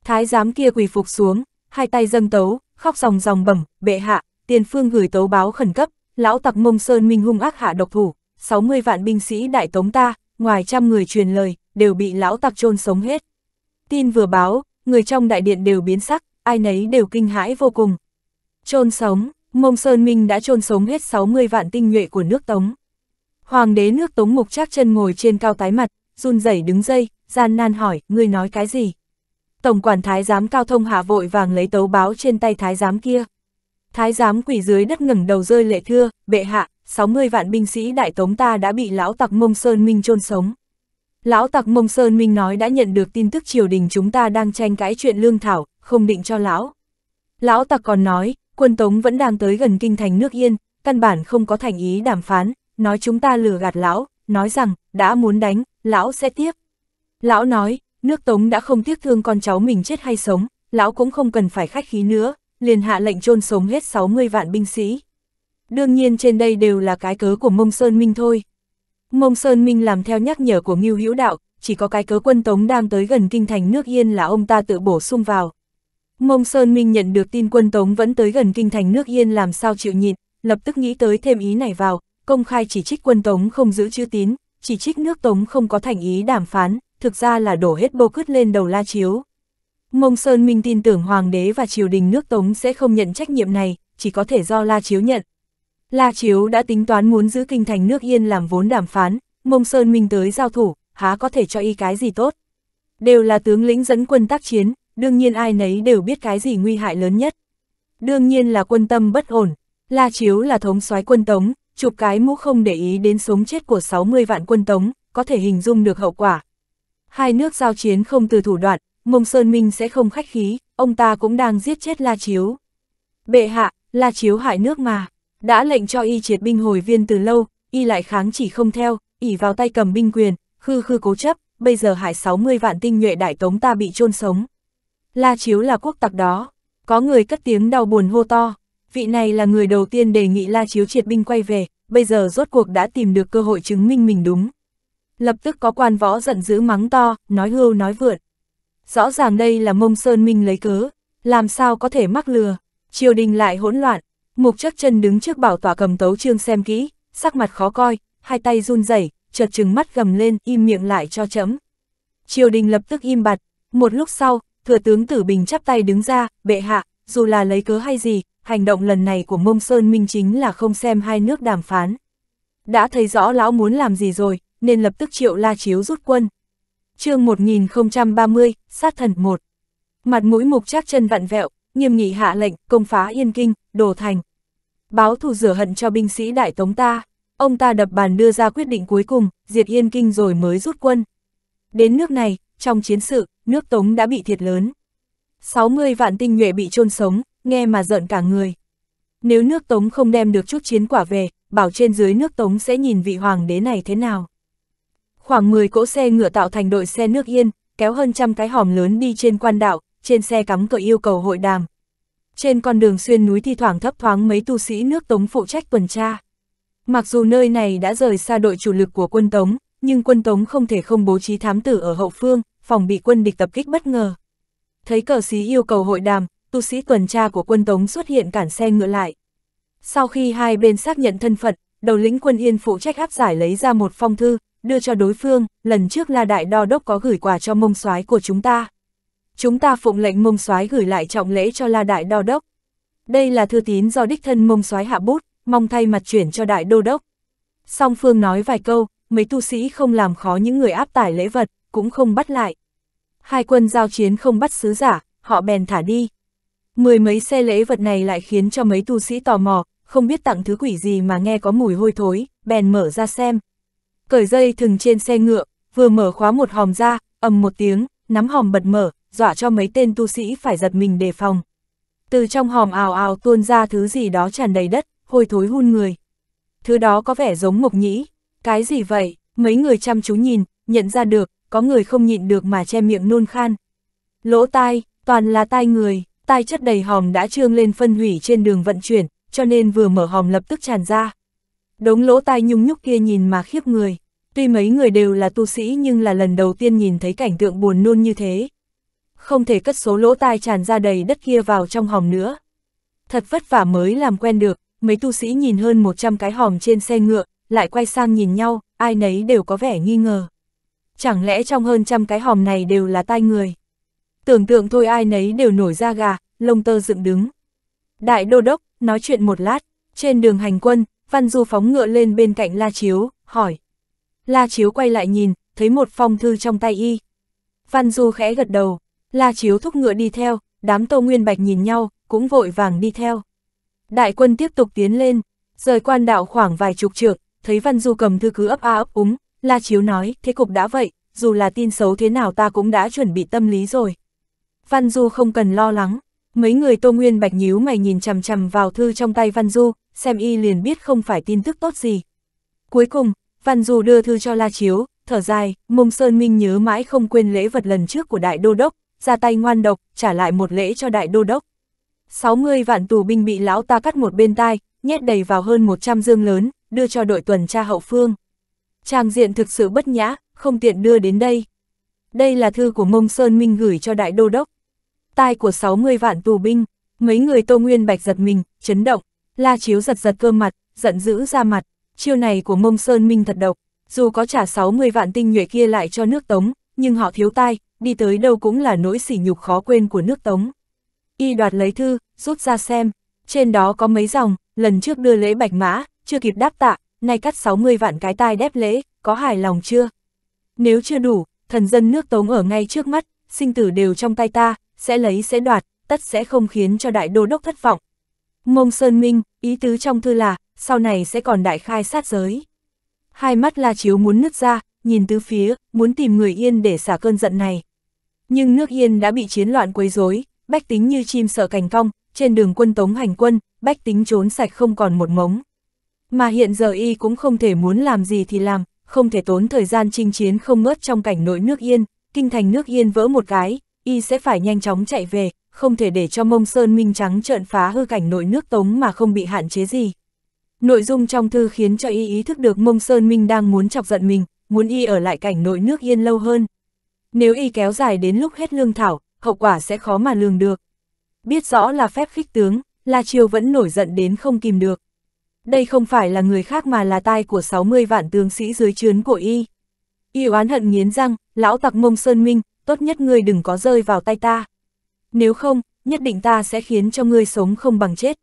Thái giám kia quỳ phục xuống, hai tay dâng tấu, khóc ròng ròng bẩm, bệ hạ, tiền phương gửi tấu báo khẩn cấp, lão tặc mông sơn minh hung ác hạ độc thủ, 60 vạn binh sĩ đại tống ta, ngoài trăm người truyền lời, đều bị lão tặc chôn sống hết. Tin vừa báo, người trong đại điện đều biến sắc, ai nấy đều kinh hãi vô cùng. Trôn sống, Mông Sơn Minh đã trôn sống hết 60 vạn tinh nhuệ của nước Tống. Hoàng đế nước Tống mục chắc chân ngồi trên cao tái mặt, run rẩy đứng dây, gian nan hỏi, ngươi nói cái gì? Tổng quản thái giám cao thông hạ vội vàng lấy tấu báo trên tay thái giám kia. Thái giám quỷ dưới đất ngẩng đầu rơi lệ thưa, bệ hạ, 60 vạn binh sĩ đại tống ta đã bị lão tặc mông sơn minh chôn sống. Lão tặc Mông Sơn Minh nói đã nhận được tin tức triều đình chúng ta đang tranh cãi chuyện lương thảo, không định cho lão. Lão tặc còn nói, quân Tống vẫn đang tới gần kinh thành nước Yên, căn bản không có thành ý đàm phán, nói chúng ta lừa gạt lão, nói rằng, đã muốn đánh, lão sẽ tiếp Lão nói, nước Tống đã không tiếc thương con cháu mình chết hay sống, lão cũng không cần phải khách khí nữa, liền hạ lệnh chôn sống hết 60 vạn binh sĩ. Đương nhiên trên đây đều là cái cớ của Mông Sơn Minh thôi. Mông Sơn Minh làm theo nhắc nhở của Ngưu Hữu Đạo, chỉ có cái cớ quân Tống đang tới gần kinh thành nước Yên là ông ta tự bổ sung vào. Mông Sơn Minh nhận được tin quân Tống vẫn tới gần kinh thành nước Yên làm sao chịu nhịn, lập tức nghĩ tới thêm ý này vào, công khai chỉ trích quân Tống không giữ chữ tín, chỉ trích nước Tống không có thành ý đàm phán, thực ra là đổ hết bô cứt lên đầu La Chiếu. Mông Sơn Minh tin tưởng Hoàng đế và triều đình nước Tống sẽ không nhận trách nhiệm này, chỉ có thể do La Chiếu nhận, La Chiếu đã tính toán muốn giữ kinh thành nước yên làm vốn đàm phán, mông Sơn Minh tới giao thủ, há có thể cho y cái gì tốt. Đều là tướng lĩnh dẫn quân tác chiến, đương nhiên ai nấy đều biết cái gì nguy hại lớn nhất. Đương nhiên là quân tâm bất ổn, La Chiếu là thống soái quân Tống, chụp cái mũ không để ý đến sống chết của 60 vạn quân Tống, có thể hình dung được hậu quả. Hai nước giao chiến không từ thủ đoạn, mông Sơn Minh sẽ không khách khí, ông ta cũng đang giết chết La Chiếu. Bệ hạ, La Chiếu hại nước mà đã lệnh cho y triệt binh hồi viên từ lâu, y lại kháng chỉ không theo, ỉ vào tay cầm binh quyền, khư khư cố chấp, bây giờ hại 60 vạn tinh nhuệ đại tống ta bị chôn sống. La Chiếu là quốc tặc đó, có người cất tiếng đau buồn hô to, vị này là người đầu tiên đề nghị La Chiếu triệt binh quay về, bây giờ rốt cuộc đã tìm được cơ hội chứng minh mình đúng. Lập tức có quan võ giận dữ mắng to, nói hưu nói vượt. Rõ ràng đây là mông sơn minh lấy cớ, làm sao có thể mắc lừa, triều đình lại hỗn loạn, Mục chắc chân đứng trước bảo tỏa cầm tấu trương xem kỹ, sắc mặt khó coi, hai tay run rẩy, chợt trừng mắt gầm lên, im miệng lại cho chấm. Triều đình lập tức im bặt, một lúc sau, thừa tướng Tử Bình chắp tay đứng ra, bệ hạ, dù là lấy cớ hay gì, hành động lần này của Mông Sơn Minh chính là không xem hai nước đàm phán. Đã thấy rõ lão muốn làm gì rồi, nên lập tức triệu la chiếu rút quân. chương 1030, sát thần 1. Mặt mũi mục chắc chân vặn vẹo, nghiêm nghị hạ lệnh, công phá Yên Kinh, đồ thành. Báo thù rửa hận cho binh sĩ Đại Tống ta, ông ta đập bàn đưa ra quyết định cuối cùng, diệt Yên Kinh rồi mới rút quân. Đến nước này, trong chiến sự, nước Tống đã bị thiệt lớn. 60 vạn tinh nhuệ bị chôn sống, nghe mà giận cả người. Nếu nước Tống không đem được chút chiến quả về, bảo trên dưới nước Tống sẽ nhìn vị hoàng đế này thế nào. Khoảng 10 cỗ xe ngựa tạo thành đội xe nước Yên, kéo hơn trăm cái hòm lớn đi trên quan đạo, trên xe cắm cờ yêu cầu hội đàm. Trên con đường xuyên núi thi thoảng thấp thoáng mấy tu sĩ nước Tống phụ trách tuần tra. Mặc dù nơi này đã rời xa đội chủ lực của quân Tống, nhưng quân Tống không thể không bố trí thám tử ở hậu phương, phòng bị quân địch tập kích bất ngờ. Thấy cờ xí yêu cầu hội đàm, tu sĩ tuần tra của quân Tống xuất hiện cản xe ngựa lại. Sau khi hai bên xác nhận thân phận, đầu lĩnh quân Yên phụ trách áp giải lấy ra một phong thư, đưa cho đối phương, lần trước là Đại Đo Đốc có gửi quà cho mông soái của chúng ta chúng ta phụng lệnh mông soái gửi lại trọng lễ cho La Đại Đô Đốc. Đây là thư tín do đích thân mông soái hạ bút, mong thay mặt chuyển cho Đại Đô Đốc. Song Phương nói vài câu, mấy tu sĩ không làm khó những người áp tải lễ vật, cũng không bắt lại. Hai quân giao chiến không bắt sứ giả, họ bèn thả đi. Mười mấy xe lễ vật này lại khiến cho mấy tu sĩ tò mò, không biết tặng thứ quỷ gì mà nghe có mùi hôi thối, bèn mở ra xem. Cởi dây thừng trên xe ngựa, vừa mở khóa một hòm ra, ầm một tiếng, nắm hòm bật mở, dọa cho mấy tên tu sĩ phải giật mình đề phòng. Từ trong hòm ào ào tuôn ra thứ gì đó tràn đầy đất, hôi thối hun người. Thứ đó có vẻ giống mộc nhĩ. Cái gì vậy? Mấy người chăm chú nhìn, nhận ra được, có người không nhịn được mà che miệng nôn khan. Lỗ tai, toàn là tai người, tai chất đầy hòm đã trương lên phân hủy trên đường vận chuyển, cho nên vừa mở hòm lập tức tràn ra. Đống lỗ tai nhung nhúc kia nhìn mà khiếp người. Tuy mấy người đều là tu sĩ nhưng là lần đầu tiên nhìn thấy cảnh tượng buồn nôn như thế, không thể cất số lỗ tai tràn ra đầy đất kia vào trong hòm nữa. Thật vất vả mới làm quen được, mấy tu sĩ nhìn hơn 100 cái hòm trên xe ngựa, lại quay sang nhìn nhau, ai nấy đều có vẻ nghi ngờ. Chẳng lẽ trong hơn trăm cái hòm này đều là tai người? Tưởng tượng thôi ai nấy đều nổi ra gà, lông tơ dựng đứng. Đại đô đốc, nói chuyện một lát, trên đường hành quân, Văn Du phóng ngựa lên bên cạnh La Chiếu, hỏi. La Chiếu quay lại nhìn, thấy một phong thư trong tay y. Văn Du khẽ gật đầu, La Chiếu thúc ngựa đi theo, đám Tô Nguyên Bạch nhìn nhau, cũng vội vàng đi theo. Đại quân tiếp tục tiến lên, rời quan đạo khoảng vài chục trượng, thấy Văn Du cầm thư cứ ấp a ấp úng, La Chiếu nói, thế cục đã vậy, dù là tin xấu thế nào ta cũng đã chuẩn bị tâm lý rồi. Văn Du không cần lo lắng, mấy người Tô Nguyên Bạch nhíu mày nhìn chằm chằm vào thư trong tay Văn Du, xem y liền biết không phải tin tức tốt gì. Cuối cùng, Văn Du đưa thư cho La Chiếu, thở dài, mông Sơn Minh nhớ mãi không quên lễ vật lần trước của Đại Đô Đốc, ra tay ngoan độc, trả lại một lễ cho đại đô đốc. 60 vạn tù binh bị lão ta cắt một bên tai, nhét đầy vào hơn 100 dương lớn, đưa cho đội tuần tra hậu phương. Trang diện thực sự bất nhã, không tiện đưa đến đây. Đây là thư của Mông Sơn Minh gửi cho đại đô đốc. Tai của 60 vạn tù binh, mấy người Tô Nguyên Bạch giật mình, chấn động, La Chiếu giật giật cơ mặt, giận dữ ra mặt, chiêu này của Mông Sơn Minh thật độc, dù có trả 60 vạn tinh nhuệ kia lại cho nước Tống, nhưng họ thiếu tai, đi tới đâu cũng là nỗi sỉ nhục khó quên của nước Tống. Y đoạt lấy thư, rút ra xem, trên đó có mấy dòng, lần trước đưa lễ bạch mã, chưa kịp đáp tạ, nay cắt 60 vạn cái tai đép lễ, có hài lòng chưa? Nếu chưa đủ, thần dân nước Tống ở ngay trước mắt, sinh tử đều trong tay ta, sẽ lấy sẽ đoạt, tất sẽ không khiến cho đại đô đốc thất vọng. Mông Sơn Minh, ý tứ trong thư là, sau này sẽ còn đại khai sát giới. Hai mắt La Chiếu muốn nứt ra, nhìn tứ phía, muốn tìm người yên để xả cơn giận này. Nhưng nước Yên đã bị chiến loạn quấy rối, bách tính như chim sợ cành cong, trên đường quân tống hành quân, bách tính trốn sạch không còn một mống. Mà hiện giờ y cũng không thể muốn làm gì thì làm, không thể tốn thời gian chinh chiến không ngớt trong cảnh nội nước Yên, kinh thành nước Yên vỡ một cái, y sẽ phải nhanh chóng chạy về, không thể để cho mông sơn minh trắng trợn phá hư cảnh nội nước tống mà không bị hạn chế gì. Nội dung trong thư khiến cho y ý thức được mông sơn minh đang muốn chọc giận mình, muốn y ở lại cảnh nội nước Yên lâu hơn. Nếu y kéo dài đến lúc hết lương thảo, hậu quả sẽ khó mà lường được. Biết rõ là phép khích tướng, La Chiêu vẫn nổi giận đến không kìm được. Đây không phải là người khác mà là tai của 60 vạn tướng sĩ dưới trướng của y. Y oán hận nghiến răng, lão tặc mông sơn minh, tốt nhất ngươi đừng có rơi vào tay ta. Nếu không, nhất định ta sẽ khiến cho ngươi sống không bằng chết.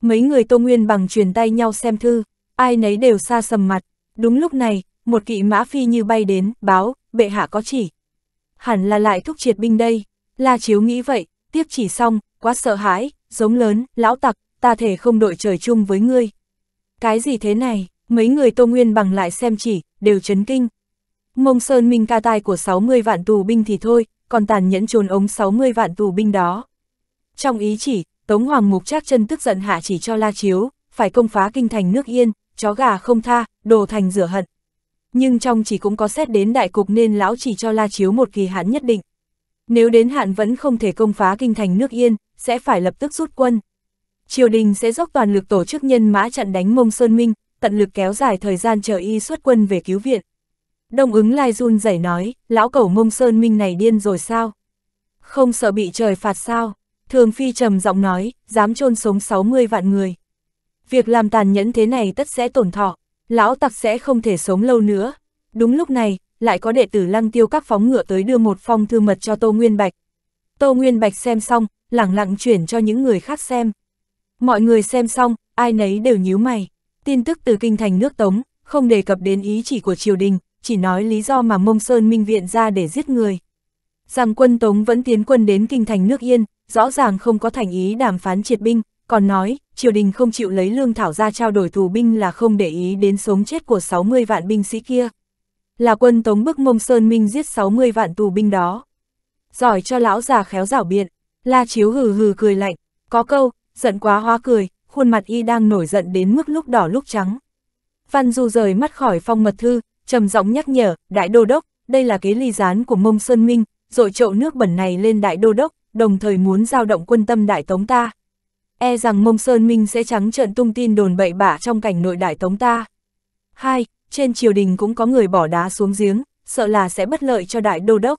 Mấy người Tô Nguyên bằng truyền tay nhau xem thư, ai nấy đều xa sầm mặt. Đúng lúc này, một kỵ mã phi như bay đến, báo, bệ hạ có chỉ, hẳn là lại thúc triệt binh đây. La Chiếu nghĩ vậy, tiếp chỉ xong, quá sợ hãi, giống lớn, lão tặc, ta thể không đội trời chung với ngươi. Cái gì thế này, mấy người Tô Nguyên bằng lại xem chỉ, đều chấn kinh. Mông Sơn Minh ca tai của 60 vạn tù binh thì thôi, còn tàn nhẫn trồn ống 60 vạn tù binh đó. Trong ý chỉ, Tống Hoàng Mục Trác chân tức giận hạ chỉ cho La Chiếu, phải công phá kinh thành nước Yên, chó gà không tha, đồ thành rửa hận nhưng trong chỉ cũng có xét đến đại cục nên lão chỉ cho La Chiếu một kỳ hạn nhất định. Nếu đến hạn vẫn không thể công phá kinh thành nước Yên, sẽ phải lập tức rút quân. Triều đình sẽ dốc toàn lực tổ chức nhân mã chặn đánh Mông Sơn Minh, tận lực kéo dài thời gian chờ y xuất quân về cứu viện. Đông ứng Lai run rẩy nói, lão cẩu Mông Sơn Minh này điên rồi sao? Không sợ bị trời phạt sao? Thường Phi trầm giọng nói, dám chôn sống 60 vạn người. Việc làm tàn nhẫn thế này tất sẽ tổn thọ lão tặc sẽ không thể sống lâu nữa. Đúng lúc này, lại có đệ tử lăng tiêu các phóng ngựa tới đưa một phong thư mật cho Tô Nguyên Bạch. Tô Nguyên Bạch xem xong, lẳng lặng chuyển cho những người khác xem. Mọi người xem xong, ai nấy đều nhíu mày. Tin tức từ kinh thành nước Tống, không đề cập đến ý chỉ của triều đình, chỉ nói lý do mà Mông Sơn Minh Viện ra để giết người. Rằng quân Tống vẫn tiến quân đến kinh thành nước Yên, rõ ràng không có thành ý đàm phán triệt binh còn nói, triều đình không chịu lấy lương thảo ra trao đổi tù binh là không để ý đến sống chết của 60 vạn binh sĩ kia. Là quân tống bức mông Sơn Minh giết 60 vạn tù binh đó. Giỏi cho lão già khéo rảo biện, la chiếu hừ hừ cười lạnh, có câu, giận quá hóa cười, khuôn mặt y đang nổi giận đến mức lúc đỏ lúc trắng. Văn Du rời mắt khỏi phong mật thư, trầm giọng nhắc nhở, đại đô đốc, đây là kế ly gián của mông Sơn Minh, dội trộn nước bẩn này lên đại đô đốc, đồng thời muốn giao động quân tâm đại tống ta e rằng Mông Sơn Minh sẽ trắng trợn tung tin đồn bậy bạ trong cảnh nội đại tống ta. Hai, Trên triều đình cũng có người bỏ đá xuống giếng, sợ là sẽ bất lợi cho đại đô đốc.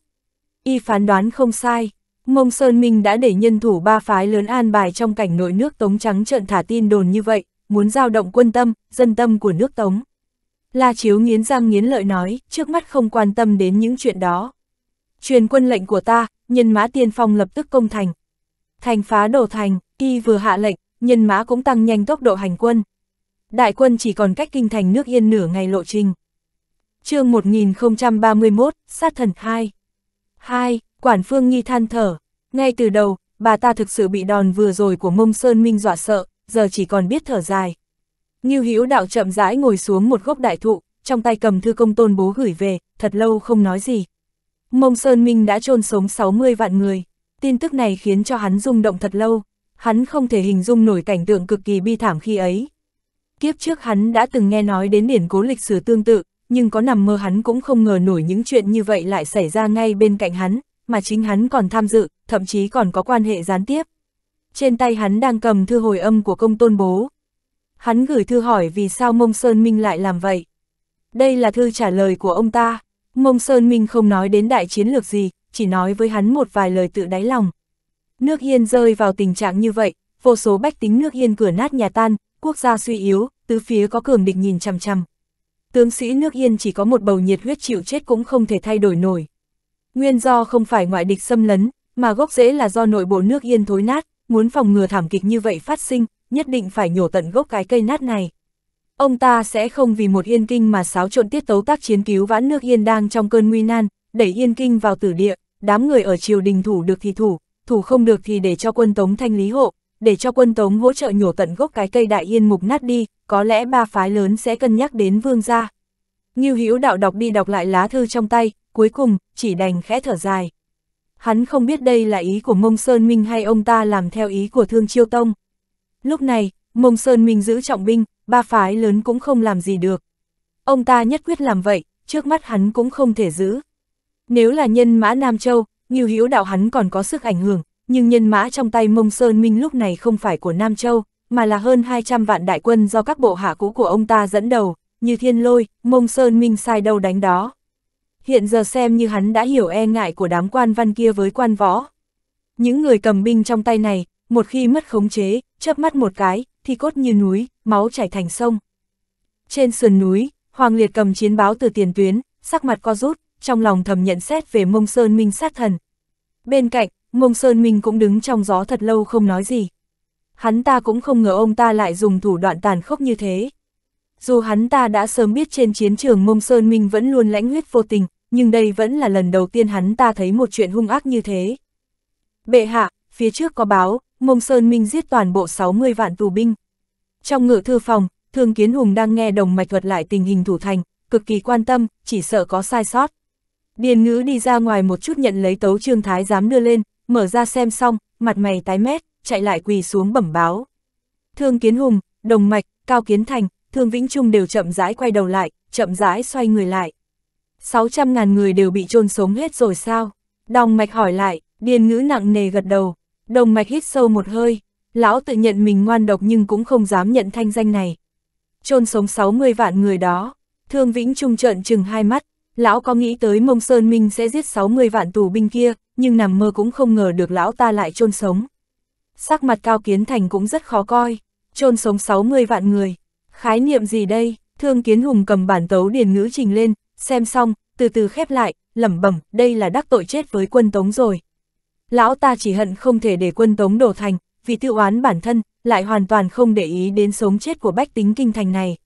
Y phán đoán không sai, Mông Sơn Minh đã để nhân thủ ba phái lớn an bài trong cảnh nội nước tống trắng trợn thả tin đồn như vậy, muốn giao động quân tâm, dân tâm của nước tống. La Chiếu nghiến răng nghiến lợi nói, trước mắt không quan tâm đến những chuyện đó. Truyền quân lệnh của ta, nhân mã tiên phong lập tức công thành. Thành phá đổ thành, khi vừa hạ lệnh, nhân mã cũng tăng nhanh tốc độ hành quân. Đại quân chỉ còn cách kinh thành nước yên nửa ngày lộ trình. chương 1031, sát thần 2. 2. Quản phương nghi than thở. Ngay từ đầu, bà ta thực sự bị đòn vừa rồi của mông sơn minh dọa sợ, giờ chỉ còn biết thở dài. Nghiêu Hữu đạo chậm rãi ngồi xuống một gốc đại thụ, trong tay cầm thư công tôn bố gửi về, thật lâu không nói gì. Mông Sơn Minh đã chôn sống 60 vạn người, tin tức này khiến cho hắn rung động thật lâu hắn không thể hình dung nổi cảnh tượng cực kỳ bi thảm khi ấy. Kiếp trước hắn đã từng nghe nói đến điển cố lịch sử tương tự, nhưng có nằm mơ hắn cũng không ngờ nổi những chuyện như vậy lại xảy ra ngay bên cạnh hắn, mà chính hắn còn tham dự, thậm chí còn có quan hệ gián tiếp. Trên tay hắn đang cầm thư hồi âm của công tôn bố. Hắn gửi thư hỏi vì sao Mông Sơn Minh lại làm vậy. Đây là thư trả lời của ông ta. Mông Sơn Minh không nói đến đại chiến lược gì, chỉ nói với hắn một vài lời tự đáy lòng, Nước Yên rơi vào tình trạng như vậy, vô số bách tính nước Yên cửa nát nhà tan, quốc gia suy yếu, tứ phía có cường địch nhìn chằm chằm. Tướng sĩ nước Yên chỉ có một bầu nhiệt huyết chịu chết cũng không thể thay đổi nổi. Nguyên do không phải ngoại địch xâm lấn, mà gốc rễ là do nội bộ nước Yên thối nát, muốn phòng ngừa thảm kịch như vậy phát sinh, nhất định phải nhổ tận gốc cái cây nát này. Ông ta sẽ không vì một Yên Kinh mà xáo trộn tiết tấu tác chiến cứu vãn nước Yên đang trong cơn nguy nan, đẩy Yên Kinh vào tử địa, đám người ở triều đình thủ được thì thủ, thủ không được thì để cho quân tống thanh lý hộ, để cho quân tống hỗ trợ nhổ tận gốc cái cây đại yên mục nát đi, có lẽ ba phái lớn sẽ cân nhắc đến vương gia. Ngưu Hữu Đạo đọc đi đọc lại lá thư trong tay, cuối cùng chỉ đành khẽ thở dài. Hắn không biết đây là ý của Mông Sơn Minh hay ông ta làm theo ý của Thương Chiêu Tông. Lúc này, Mông Sơn Minh giữ trọng binh, ba phái lớn cũng không làm gì được. Ông ta nhất quyết làm vậy, trước mắt hắn cũng không thể giữ. Nếu là nhân mã Nam Châu, Ngưu Hữu Đạo hắn còn có sức ảnh hưởng, nhưng nhân mã trong tay Mông Sơn Minh lúc này không phải của Nam Châu, mà là hơn 200 vạn đại quân do các bộ hạ cũ của ông ta dẫn đầu, như thiên lôi, Mông Sơn Minh sai đâu đánh đó. Hiện giờ xem như hắn đã hiểu e ngại của đám quan văn kia với quan võ. Những người cầm binh trong tay này, một khi mất khống chế, chớp mắt một cái, thì cốt như núi, máu chảy thành sông. Trên sườn núi, Hoàng Liệt cầm chiến báo từ tiền tuyến, sắc mặt co rút, trong lòng thầm nhận xét về mông sơn minh sát thần. Bên cạnh, mông sơn minh cũng đứng trong gió thật lâu không nói gì. Hắn ta cũng không ngờ ông ta lại dùng thủ đoạn tàn khốc như thế. Dù hắn ta đã sớm biết trên chiến trường mông sơn minh vẫn luôn lãnh huyết vô tình, nhưng đây vẫn là lần đầu tiên hắn ta thấy một chuyện hung ác như thế. Bệ hạ, phía trước có báo, mông sơn minh giết toàn bộ 60 vạn tù binh. Trong ngự thư phòng, Thương Kiến Hùng đang nghe đồng mạch thuật lại tình hình thủ thành, cực kỳ quan tâm, chỉ sợ có sai sót. Điền ngữ đi ra ngoài một chút nhận lấy tấu trương thái giám đưa lên, mở ra xem xong, mặt mày tái mét, chạy lại quỳ xuống bẩm báo. Thương Kiến Hùng, Đồng Mạch, Cao Kiến Thành, Thương Vĩnh Trung đều chậm rãi quay đầu lại, chậm rãi xoay người lại. 600.000 người đều bị chôn sống hết rồi sao? Đồng Mạch hỏi lại, điền ngữ nặng nề gật đầu. Đồng Mạch hít sâu một hơi, lão tự nhận mình ngoan độc nhưng cũng không dám nhận thanh danh này. Chôn sống 60 vạn người đó, Thương Vĩnh Trung trợn chừng hai mắt, Lão có nghĩ tới mông Sơn Minh sẽ giết 60 vạn tù binh kia, nhưng nằm mơ cũng không ngờ được lão ta lại chôn sống. Sắc mặt Cao Kiến Thành cũng rất khó coi, chôn sống 60 vạn người. Khái niệm gì đây? Thương Kiến Hùng cầm bản tấu điền ngữ trình lên, xem xong, từ từ khép lại, lẩm bẩm, đây là đắc tội chết với quân Tống rồi. Lão ta chỉ hận không thể để quân Tống đổ thành, vì tự oán bản thân, lại hoàn toàn không để ý đến sống chết của bách tính kinh thành này.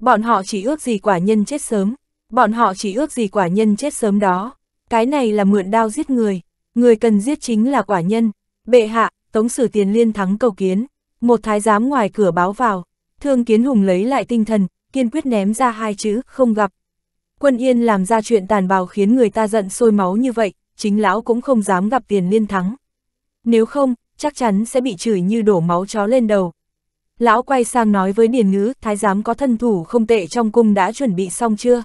Bọn họ chỉ ước gì quả nhân chết sớm, Bọn họ chỉ ước gì quả nhân chết sớm đó. Cái này là mượn đao giết người. Người cần giết chính là quả nhân. Bệ hạ, tống sử tiền liên thắng cầu kiến. Một thái giám ngoài cửa báo vào. Thương kiến hùng lấy lại tinh thần, kiên quyết ném ra hai chữ, không gặp. Quân yên làm ra chuyện tàn bạo khiến người ta giận sôi máu như vậy, chính lão cũng không dám gặp tiền liên thắng. Nếu không, chắc chắn sẽ bị chửi như đổ máu chó lên đầu. Lão quay sang nói với Điền Ngữ, thái giám có thân thủ không tệ trong cung đã chuẩn bị xong chưa?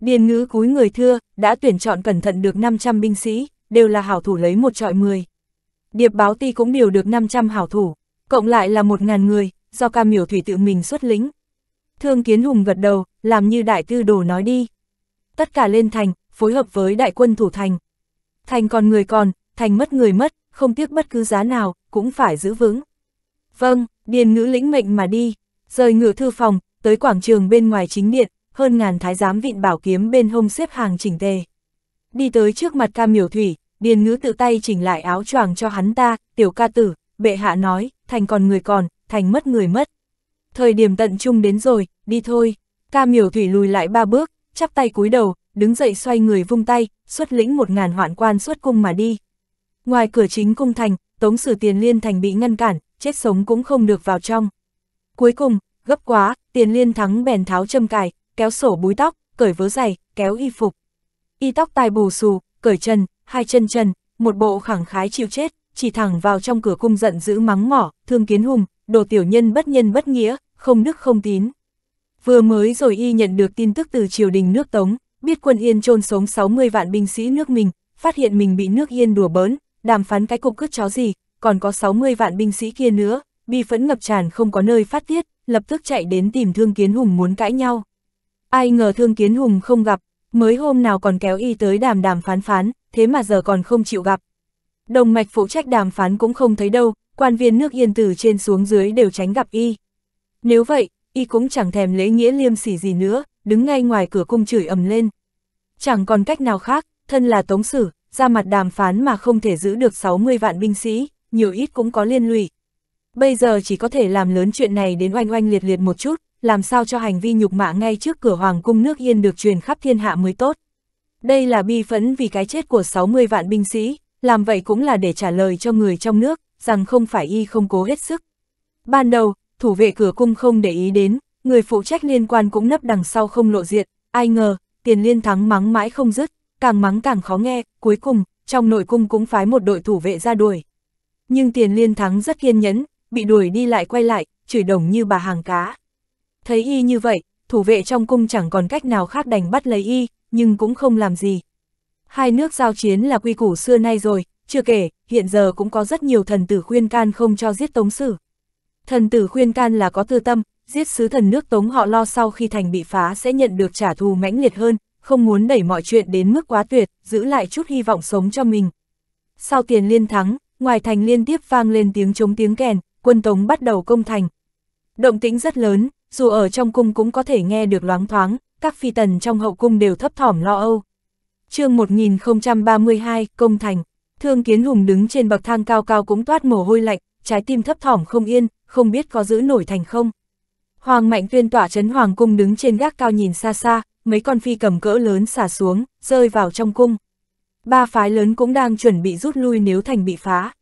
Điền ngữ cúi người thưa, đã tuyển chọn cẩn thận được 500 binh sĩ, đều là hảo thủ lấy một trọi 10. Điệp báo ti cũng điều được 500 hảo thủ, cộng lại là 1.000 người, do ca miểu thủy tự mình xuất lính. Thương Kiến Hùng gật đầu, làm như đại tư đồ nói đi. Tất cả lên thành, phối hợp với đại quân thủ thành. Thành còn người còn, thành mất người mất, không tiếc bất cứ giá nào, cũng phải giữ vững. Vâng, điền ngữ lĩnh mệnh mà đi, rời ngựa thư phòng, tới quảng trường bên ngoài chính điện, hơn ngàn thái giám vịn bảo kiếm bên hông xếp hàng chỉnh tề. Đi tới trước mặt ca miểu thủy, điền ngữ tự tay chỉnh lại áo choàng cho hắn ta, tiểu ca tử, bệ hạ nói, thành còn người còn, thành mất người mất. Thời điểm tận trung đến rồi, đi thôi. Ca miểu thủy lùi lại ba bước, chắp tay cúi đầu, đứng dậy xoay người vung tay, xuất lĩnh một ngàn hoạn quan xuất cung mà đi. Ngoài cửa chính cung thành, tống sử tiền liên thành bị ngăn cản, chết sống cũng không được vào trong. Cuối cùng, gấp quá, tiền liên thắng bèn tháo châm cài, kéo sổ búi tóc, cởi vớ giày, kéo y phục. Y tóc tai bù xù, cởi chân, hai chân chân, một bộ khẳng khái chịu chết, chỉ thẳng vào trong cửa cung giận giữ mắng mỏ, thương kiến hùng, đồ tiểu nhân bất nhân bất nghĩa, không đức không tín. Vừa mới rồi y nhận được tin tức từ triều đình nước Tống, biết quân Yên trôn sống 60 vạn binh sĩ nước mình, phát hiện mình bị nước Yên đùa bỡn, đàm phán cái cục cướp chó gì, còn có 60 vạn binh sĩ kia nữa, bi phẫn ngập tràn không có nơi phát tiết, lập tức chạy đến tìm Thương Kiến Hùng muốn cãi nhau. Ai ngờ thương kiến hùng không gặp, mới hôm nào còn kéo y tới đàm đàm phán phán, thế mà giờ còn không chịu gặp. Đồng mạch phụ trách đàm phán cũng không thấy đâu, quan viên nước yên từ trên xuống dưới đều tránh gặp y. Nếu vậy, y cũng chẳng thèm lễ nghĩa liêm sỉ gì nữa, đứng ngay ngoài cửa cung chửi ầm lên. Chẳng còn cách nào khác, thân là tống sử, ra mặt đàm phán mà không thể giữ được 60 vạn binh sĩ, nhiều ít cũng có liên lụy. Bây giờ chỉ có thể làm lớn chuyện này đến oanh oanh liệt liệt một chút, làm sao cho hành vi nhục mạ ngay trước cửa hoàng cung nước Yên được truyền khắp thiên hạ mới tốt. Đây là bi phẫn vì cái chết của 60 vạn binh sĩ, làm vậy cũng là để trả lời cho người trong nước, rằng không phải y không cố hết sức. Ban đầu, thủ vệ cửa cung không để ý đến, người phụ trách liên quan cũng nấp đằng sau không lộ diện, ai ngờ, tiền liên thắng mắng mãi không dứt, càng mắng càng khó nghe, cuối cùng, trong nội cung cũng phái một đội thủ vệ ra đuổi. Nhưng tiền liên thắng rất kiên nhẫn, bị đuổi đi lại quay lại, chửi đồng như bà hàng cá. Thấy y như vậy, thủ vệ trong cung chẳng còn cách nào khác đành bắt lấy y, nhưng cũng không làm gì. Hai nước giao chiến là quy củ xưa nay rồi, chưa kể, hiện giờ cũng có rất nhiều thần tử khuyên can không cho giết tống sử. Thần tử khuyên can là có tư tâm, giết sứ thần nước tống họ lo sau khi thành bị phá sẽ nhận được trả thù mãnh liệt hơn, không muốn đẩy mọi chuyện đến mức quá tuyệt, giữ lại chút hy vọng sống cho mình. Sau tiền liên thắng, ngoài thành liên tiếp vang lên tiếng chống tiếng kèn, quân tống bắt đầu công thành. Động tĩnh rất lớn, dù ở trong cung cũng có thể nghe được loáng thoáng, các phi tần trong hậu cung đều thấp thỏm lo âu. chương 1032, Công Thành, Thương Kiến Hùng đứng trên bậc thang cao cao cũng toát mồ hôi lạnh, trái tim thấp thỏm không yên, không biết có giữ nổi thành không. Hoàng Mạnh Tuyên tỏa chấn Hoàng Cung đứng trên gác cao nhìn xa xa, mấy con phi cầm cỡ lớn xả xuống, rơi vào trong cung. Ba phái lớn cũng đang chuẩn bị rút lui nếu thành bị phá.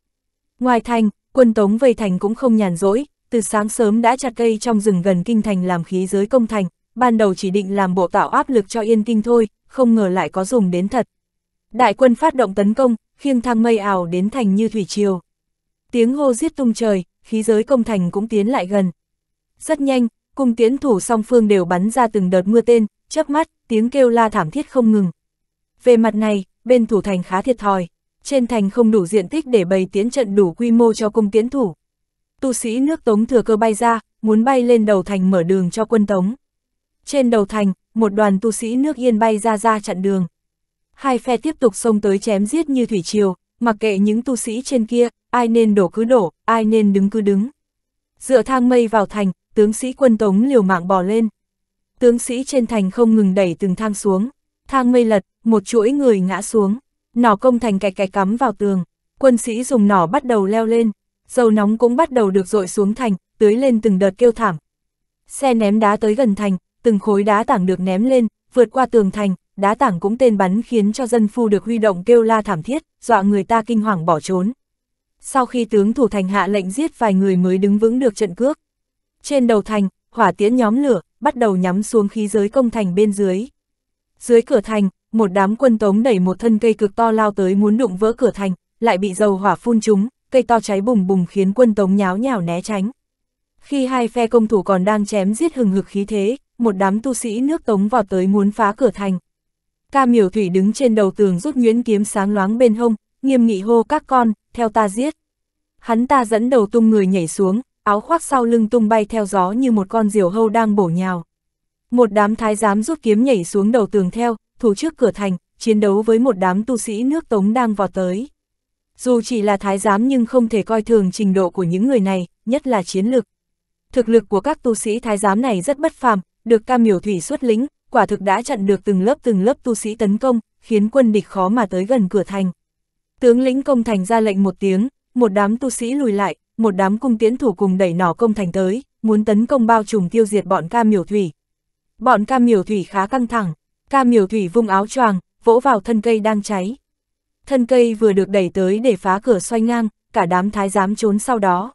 Ngoài thành, quân tống vây thành cũng không nhàn rỗi, từ sáng sớm đã chặt cây trong rừng gần kinh thành làm khí giới công thành, ban đầu chỉ định làm bộ tạo áp lực cho yên kinh thôi, không ngờ lại có dùng đến thật. Đại quân phát động tấn công, khiêng thang mây ảo đến thành như thủy triều. Tiếng hô giết tung trời, khí giới công thành cũng tiến lại gần. Rất nhanh, cùng tiến thủ song phương đều bắn ra từng đợt mưa tên, chớp mắt, tiếng kêu la thảm thiết không ngừng. Về mặt này, bên thủ thành khá thiệt thòi. Trên thành không đủ diện tích để bày tiến trận đủ quy mô cho cung tiến thủ, tu sĩ nước Tống thừa cơ bay ra, muốn bay lên đầu thành mở đường cho quân Tống. Trên đầu thành, một đoàn tu sĩ nước Yên bay ra ra chặn đường. Hai phe tiếp tục xông tới chém giết như thủy triều, mặc kệ những tu sĩ trên kia, ai nên đổ cứ đổ, ai nên đứng cứ đứng. Dựa thang mây vào thành, tướng sĩ quân Tống liều mạng bỏ lên. Tướng sĩ trên thành không ngừng đẩy từng thang xuống, thang mây lật, một chuỗi người ngã xuống, nỏ công thành cạch cạch cắm vào tường, quân sĩ dùng nỏ bắt đầu leo lên, dầu nóng cũng bắt đầu được dội xuống thành, tưới lên từng đợt kêu thảm. Xe ném đá tới gần thành, từng khối đá tảng được ném lên, vượt qua tường thành, đá tảng cũng tên bắn khiến cho dân phu được huy động kêu la thảm thiết, dọa người ta kinh hoàng bỏ trốn. Sau khi tướng thủ thành hạ lệnh giết vài người mới đứng vững được trận cước. Trên đầu thành, hỏa tiễn nhóm lửa, bắt đầu nhắm xuống khí giới công thành bên dưới. Dưới cửa thành, một đám quân tống đẩy một thân cây cực to lao tới muốn đụng vỡ cửa thành, lại bị dầu hỏa phun trúng, cây to cháy bùng bùng khiến quân tống nháo nhào né tránh. Khi hai phe công thủ còn đang chém giết hừng hực khí thế, một đám tu sĩ nước tống vào tới muốn phá cửa thành. Ca miểu thủy đứng trên đầu tường rút nguyễn kiếm sáng loáng bên hông, nghiêm nghị hô các con, theo ta giết. Hắn ta dẫn đầu tung người nhảy xuống, áo khoác sau lưng tung bay theo gió như một con diều hâu đang bổ nhào. Một đám thái giám rút kiếm nhảy xuống đầu tường theo, thủ trước cửa thành, chiến đấu với một đám tu sĩ nước Tống đang vào tới. Dù chỉ là thái giám nhưng không thể coi thường trình độ của những người này, nhất là chiến lực. Thực lực của các tu sĩ thái giám này rất bất phàm, được cam miểu thủy xuất lính, quả thực đã chặn được từng lớp từng lớp tu sĩ tấn công, khiến quân địch khó mà tới gần cửa thành. Tướng lĩnh công thành ra lệnh một tiếng, một đám tu sĩ lùi lại, một đám cung tiễn thủ cùng đẩy nỏ công thành tới, muốn tấn công bao trùm tiêu diệt bọn cam miểu thủy. Bọn cam miểu thủy khá căng thẳng, cam miểu thủy vung áo choàng, vỗ vào thân cây đang cháy thân cây vừa được đẩy tới để phá cửa xoay ngang, cả đám thái giám trốn sau đó.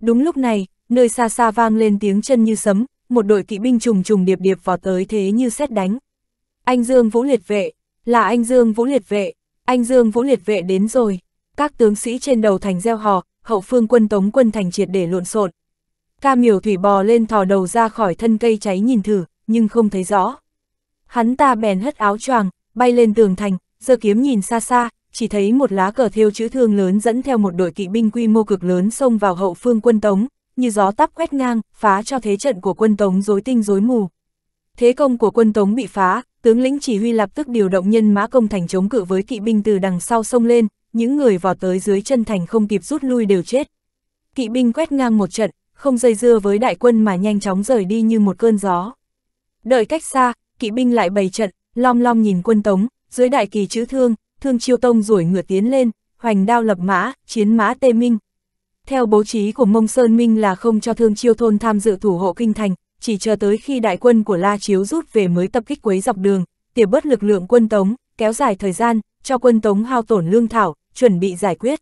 Đúng lúc này, nơi xa xa vang lên tiếng chân như sấm, một đội kỵ binh trùng trùng điệp điệp vào tới thế như xét đánh. Anh Dương Vũ Liệt Vệ, là anh Dương Vũ Liệt Vệ, anh Dương Vũ Liệt Vệ đến rồi. Các tướng sĩ trên đầu thành gieo hò, hậu phương quân tống quân thành triệt để lộn xộn. Ca miểu thủy bò lên thò đầu ra khỏi thân cây cháy nhìn thử, nhưng không thấy rõ. Hắn ta bèn hất áo choàng, bay lên tường thành, giơ kiếm nhìn xa xa, chỉ thấy một lá cờ thêu chữ thương lớn dẫn theo một đội kỵ binh quy mô cực lớn xông vào hậu phương quân Tống, như gió tắp quét ngang, phá cho thế trận của quân Tống rối tinh rối mù. Thế công của quân Tống bị phá, tướng lĩnh chỉ huy lập tức điều động nhân mã công thành chống cự với kỵ binh từ đằng sau xông lên, những người vào tới dưới chân thành không kịp rút lui đều chết. Kỵ binh quét ngang một trận, không dây dưa với đại quân mà nhanh chóng rời đi như một cơn gió. Đợi cách xa, kỵ binh lại bày trận, lom lom nhìn quân Tống, dưới đại kỳ chữ thương, thương chiêu tông rủi ngửa tiến lên, hoành đao lập mã, chiến mã tê minh. Theo bố trí của Mông Sơn Minh là không cho thương chiêu thôn tham dự thủ hộ kinh thành, chỉ chờ tới khi đại quân của La Chiếu rút về mới tập kích quấy dọc đường, tiệp bớt lực lượng quân Tống, kéo dài thời gian, cho quân Tống hao tổn lương thảo, chuẩn bị giải quyết.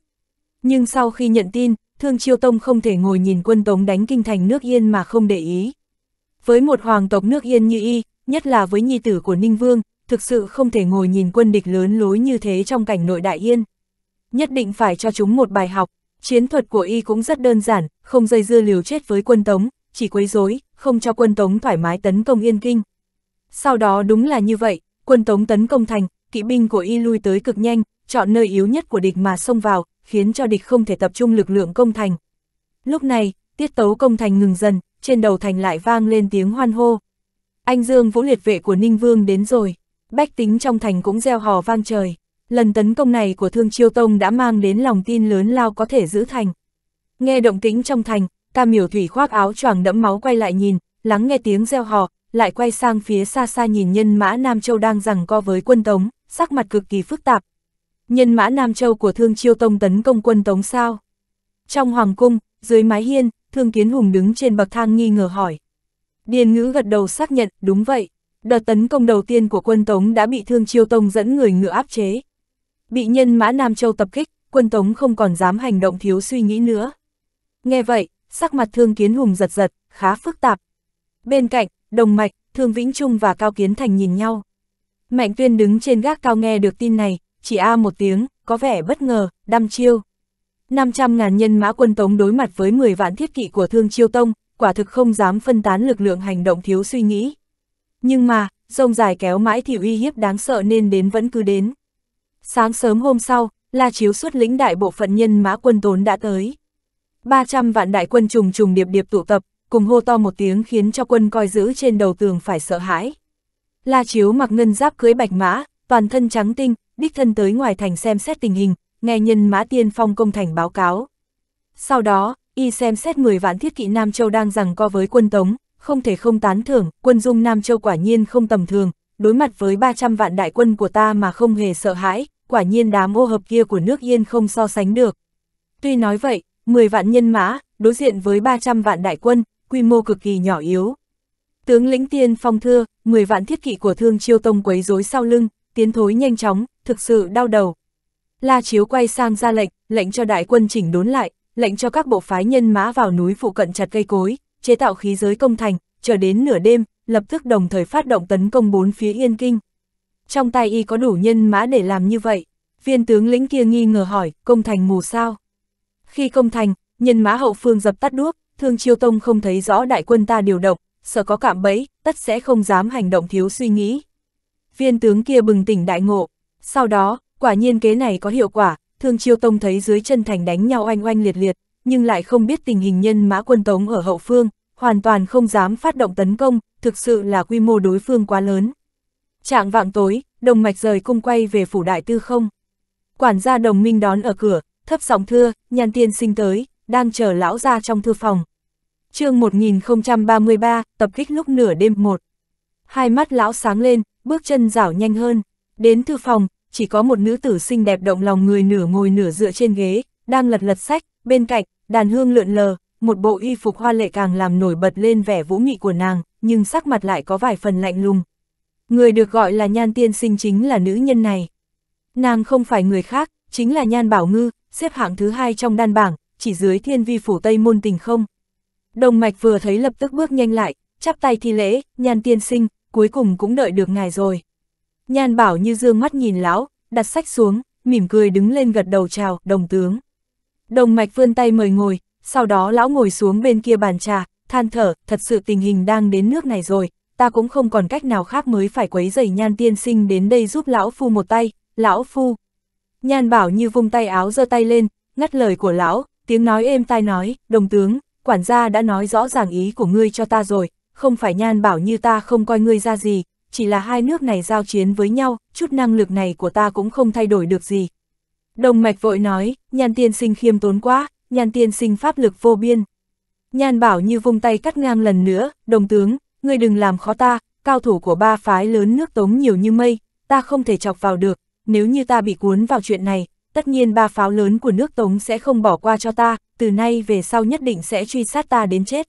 Nhưng sau khi nhận tin, Thương Chiêu Tông không thể ngồi nhìn quân Tống đánh kinh thành nước Yên mà không để ý. Với một hoàng tộc nước Yên như y, nhất là với nhi tử của Ninh Vương, thực sự không thể ngồi nhìn quân địch lớn lối như thế trong cảnh nội đại yên. Nhất định phải cho chúng một bài học, chiến thuật của y cũng rất đơn giản, không dây dưa liều chết với quân Tống, chỉ quấy rối, không cho quân Tống thoải mái tấn công Yên Kinh. Sau đó đúng là như vậy, quân Tống tấn công thành, kỵ binh của y lui tới cực nhanh, chọn nơi yếu nhất của địch mà xông vào, khiến cho địch không thể tập trung lực lượng công thành. Lúc này, tiết tấu công thành ngừng dần, trên đầu thành lại vang lên tiếng hoan hô. Anh Dương Vũ liệt vệ của Ninh Vương đến rồi bách tính trong thành cũng gieo hò vang trời. Lần tấn công này của Thương Chiêu Tông đã mang đến lòng tin lớn lao có thể giữ thành. Nghe động tĩnh trong thành, Cam Miểu Thủy khoác áo choàng đẫm máu quay lại nhìn, lắng nghe tiếng gieo hò, lại quay sang phía xa xa nhìn nhân mã Nam Châu đang giằng co với quân Tống, sắc mặt cực kỳ phức tạp. Nhân mã Nam Châu của Thương Chiêu Tông tấn công quân Tống sao? Trong hoàng cung, dưới mái hiên, Thương Kiến Hùng đứng trên bậc thang nghi ngờ hỏi. Điền ngữ gật đầu xác nhận, đúng vậy. Đợt tấn công đầu tiên của quân Tống đã bị Thương Chiêu Tông dẫn người ngựa áp chế. Bị nhân mã Nam Châu tập kích, quân Tống không còn dám hành động thiếu suy nghĩ nữa. Nghe vậy, sắc mặt Thương Kiến Hùng giật giật, khá phức tạp. Bên cạnh, Đồng Mạch, Thương Vĩnh Trung và Cao Kiến Thành nhìn nhau. Mạnh Tuyên đứng trên gác cao nghe được tin này, chỉ a một tiếng, có vẻ bất ngờ, đăm chiêu. 500.000 nhân mã quân Tống đối mặt với 10 vạn thiết kỵ của Thương Chiêu Tông, quả thực không dám phân tán lực lượng hành động thiếu suy nghĩ nhưng mà, rông dài kéo mãi thì uy hiếp đáng sợ nên đến vẫn cứ đến. Sáng sớm hôm sau, La Chiếu xuất lĩnh đại bộ phận nhân mã quân tốn đã tới. 300 vạn đại quân trùng trùng điệp điệp tụ tập, cùng hô to một tiếng khiến cho quân coi giữ trên đầu tường phải sợ hãi. La Chiếu mặc ngân giáp cưới bạch mã, toàn thân trắng tinh, đích thân tới ngoài thành xem xét tình hình, nghe nhân mã tiên phong công thành báo cáo. Sau đó, y xem xét 10 vạn thiết kỵ Nam Châu đang rằng co với quân Tống, không thể không tán thưởng, quân dung Nam Châu quả nhiên không tầm thường, đối mặt với 300 vạn đại quân của ta mà không hề sợ hãi, quả nhiên đám ô hợp kia của nước yên không so sánh được. Tuy nói vậy, 10 vạn nhân mã, đối diện với 300 vạn đại quân, quy mô cực kỳ nhỏ yếu. Tướng lĩnh tiên phong thưa, 10 vạn thiết kỵ của thương chiêu tông quấy rối sau lưng, tiến thối nhanh chóng, thực sự đau đầu. La Chiếu quay sang ra lệnh, lệnh cho đại quân chỉnh đốn lại, lệnh cho các bộ phái nhân mã vào núi phụ cận chặt cây cối, chế tạo khí giới công thành, chờ đến nửa đêm, lập tức đồng thời phát động tấn công bốn phía Yên Kinh. Trong tay y có đủ nhân mã để làm như vậy, viên tướng lĩnh kia nghi ngờ hỏi, công thành mù sao? Khi công thành, nhân mã hậu phương dập tắt đuốc, thương chiêu tông không thấy rõ đại quân ta điều động, sợ có cạm bẫy, tất sẽ không dám hành động thiếu suy nghĩ. Viên tướng kia bừng tỉnh đại ngộ, sau đó, quả nhiên kế này có hiệu quả, thương chiêu tông thấy dưới chân thành đánh nhau oanh oanh liệt liệt, nhưng lại không biết tình hình nhân mã quân Tống ở hậu phương, hoàn toàn không dám phát động tấn công, thực sự là quy mô đối phương quá lớn. Trạng vạng tối, đồng mạch rời cung quay về phủ đại tư không. Quản gia đồng minh đón ở cửa, thấp giọng thưa, nhàn tiên sinh tới, đang chờ lão ra trong thư phòng. chương 1033, tập kích lúc nửa đêm một. Hai mắt lão sáng lên, bước chân rảo nhanh hơn. Đến thư phòng, chỉ có một nữ tử xinh đẹp động lòng người nửa ngồi nửa dựa trên ghế, đang lật lật sách, bên cạnh, đàn hương lượn lờ, một bộ y phục hoa lệ càng làm nổi bật lên vẻ vũ nghị của nàng, nhưng sắc mặt lại có vài phần lạnh lùng. Người được gọi là nhan tiên sinh chính là nữ nhân này. Nàng không phải người khác, chính là nhan bảo ngư, xếp hạng thứ hai trong đan bảng, chỉ dưới thiên vi phủ Tây môn tình không. Đồng mạch vừa thấy lập tức bước nhanh lại, chắp tay thi lễ, nhan tiên sinh, cuối cùng cũng đợi được ngài rồi. Nhan bảo như dương mắt nhìn lão, đặt sách xuống, mỉm cười đứng lên gật đầu chào, đồng tướng. Đồng mạch vươn tay mời ngồi, sau đó lão ngồi xuống bên kia bàn trà, than thở, thật sự tình hình đang đến nước này rồi, ta cũng không còn cách nào khác mới phải quấy giày nhan tiên sinh đến đây giúp lão phu một tay, lão phu. Nhan bảo như vung tay áo giơ tay lên, ngắt lời của lão, tiếng nói êm tai nói, đồng tướng, quản gia đã nói rõ ràng ý của ngươi cho ta rồi, không phải nhan bảo như ta không coi ngươi ra gì, chỉ là hai nước này giao chiến với nhau, chút năng lực này của ta cũng không thay đổi được gì, Đồng mạch vội nói, Nhan tiên sinh khiêm tốn quá, Nhan tiên sinh pháp lực vô biên. Nhan bảo như vung tay cắt ngang lần nữa, đồng tướng, ngươi đừng làm khó ta, cao thủ của ba phái lớn nước tống nhiều như mây, ta không thể chọc vào được, nếu như ta bị cuốn vào chuyện này, tất nhiên ba pháo lớn của nước Tống sẽ không bỏ qua cho ta, từ nay về sau nhất định sẽ truy sát ta đến chết.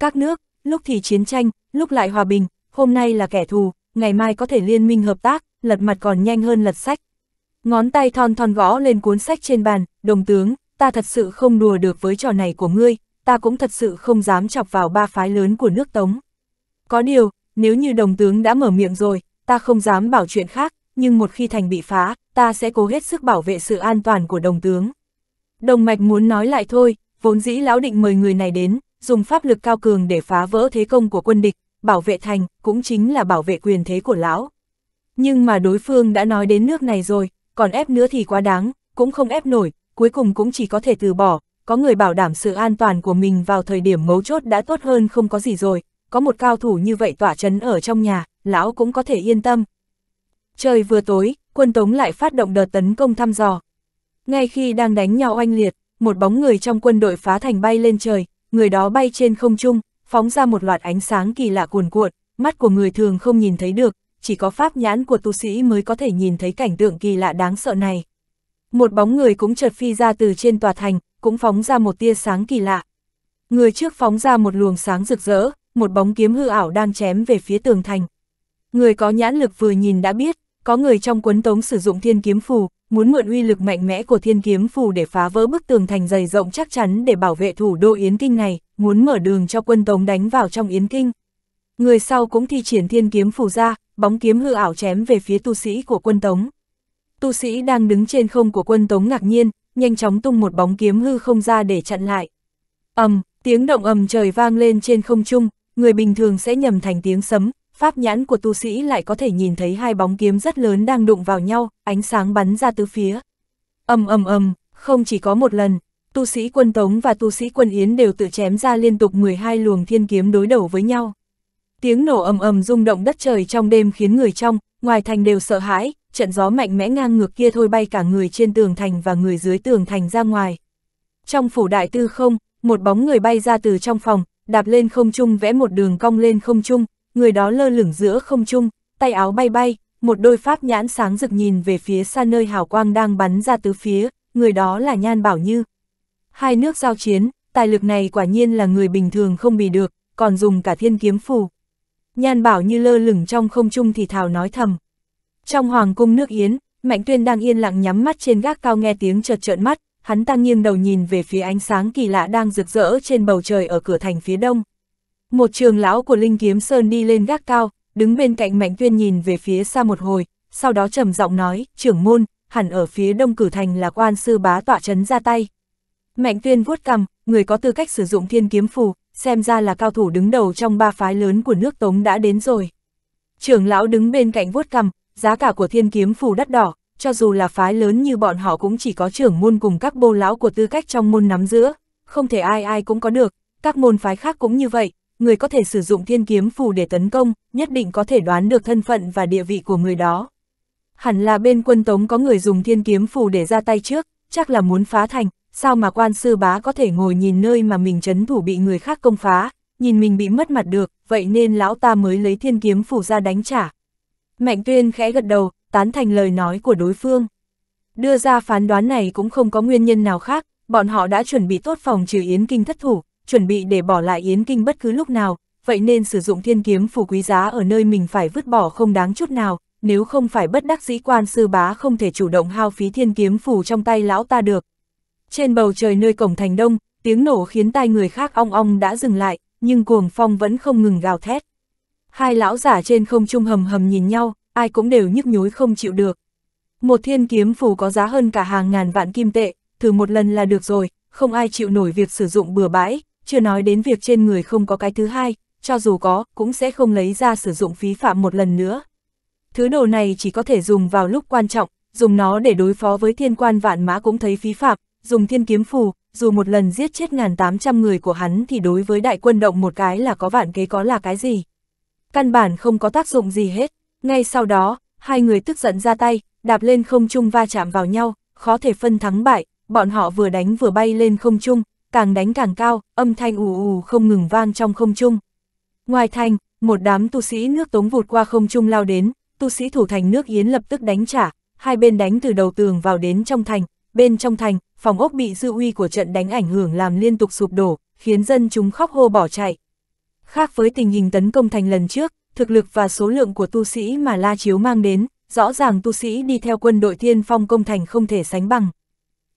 Các nước, lúc thì chiến tranh, lúc lại hòa bình, hôm nay là kẻ thù, ngày mai có thể liên minh hợp tác, lật mặt còn nhanh hơn lật sách. Ngón tay thon thon gõ lên cuốn sách trên bàn, đồng tướng, ta thật sự không đùa được với trò này của ngươi, ta cũng thật sự không dám chọc vào ba phái lớn của nước Tống. Có điều, nếu như đồng tướng đã mở miệng rồi, ta không dám bảo chuyện khác, nhưng một khi thành bị phá, ta sẽ cố hết sức bảo vệ sự an toàn của đồng tướng. Đồng mạch muốn nói lại thôi, vốn dĩ lão định mời người này đến, dùng pháp lực cao cường để phá vỡ thế công của quân địch, bảo vệ thành, cũng chính là bảo vệ quyền thế của lão. Nhưng mà đối phương đã nói đến nước này rồi, còn ép nữa thì quá đáng, cũng không ép nổi, cuối cùng cũng chỉ có thể từ bỏ, có người bảo đảm sự an toàn của mình vào thời điểm mấu chốt đã tốt hơn không có gì rồi, có một cao thủ như vậy tỏa chấn ở trong nhà, lão cũng có thể yên tâm. Trời vừa tối, quân Tống lại phát động đợt tấn công thăm dò. Ngay khi đang đánh nhau oanh liệt, một bóng người trong quân đội phá thành bay lên trời, người đó bay trên không trung, phóng ra một loạt ánh sáng kỳ lạ cuồn cuộn, mắt của người thường không nhìn thấy được, chỉ có pháp nhãn của tu sĩ mới có thể nhìn thấy cảnh tượng kỳ lạ đáng sợ này. Một bóng người cũng chợt phi ra từ trên tòa thành, cũng phóng ra một tia sáng kỳ lạ. Người trước phóng ra một luồng sáng rực rỡ, một bóng kiếm hư ảo đang chém về phía tường thành. Người có nhãn lực vừa nhìn đã biết, có người trong quấn tống sử dụng thiên kiếm phù, muốn mượn uy lực mạnh mẽ của thiên kiếm phù để phá vỡ bức tường thành dày rộng chắc chắn để bảo vệ thủ đô Yến Kinh này, muốn mở đường cho quân tống đánh vào trong Yến Kinh. Người sau cũng thi triển thiên kiếm phù ra, bóng kiếm hư ảo chém về phía tu sĩ của quân Tống. Tu sĩ đang đứng trên không của quân Tống ngạc nhiên, nhanh chóng tung một bóng kiếm hư không ra để chặn lại. ầm, tiếng động ầm trời vang lên trên không trung, người bình thường sẽ nhầm thành tiếng sấm, pháp nhãn của tu sĩ lại có thể nhìn thấy hai bóng kiếm rất lớn đang đụng vào nhau, ánh sáng bắn ra tứ phía. ầm ầm ầm, không chỉ có một lần, tu sĩ quân Tống và tu sĩ quân Yến đều tự chém ra liên tục 12 luồng thiên kiếm đối đầu với nhau. Tiếng nổ ầm ầm rung động đất trời trong đêm khiến người trong, ngoài thành đều sợ hãi, trận gió mạnh mẽ ngang ngược kia thôi bay cả người trên tường thành và người dưới tường thành ra ngoài. Trong phủ đại tư không, một bóng người bay ra từ trong phòng, đạp lên không trung vẽ một đường cong lên không trung, người đó lơ lửng giữa không trung, tay áo bay bay, một đôi pháp nhãn sáng rực nhìn về phía xa nơi hào quang đang bắn ra tứ phía, người đó là Nhan Bảo Như. Hai nước giao chiến, tài lực này quả nhiên là người bình thường không bị được, còn dùng cả thiên kiếm phù. Nhan Bảo như lơ lửng trong không trung thì thào nói thầm. Trong hoàng cung nước Yến, Mạnh Tuyên đang yên lặng nhắm mắt trên gác cao nghe tiếng chợt trợn mắt, hắn ta nghiêng đầu nhìn về phía ánh sáng kỳ lạ đang rực rỡ trên bầu trời ở cửa thành phía đông. Một trường lão của Linh Kiếm Sơn đi lên gác cao, đứng bên cạnh Mạnh Tuyên nhìn về phía xa một hồi, sau đó trầm giọng nói, trưởng môn, hẳn ở phía đông cử thành là quan sư bá tọa trấn ra tay. Mạnh Tuyên vuốt cằm, người có tư cách sử dụng thiên kiếm phù, xem ra là cao thủ đứng đầu trong ba phái lớn của nước Tống đã đến rồi. Trưởng lão đứng bên cạnh vuốt cằm, giá cả của thiên kiếm phù đắt đỏ, cho dù là phái lớn như bọn họ cũng chỉ có trưởng môn cùng các bô lão của tư cách trong môn nắm giữa, không thể ai ai cũng có được, các môn phái khác cũng như vậy, người có thể sử dụng thiên kiếm phù để tấn công, nhất định có thể đoán được thân phận và địa vị của người đó. Hẳn là bên quân Tống có người dùng thiên kiếm phù để ra tay trước, chắc là muốn phá thành, sao mà quan sư bá có thể ngồi nhìn nơi mà mình chấn thủ bị người khác công phá, nhìn mình bị mất mặt được, vậy nên lão ta mới lấy thiên kiếm phủ ra đánh trả. Mạnh tuyên khẽ gật đầu, tán thành lời nói của đối phương. Đưa ra phán đoán này cũng không có nguyên nhân nào khác, bọn họ đã chuẩn bị tốt phòng trừ Yến Kinh thất thủ, chuẩn bị để bỏ lại Yến Kinh bất cứ lúc nào, vậy nên sử dụng thiên kiếm phủ quý giá ở nơi mình phải vứt bỏ không đáng chút nào, nếu không phải bất đắc dĩ quan sư bá không thể chủ động hao phí thiên kiếm phủ trong tay lão ta được, trên bầu trời nơi cổng thành đông, tiếng nổ khiến tai người khác ong ong đã dừng lại, nhưng cuồng phong vẫn không ngừng gào thét. Hai lão giả trên không trung hầm hầm nhìn nhau, ai cũng đều nhức nhối không chịu được. Một thiên kiếm phù có giá hơn cả hàng ngàn vạn kim tệ, thử một lần là được rồi, không ai chịu nổi việc sử dụng bừa bãi, chưa nói đến việc trên người không có cái thứ hai, cho dù có, cũng sẽ không lấy ra sử dụng phí phạm một lần nữa. Thứ đồ này chỉ có thể dùng vào lúc quan trọng, dùng nó để đối phó với thiên quan vạn mã cũng thấy phí phạm, dùng thiên kiếm phù, dù một lần giết chết ngàn tám trăm người của hắn thì đối với đại quân động một cái là có vạn kế có là cái gì. Căn bản không có tác dụng gì hết, ngay sau đó, hai người tức giận ra tay, đạp lên không trung va chạm vào nhau, khó thể phân thắng bại, bọn họ vừa đánh vừa bay lên không trung, càng đánh càng cao, âm thanh ù ù không ngừng vang trong không trung. Ngoài thành, một đám tu sĩ nước Tống vụt qua không trung lao đến, tu sĩ thủ thành nước Yến lập tức đánh trả, hai bên đánh từ đầu tường vào đến trong thành, bên trong thành, phòng ốc bị dư uy của trận đánh ảnh hưởng làm liên tục sụp đổ, khiến dân chúng khóc hô bỏ chạy. Khác với tình hình tấn công thành lần trước, thực lực và số lượng của tu sĩ mà La Chiếu mang đến, rõ ràng tu sĩ đi theo quân đội thiên phong công thành không thể sánh bằng.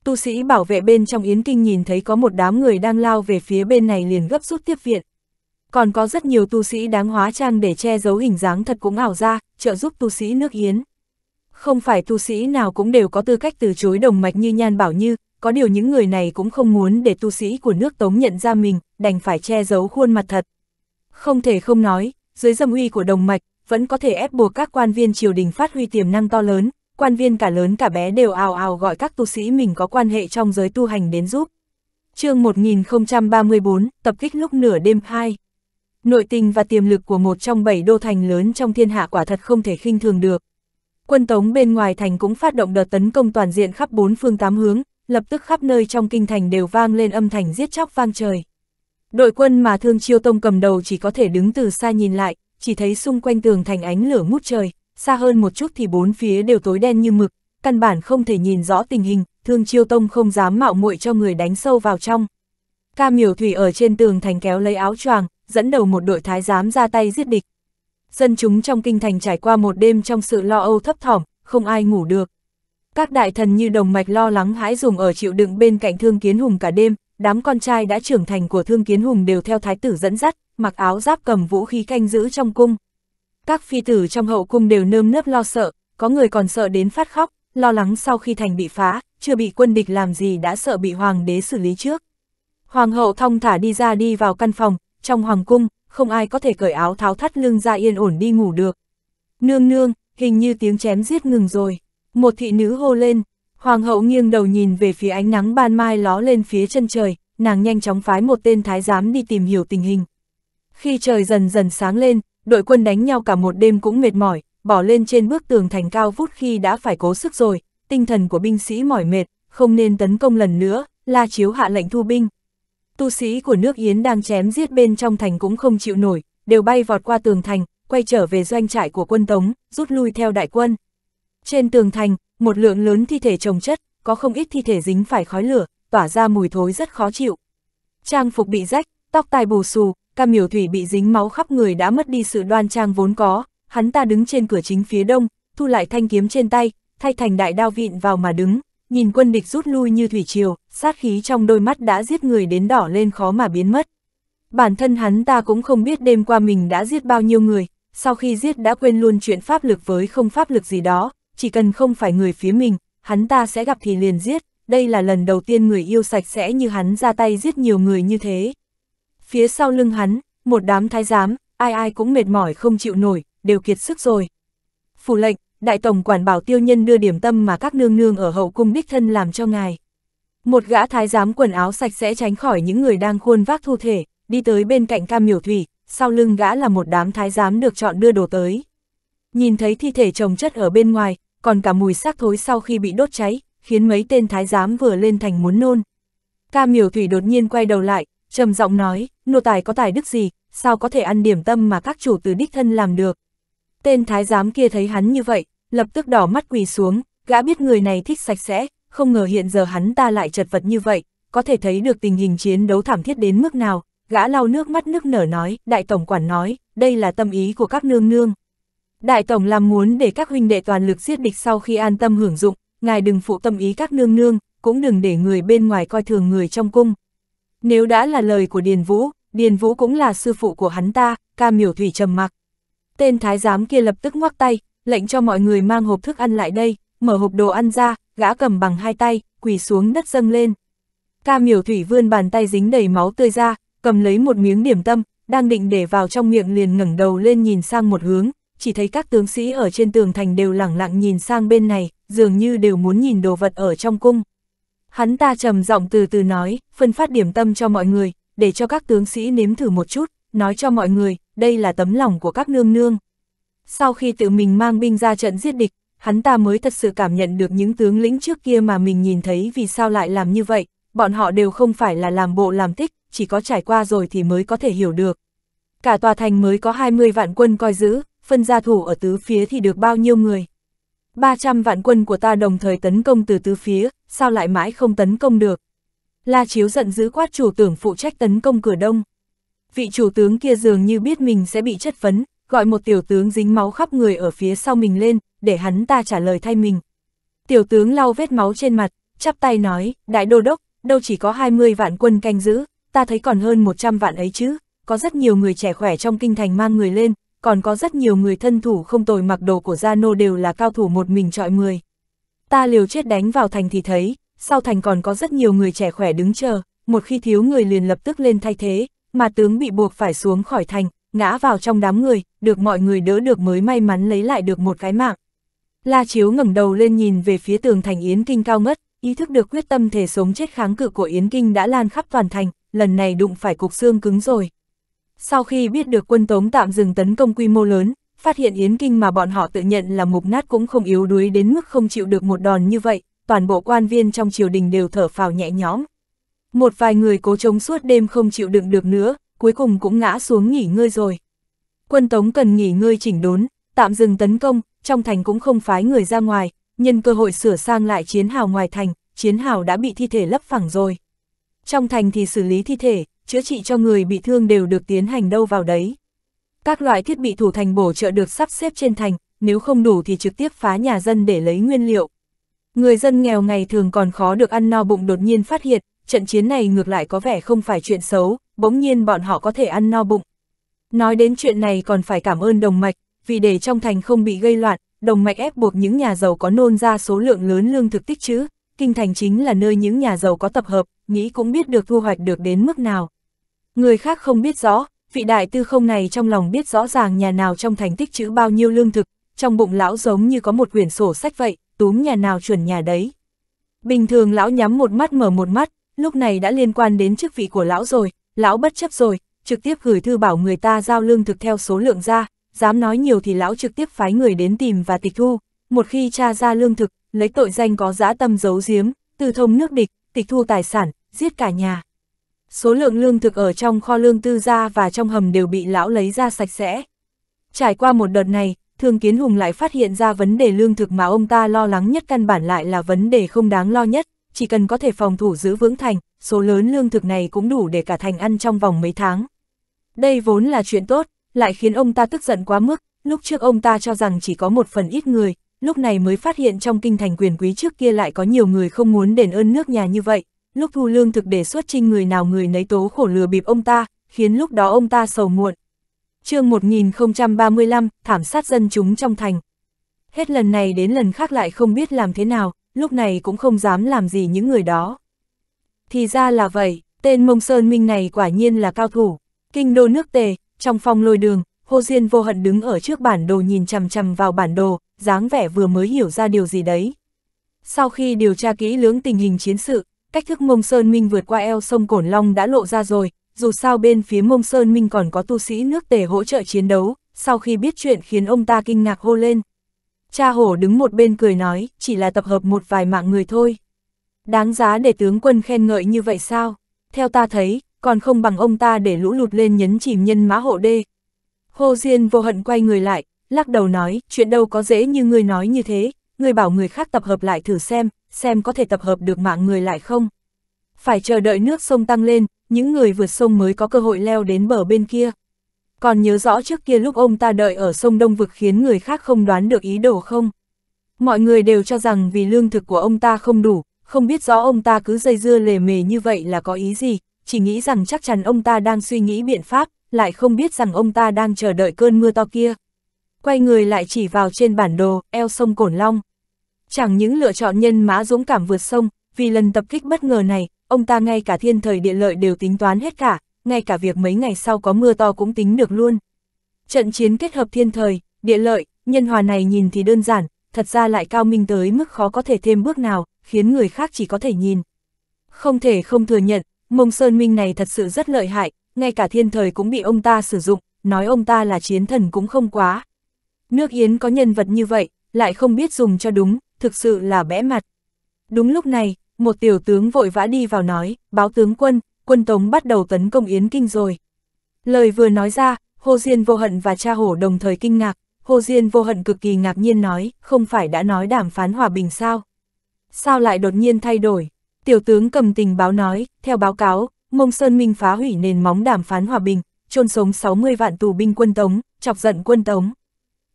Tu sĩ bảo vệ bên trong Yến Kinh nhìn thấy có một đám người đang lao về phía bên này liền gấp rút tiếp viện. Còn có rất nhiều tu sĩ đáng hóa trang để che giấu hình dáng thật cũng ảo ra, trợ giúp tu sĩ nước Yến. Không phải tu sĩ nào cũng đều có tư cách từ chối đồng mạch như Nhan Bảo Như, có điều những người này cũng không muốn để tu sĩ của nước Tống nhận ra mình, đành phải che giấu khuôn mặt thật. Không thể không nói, dưới dâm uy của đồng mạch, vẫn có thể ép buộc các quan viên triều đình phát huy tiềm năng to lớn, quan viên cả lớn cả bé đều ào ào gọi các tu sĩ mình có quan hệ trong giới tu hành đến giúp. chương 1034, tập kích lúc nửa đêm 2 Nội tình và tiềm lực của một trong bảy đô thành lớn trong thiên hạ quả thật không thể khinh thường được. Quân Tống bên ngoài thành cũng phát động đợt tấn công toàn diện khắp bốn phương tám hướng, lập tức khắp nơi trong kinh thành đều vang lên âm thanh giết chóc vang trời. Đội quân mà Thương Chiêu Tông cầm đầu chỉ có thể đứng từ xa nhìn lại, chỉ thấy xung quanh tường thành ánh lửa ngút trời, xa hơn một chút thì bốn phía đều tối đen như mực, căn bản không thể nhìn rõ tình hình, Thương Chiêu Tông không dám mạo muội cho người đánh sâu vào trong. Ca Miểu Thủy ở trên tường thành kéo lấy áo choàng, dẫn đầu một đội thái giám ra tay giết địch, dân chúng trong kinh thành trải qua một đêm trong sự lo âu thấp thỏm, không ai ngủ được. Các đại thần như đồng mạch lo lắng hãi dùng ở chịu đựng bên cạnh Thương Kiến Hùng cả đêm, đám con trai đã trưởng thành của Thương Kiến Hùng đều theo thái tử dẫn dắt, mặc áo giáp cầm vũ khí canh giữ trong cung. Các phi tử trong hậu cung đều nơm nớp lo sợ, có người còn sợ đến phát khóc, lo lắng sau khi thành bị phá, chưa bị quân địch làm gì đã sợ bị hoàng đế xử lý trước. Hoàng hậu thong thả đi ra đi vào căn phòng, trong hoàng cung, không ai có thể cởi áo tháo thắt lưng ra yên ổn đi ngủ được. Nương nương, hình như tiếng chém giết ngừng rồi. Một thị nữ hô lên, hoàng hậu nghiêng đầu nhìn về phía ánh nắng ban mai ló lên phía chân trời, nàng nhanh chóng phái một tên thái giám đi tìm hiểu tình hình. Khi trời dần dần sáng lên, đội quân đánh nhau cả một đêm cũng mệt mỏi, bỏ lên trên bức tường thành cao vút khi đã phải cố sức rồi, tinh thần của binh sĩ mỏi mệt, không nên tấn công lần nữa, la chiếu hạ lệnh thu binh, tu sĩ của nước Yến đang chém giết bên trong thành cũng không chịu nổi, đều bay vọt qua tường thành, quay trở về doanh trại của quân Tống, rút lui theo đại quân. Trên tường thành, một lượng lớn thi thể trồng chất, có không ít thi thể dính phải khói lửa, tỏa ra mùi thối rất khó chịu. Trang phục bị rách, tóc tai bù xù, cam miểu thủy bị dính máu khắp người đã mất đi sự đoan trang vốn có, hắn ta đứng trên cửa chính phía đông, thu lại thanh kiếm trên tay, thay thành đại đao vịn vào mà đứng, nhìn quân địch rút lui như thủy triều, sát khí trong đôi mắt đã giết người đến đỏ lên khó mà biến mất. Bản thân hắn ta cũng không biết đêm qua mình đã giết bao nhiêu người, sau khi giết đã quên luôn chuyện pháp lực với không pháp lực gì đó, chỉ cần không phải người phía mình, hắn ta sẽ gặp thì liền giết, đây là lần đầu tiên người yêu sạch sẽ như hắn ra tay giết nhiều người như thế. Phía sau lưng hắn, một đám thái giám, ai ai cũng mệt mỏi không chịu nổi, đều kiệt sức rồi. Phủ lệnh, đại tổng quản bảo tiêu nhân đưa điểm tâm mà các nương nương ở hậu cung đích thân làm cho ngài. Một gã thái giám quần áo sạch sẽ tránh khỏi những người đang khuôn vác thu thể, đi tới bên cạnh cam miểu thủy, sau lưng gã là một đám thái giám được chọn đưa đồ tới. Nhìn thấy thi thể trồng chất ở bên ngoài, còn cả mùi xác thối sau khi bị đốt cháy, khiến mấy tên thái giám vừa lên thành muốn nôn. Cam miểu thủy đột nhiên quay đầu lại, trầm giọng nói, nô tài có tài đức gì, sao có thể ăn điểm tâm mà các chủ từ đích thân làm được. Tên thái giám kia thấy hắn như vậy, lập tức đỏ mắt quỳ xuống, gã biết người này thích sạch sẽ, không ngờ hiện giờ hắn ta lại chật vật như vậy, có thể thấy được tình hình chiến đấu thảm thiết đến mức nào, gã lau nước mắt nước nở nói, đại tổng quản nói, đây là tâm ý của các nương nương. Đại tổng làm muốn để các huynh đệ toàn lực giết địch sau khi an tâm hưởng dụng, ngài đừng phụ tâm ý các nương nương, cũng đừng để người bên ngoài coi thường người trong cung. Nếu đã là lời của Điền Vũ, Điền Vũ cũng là sư phụ của hắn ta, ca miểu thủy trầm mặc. Tên thái giám kia lập tức ngoắc tay, lệnh cho mọi người mang hộp thức ăn lại đây, mở hộp đồ ăn ra, gã cầm bằng hai tay, quỳ xuống đất dâng lên. Ca miểu thủy vươn bàn tay dính đầy máu tươi ra, cầm lấy một miếng điểm tâm, đang định để vào trong miệng liền ngẩng đầu lên nhìn sang một hướng, chỉ thấy các tướng sĩ ở trên tường thành đều lẳng lặng nhìn sang bên này, dường như đều muốn nhìn đồ vật ở trong cung. Hắn ta trầm giọng từ từ nói, phân phát điểm tâm cho mọi người, để cho các tướng sĩ nếm thử một chút, nói cho mọi người, đây là tấm lòng của các nương nương. Sau khi tự mình mang binh ra trận giết địch, hắn ta mới thật sự cảm nhận được những tướng lĩnh trước kia mà mình nhìn thấy vì sao lại làm như vậy, bọn họ đều không phải là làm bộ làm tích, chỉ có trải qua rồi thì mới có thể hiểu được. Cả tòa thành mới có 20 vạn quân coi giữ, phân gia thủ ở tứ phía thì được bao nhiêu người. 300 vạn quân của ta đồng thời tấn công từ tứ phía, sao lại mãi không tấn công được. La Chiếu giận dữ quát chủ tưởng phụ trách tấn công cửa đông vị chủ tướng kia dường như biết mình sẽ bị chất vấn, gọi một tiểu tướng dính máu khắp người ở phía sau mình lên, để hắn ta trả lời thay mình. Tiểu tướng lau vết máu trên mặt, chắp tay nói, đại đô đốc, đâu chỉ có 20 vạn quân canh giữ, ta thấy còn hơn 100 vạn ấy chứ, có rất nhiều người trẻ khỏe trong kinh thành mang người lên, còn có rất nhiều người thân thủ không tồi mặc đồ của gia nô đều là cao thủ một mình trọi 10. Ta liều chết đánh vào thành thì thấy, sau thành còn có rất nhiều người trẻ khỏe đứng chờ, một khi thiếu người liền lập tức lên thay thế, mà tướng bị buộc phải xuống khỏi thành, ngã vào trong đám người, được mọi người đỡ được mới may mắn lấy lại được một cái mạng. La Chiếu ngẩng đầu lên nhìn về phía tường thành Yến Kinh cao ngất, ý thức được quyết tâm thể sống chết kháng cự của Yến Kinh đã lan khắp toàn thành, lần này đụng phải cục xương cứng rồi. Sau khi biết được quân Tống tạm dừng tấn công quy mô lớn, phát hiện Yến Kinh mà bọn họ tự nhận là mục nát cũng không yếu đuối đến mức không chịu được một đòn như vậy, toàn bộ quan viên trong triều đình đều thở phào nhẹ nhõm. Một vài người cố chống suốt đêm không chịu đựng được nữa, cuối cùng cũng ngã xuống nghỉ ngơi rồi. Quân Tống cần nghỉ ngơi chỉnh đốn, tạm dừng tấn công, trong thành cũng không phái người ra ngoài, nhân cơ hội sửa sang lại chiến hào ngoài thành, chiến hào đã bị thi thể lấp phẳng rồi. Trong thành thì xử lý thi thể, chữa trị cho người bị thương đều được tiến hành đâu vào đấy. Các loại thiết bị thủ thành bổ trợ được sắp xếp trên thành, nếu không đủ thì trực tiếp phá nhà dân để lấy nguyên liệu. Người dân nghèo ngày thường còn khó được ăn no bụng đột nhiên phát hiện, trận chiến này ngược lại có vẻ không phải chuyện xấu, bỗng nhiên bọn họ có thể ăn no bụng. Nói đến chuyện này còn phải cảm ơn đồng mạch, vì để trong thành không bị gây loạn, đồng mạch ép buộc những nhà giàu có nôn ra số lượng lớn lương thực tích trữ, kinh thành chính là nơi những nhà giàu có tập hợp, nghĩ cũng biết được thu hoạch được đến mức nào. Người khác không biết rõ, vị đại tư không này trong lòng biết rõ ràng nhà nào trong thành tích trữ bao nhiêu lương thực, trong bụng lão giống như có một quyển sổ sách vậy, túm nhà nào chuẩn nhà đấy. Bình thường lão nhắm một mắt mở một mắt, lúc này đã liên quan đến chức vị của lão rồi, lão bất chấp rồi, trực tiếp gửi thư bảo người ta giao lương thực theo số lượng ra, dám nói nhiều thì lão trực tiếp phái người đến tìm và tịch thu, một khi tra ra lương thực, lấy tội danh có dã tâm giấu giếm, từ thông nước địch, tịch thu tài sản, giết cả nhà. Số lượng lương thực ở trong kho lương tư gia và trong hầm đều bị lão lấy ra sạch sẽ. Trải qua một đợt này, Thường Kiến Hùng lại phát hiện ra vấn đề lương thực mà ông ta lo lắng nhất căn bản lại là vấn đề không đáng lo nhất, chỉ cần có thể phòng thủ giữ vững thành, số lớn lương thực này cũng đủ để cả thành ăn trong vòng mấy tháng. Đây vốn là chuyện tốt, lại khiến ông ta tức giận quá mức, lúc trước ông ta cho rằng chỉ có một phần ít người, lúc này mới phát hiện trong kinh thành quyền quý trước kia lại có nhiều người không muốn đền ơn nước nhà như vậy, lúc thu lương thực đề xuất trinh người nào người nấy tố khổ lừa bịp ông ta, khiến lúc đó ông ta sầu muộn. chương 1035, thảm sát dân chúng trong thành. Hết lần này đến lần khác lại không biết làm thế nào, lúc này cũng không dám làm gì những người đó. Thì ra là vậy, tên Mông Sơn Minh này quả nhiên là cao thủ. Kinh đô nước tề, trong phòng lôi đường, Hồ Diên vô hận đứng ở trước bản đồ nhìn chằm chằm vào bản đồ, dáng vẻ vừa mới hiểu ra điều gì đấy. Sau khi điều tra kỹ lưỡng tình hình chiến sự, cách thức Mông Sơn Minh vượt qua eo sông Cổn Long đã lộ ra rồi, dù sao bên phía Mông Sơn Minh còn có tu sĩ nước tề hỗ trợ chiến đấu, sau khi biết chuyện khiến ông ta kinh ngạc hô lên. Cha hổ đứng một bên cười nói, chỉ là tập hợp một vài mạng người thôi. Đáng giá để tướng quân khen ngợi như vậy sao? Theo ta thấy, còn không bằng ông ta để lũ lụt lên nhấn chìm nhân mã hộ đê. Hồ Diên vô hận quay người lại, lắc đầu nói, chuyện đâu có dễ như người nói như thế, Người bảo người khác tập hợp lại thử xem, xem có thể tập hợp được mạng người lại không. Phải chờ đợi nước sông tăng lên, những người vượt sông mới có cơ hội leo đến bờ bên kia còn nhớ rõ trước kia lúc ông ta đợi ở sông Đông Vực khiến người khác không đoán được ý đồ không? Mọi người đều cho rằng vì lương thực của ông ta không đủ, không biết rõ ông ta cứ dây dưa lề mề như vậy là có ý gì, chỉ nghĩ rằng chắc chắn ông ta đang suy nghĩ biện pháp, lại không biết rằng ông ta đang chờ đợi cơn mưa to kia. Quay người lại chỉ vào trên bản đồ, eo sông Cổn Long. Chẳng những lựa chọn nhân mã dũng cảm vượt sông, vì lần tập kích bất ngờ này, ông ta ngay cả thiên thời địa lợi đều tính toán hết cả, ngay cả việc mấy ngày sau có mưa to cũng tính được luôn. Trận chiến kết hợp thiên thời, địa lợi, nhân hòa này nhìn thì đơn giản, thật ra lại cao minh tới mức khó có thể thêm bước nào, khiến người khác chỉ có thể nhìn. Không thể không thừa nhận, mông sơn minh này thật sự rất lợi hại, ngay cả thiên thời cũng bị ông ta sử dụng, nói ông ta là chiến thần cũng không quá. Nước Yến có nhân vật như vậy, lại không biết dùng cho đúng, thực sự là bẽ mặt. Đúng lúc này, một tiểu tướng vội vã đi vào nói, báo tướng quân, quân Tống bắt đầu tấn công Yến Kinh rồi. Lời vừa nói ra, Hồ Diên vô hận và cha hổ đồng thời kinh ngạc, Hồ Diên vô hận cực kỳ ngạc nhiên nói, không phải đã nói đàm phán hòa bình sao? Sao lại đột nhiên thay đổi? Tiểu tướng cầm tình báo nói, theo báo cáo, Mông Sơn Minh phá hủy nền móng đàm phán hòa bình, chôn sống 60 vạn tù binh quân Tống, chọc giận quân Tống.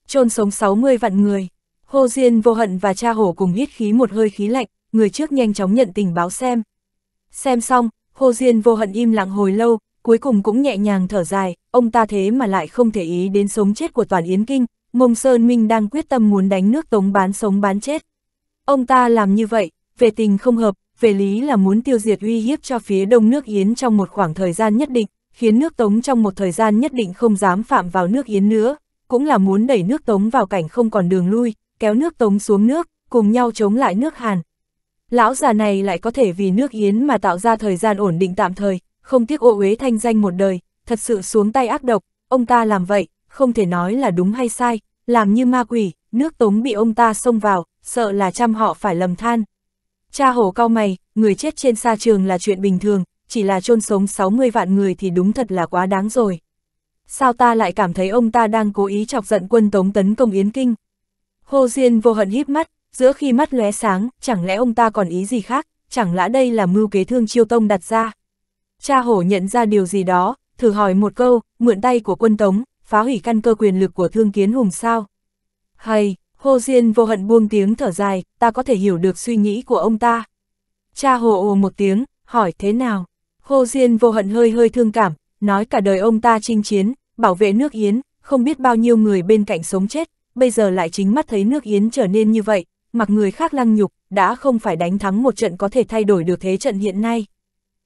chôn sống 60 vạn người. Hồ Diên vô hận và cha hổ cùng hít khí một hơi khí lạnh, người trước nhanh chóng nhận tình báo xem. Xem xong, Hồ Diên vô hận im lặng hồi lâu, cuối cùng cũng nhẹ nhàng thở dài, ông ta thế mà lại không thể ý đến sống chết của Toàn Yến Kinh, Mông Sơn Minh đang quyết tâm muốn đánh nước tống bán sống bán chết. Ông ta làm như vậy, về tình không hợp, về lý là muốn tiêu diệt uy hiếp cho phía đông nước Yến trong một khoảng thời gian nhất định, khiến nước Tống trong một thời gian nhất định không dám phạm vào nước Yến nữa, cũng là muốn đẩy nước Tống vào cảnh không còn đường lui, kéo nước Tống xuống nước, cùng nhau chống lại nước Hàn, Lão già này lại có thể vì nước Yến mà tạo ra thời gian ổn định tạm thời, không tiếc ô uế thanh danh một đời, thật sự xuống tay ác độc, ông ta làm vậy, không thể nói là đúng hay sai, làm như ma quỷ, nước Tống bị ông ta xông vào, sợ là trăm họ phải lầm than. Cha hổ cao mày, người chết trên xa trường là chuyện bình thường, chỉ là chôn sống 60 vạn người thì đúng thật là quá đáng rồi. Sao ta lại cảm thấy ông ta đang cố ý chọc giận quân Tống tấn công Yến Kinh? hô Diên vô hận híp mắt, giữa khi mắt lóe sáng, chẳng lẽ ông ta còn ý gì khác, chẳng lẽ đây là mưu kế thương chiêu tông đặt ra. Cha hổ nhận ra điều gì đó, thử hỏi một câu, mượn tay của quân tống, phá hủy căn cơ quyền lực của thương kiến hùng sao. Hay, hô Diên vô hận buông tiếng thở dài, ta có thể hiểu được suy nghĩ của ông ta. Cha hồ ồ một tiếng, hỏi thế nào? hô Diên vô hận hơi hơi thương cảm, nói cả đời ông ta chinh chiến, bảo vệ nước Yến, không biết bao nhiêu người bên cạnh sống chết, bây giờ lại chính mắt thấy nước Yến trở nên như vậy, mặc người khác lăng nhục, đã không phải đánh thắng một trận có thể thay đổi được thế trận hiện nay.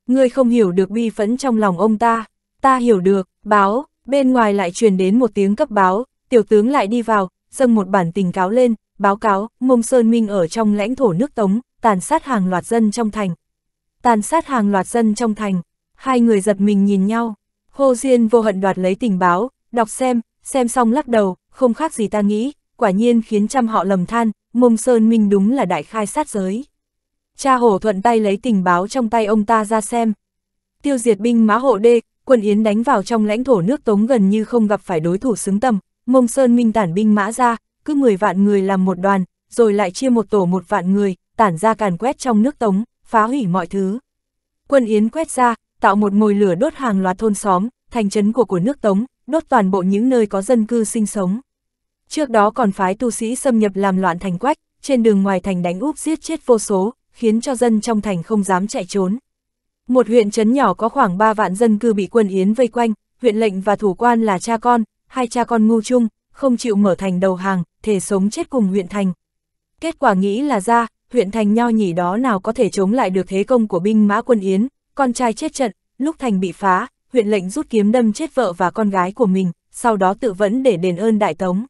Ngươi không hiểu được bi phẫn trong lòng ông ta, ta hiểu được, báo, bên ngoài lại truyền đến một tiếng cấp báo, tiểu tướng lại đi vào, dâng một bản tình cáo lên, báo cáo, mông Sơn Minh ở trong lãnh thổ nước Tống, tàn sát hàng loạt dân trong thành. Tàn sát hàng loạt dân trong thành, hai người giật mình nhìn nhau, hô Diên vô hận đoạt lấy tình báo, đọc xem, xem xong lắc đầu, không khác gì ta nghĩ, quả nhiên khiến trăm họ lầm than, mông Sơn Minh đúng là đại khai sát giới. Cha hổ thuận tay lấy tình báo trong tay ông ta ra xem. Tiêu diệt binh mã hộ đê, quân Yến đánh vào trong lãnh thổ nước Tống gần như không gặp phải đối thủ xứng tầm, mông Sơn Minh tản binh mã ra, cứ 10 vạn người làm một đoàn, rồi lại chia một tổ một vạn người, tản ra càn quét trong nước Tống, phá hủy mọi thứ. Quân Yến quét ra, tạo một mồi lửa đốt hàng loạt thôn xóm, thành trấn của của nước Tống, đốt toàn bộ những nơi có dân cư sinh sống. Trước đó còn phái tu sĩ xâm nhập làm loạn thành quách, trên đường ngoài thành đánh úp giết chết vô số, khiến cho dân trong thành không dám chạy trốn. Một huyện trấn nhỏ có khoảng 3 vạn dân cư bị quân Yến vây quanh, huyện lệnh và thủ quan là cha con, hai cha con ngu chung, không chịu mở thành đầu hàng, thể sống chết cùng huyện thành. Kết quả nghĩ là ra, huyện thành nho nhỉ đó nào có thể chống lại được thế công của binh mã quân Yến, con trai chết trận, lúc thành bị phá, huyện lệnh rút kiếm đâm chết vợ và con gái của mình, sau đó tự vẫn để đền ơn đại tống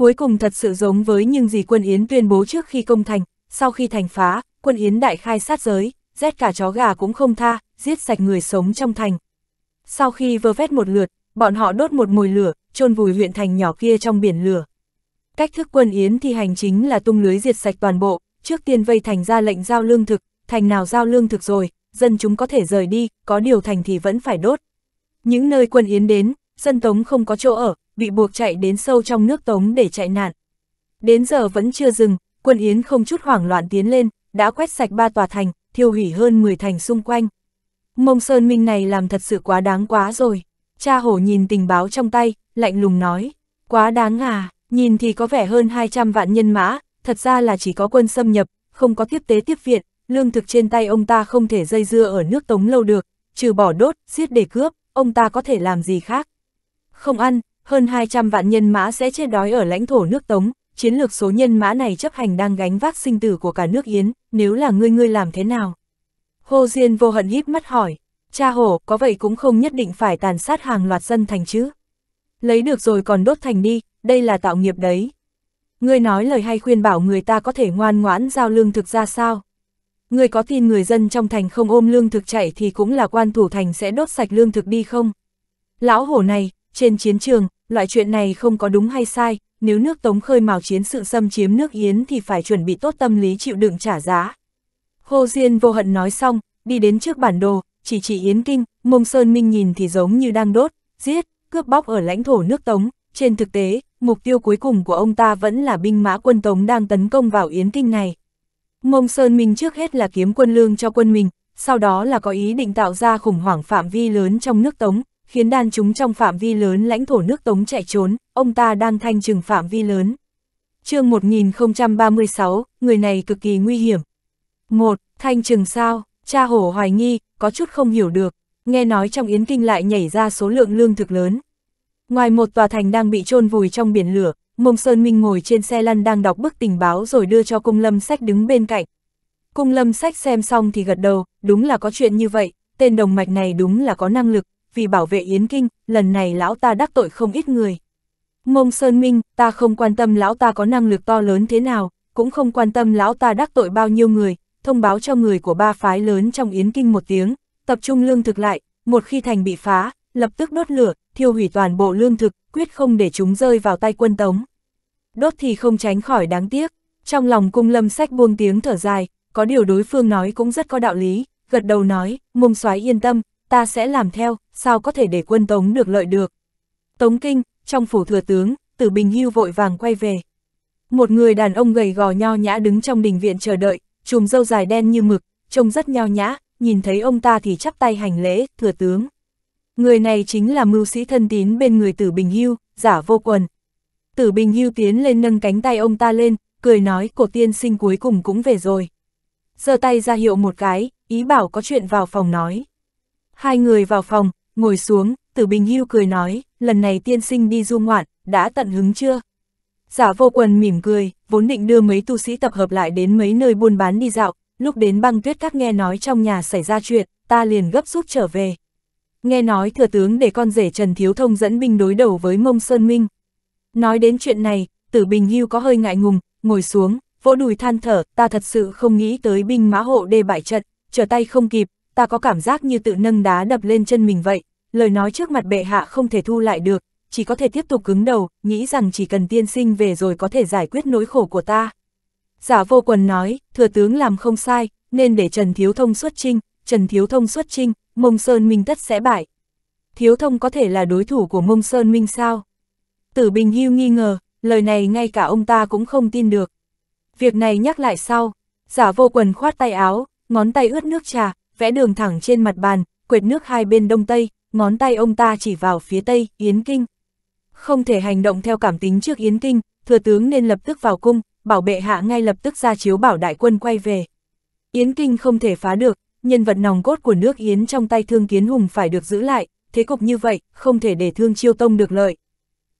cuối cùng thật sự giống với những gì quân Yến tuyên bố trước khi công thành, sau khi thành phá, quân Yến đại khai sát giới, rét cả chó gà cũng không tha, giết sạch người sống trong thành. Sau khi vơ vét một lượt, bọn họ đốt một mùi lửa, chôn vùi huyện thành nhỏ kia trong biển lửa. Cách thức quân Yến thi hành chính là tung lưới diệt sạch toàn bộ, trước tiên vây thành ra lệnh giao lương thực, thành nào giao lương thực rồi, dân chúng có thể rời đi, có điều thành thì vẫn phải đốt. Những nơi quân Yến đến, dân Tống không có chỗ ở, bị buộc chạy đến sâu trong nước Tống để chạy nạn. Đến giờ vẫn chưa dừng, quân Yến không chút hoảng loạn tiến lên, đã quét sạch ba tòa thành, thiêu hủy hơn 10 thành xung quanh. Mông Sơn Minh này làm thật sự quá đáng quá rồi. Cha hổ nhìn tình báo trong tay, lạnh lùng nói, quá đáng à, nhìn thì có vẻ hơn 200 vạn nhân mã, thật ra là chỉ có quân xâm nhập, không có tiếp tế tiếp viện, lương thực trên tay ông ta không thể dây dưa ở nước Tống lâu được, trừ bỏ đốt, giết để cướp, ông ta có thể làm gì khác. Không ăn, hơn 200 vạn nhân mã sẽ chết đói ở lãnh thổ nước Tống, chiến lược số nhân mã này chấp hành đang gánh vác sinh tử của cả nước Yến, nếu là ngươi ngươi làm thế nào? Hồ Diên vô hận híp mắt hỏi, cha hồ có vậy cũng không nhất định phải tàn sát hàng loạt dân thành chứ. Lấy được rồi còn đốt thành đi, đây là tạo nghiệp đấy. Ngươi nói lời hay khuyên bảo người ta có thể ngoan ngoãn giao lương thực ra sao? Ngươi có tin người dân trong thành không ôm lương thực chạy thì cũng là quan thủ thành sẽ đốt sạch lương thực đi không? Lão hổ này, trên chiến trường, loại chuyện này không có đúng hay sai, nếu nước Tống khơi mào chiến sự xâm chiếm nước Yến thì phải chuẩn bị tốt tâm lý chịu đựng trả giá. Hồ Diên vô hận nói xong, đi đến trước bản đồ, chỉ chỉ Yến Kinh, Mông Sơn Minh nhìn thì giống như đang đốt, giết, cướp bóc ở lãnh thổ nước Tống, trên thực tế, mục tiêu cuối cùng của ông ta vẫn là binh mã quân Tống đang tấn công vào Yến Kinh này. Mông Sơn Minh trước hết là kiếm quân lương cho quân mình, sau đó là có ý định tạo ra khủng hoảng phạm vi lớn trong nước Tống, khiến đàn chúng trong phạm vi lớn lãnh thổ nước Tống chạy trốn, ông ta đang thanh trừng phạm vi lớn. chương 1036, người này cực kỳ nguy hiểm. một Thanh trừng sao, cha hổ hoài nghi, có chút không hiểu được, nghe nói trong yến kinh lại nhảy ra số lượng lương thực lớn. Ngoài một tòa thành đang bị chôn vùi trong biển lửa, Mông Sơn Minh ngồi trên xe lăn đang đọc bức tình báo rồi đưa cho Cung Lâm Sách đứng bên cạnh. Cung Lâm Sách xem xong thì gật đầu, đúng là có chuyện như vậy, tên đồng mạch này đúng là có năng lực, vì bảo vệ Yến Kinh, lần này lão ta đắc tội không ít người. Mông Sơn Minh, ta không quan tâm lão ta có năng lực to lớn thế nào, cũng không quan tâm lão ta đắc tội bao nhiêu người, thông báo cho người của ba phái lớn trong Yến Kinh một tiếng, tập trung lương thực lại, một khi thành bị phá, lập tức đốt lửa, thiêu hủy toàn bộ lương thực, quyết không để chúng rơi vào tay quân tống. Đốt thì không tránh khỏi đáng tiếc, trong lòng cung lâm sách buông tiếng thở dài, có điều đối phương nói cũng rất có đạo lý, gật đầu nói, mông soái yên tâm, ta sẽ làm theo, sao có thể để quân Tống được lợi được. Tống Kinh, trong phủ thừa tướng, Tử Bình Hưu vội vàng quay về. Một người đàn ông gầy gò nho nhã đứng trong đình viện chờ đợi, chùm râu dài đen như mực, trông rất nho nhã, nhìn thấy ông ta thì chắp tay hành lễ, thừa tướng. Người này chính là mưu sĩ thân tín bên người Tử Bình Hưu, giả vô quần. Tử Bình Hưu tiến lên nâng cánh tay ông ta lên, cười nói cổ tiên sinh cuối cùng cũng về rồi. giơ tay ra hiệu một cái, ý bảo có chuyện vào phòng nói. Hai người vào phòng, ngồi xuống, tử bình hưu cười nói, lần này tiên sinh đi du ngoạn, đã tận hứng chưa? Giả dạ vô quần mỉm cười, vốn định đưa mấy tu sĩ tập hợp lại đến mấy nơi buôn bán đi dạo, lúc đến băng tuyết các nghe nói trong nhà xảy ra chuyện, ta liền gấp rút trở về. Nghe nói thừa tướng để con rể Trần Thiếu Thông dẫn binh đối đầu với Mông Sơn Minh. Nói đến chuyện này, tử bình hưu có hơi ngại ngùng, ngồi xuống, vỗ đùi than thở, ta thật sự không nghĩ tới binh mã hộ đê bại trận, trở tay không kịp, ta có cảm giác như tự nâng đá đập lên chân mình vậy, lời nói trước mặt bệ hạ không thể thu lại được, chỉ có thể tiếp tục cứng đầu, nghĩ rằng chỉ cần tiên sinh về rồi có thể giải quyết nỗi khổ của ta. Giả vô quần nói, thừa tướng làm không sai, nên để Trần Thiếu Thông xuất trinh, Trần Thiếu Thông xuất trinh, Mông Sơn Minh tất sẽ bại. Thiếu Thông có thể là đối thủ của Mông Sơn Minh sao? Tử Bình Hưu nghi ngờ, lời này ngay cả ông ta cũng không tin được. Việc này nhắc lại sau, giả vô quần khoát tay áo, ngón tay ướt nước trà, vẽ đường thẳng trên mặt bàn, quệt nước hai bên đông tây, ngón tay ông ta chỉ vào phía tây, Yến Kinh. Không thể hành động theo cảm tính trước Yến Kinh, thừa tướng nên lập tức vào cung, bảo bệ hạ ngay lập tức ra chiếu bảo đại quân quay về. Yến Kinh không thể phá được, nhân vật nòng cốt của nước Yến trong tay Thương Kiến Hùng phải được giữ lại, thế cục như vậy, không thể để Thương Chiêu Tông được lợi.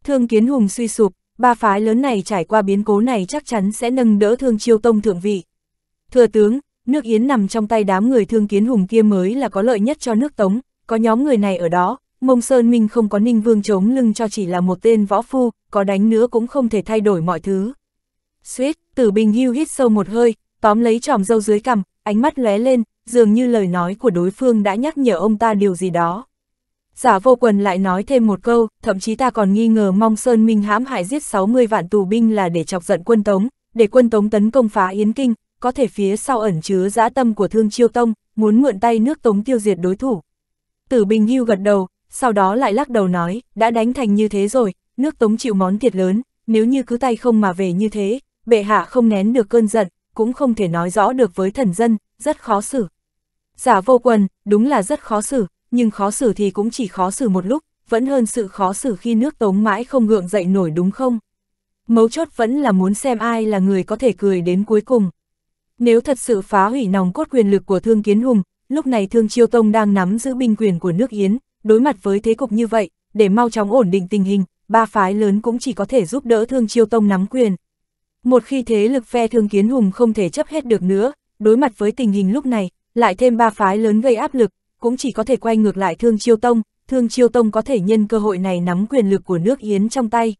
Thương Kiến Hùng suy sụp, ba phái lớn này trải qua biến cố này chắc chắn sẽ nâng đỡ Thương Chiêu Tông thượng vị. Thừa tướng, nước Yến nằm trong tay đám người thương kiến hùng kia mới là có lợi nhất cho nước Tống, có nhóm người này ở đó, Mông Sơn Minh không có Ninh Vương chống lưng cho chỉ là một tên võ phu, có đánh nữa cũng không thể thay đổi mọi thứ. Suýt, Tử Bình hưu hít sâu một hơi, tóm lấy tròm dâu dưới cằm, ánh mắt lóe lên, dường như lời nói của đối phương đã nhắc nhở ông ta điều gì đó. Giả vô quần lại nói thêm một câu, thậm chí ta còn nghi ngờ mong Sơn Minh hãm hại giết 60 vạn tù binh là để chọc giận quân Tống, để quân Tống tấn công phá Yến Kinh, có thể phía sau ẩn chứa dã tâm của Thương Chiêu Tông, muốn mượn tay nước Tống tiêu diệt đối thủ. Tử Bình Hưu gật đầu, sau đó lại lắc đầu nói, đã đánh thành như thế rồi, nước Tống chịu món thiệt lớn, nếu như cứ tay không mà về như thế, bệ hạ không nén được cơn giận, cũng không thể nói rõ được với thần dân, rất khó xử. Giả vô quần, đúng là rất khó xử, nhưng khó xử thì cũng chỉ khó xử một lúc, vẫn hơn sự khó xử khi nước Tống mãi không gượng dậy nổi đúng không? Mấu chốt vẫn là muốn xem ai là người có thể cười đến cuối cùng. Nếu thật sự phá hủy nòng cốt quyền lực của Thương Kiến Hùng, lúc này Thương Chiêu Tông đang nắm giữ binh quyền của nước Yến, đối mặt với thế cục như vậy, để mau chóng ổn định tình hình, ba phái lớn cũng chỉ có thể giúp đỡ Thương Chiêu Tông nắm quyền. Một khi thế lực phe Thương Kiến Hùng không thể chấp hết được nữa, đối mặt với tình hình lúc này, lại thêm ba phái lớn gây áp lực, cũng chỉ có thể quay ngược lại Thương Chiêu Tông, Thương Chiêu Tông có thể nhân cơ hội này nắm quyền lực của nước Yến trong tay.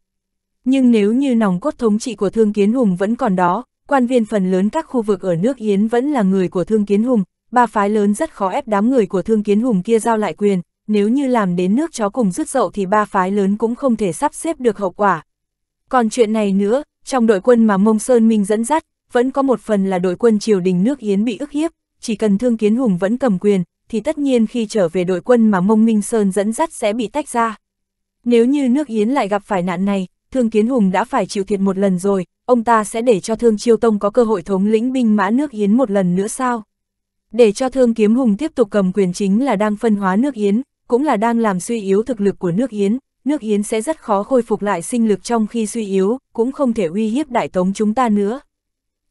Nhưng nếu như nòng cốt thống trị của Thương Kiến Hùng vẫn còn đó, quan viên phần lớn các khu vực ở nước Yến vẫn là người của Thương Kiến Hùng, ba phái lớn rất khó ép đám người của Thương Kiến Hùng kia giao lại quyền, nếu như làm đến nước chó cùng rứt dậu thì ba phái lớn cũng không thể sắp xếp được hậu quả. Còn chuyện này nữa, trong đội quân mà Mông Sơn Minh dẫn dắt, vẫn có một phần là đội quân triều đình nước Yến bị ức hiếp, chỉ cần Thương Kiến Hùng vẫn cầm quyền, thì tất nhiên khi trở về đội quân mà Mông Minh Sơn dẫn dắt sẽ bị tách ra. Nếu như nước Yến lại gặp phải nạn này, Thương Kiến Hùng đã phải chịu thiệt một lần rồi, ông ta sẽ để cho Thương Chiêu Tông có cơ hội thống lĩnh binh mã nước Yến một lần nữa sao? Để cho Thương Kiếm Hùng tiếp tục cầm quyền chính là đang phân hóa nước Yến, cũng là đang làm suy yếu thực lực của nước Yến, nước Yến sẽ rất khó khôi phục lại sinh lực trong khi suy yếu, cũng không thể uy hiếp đại tống chúng ta nữa.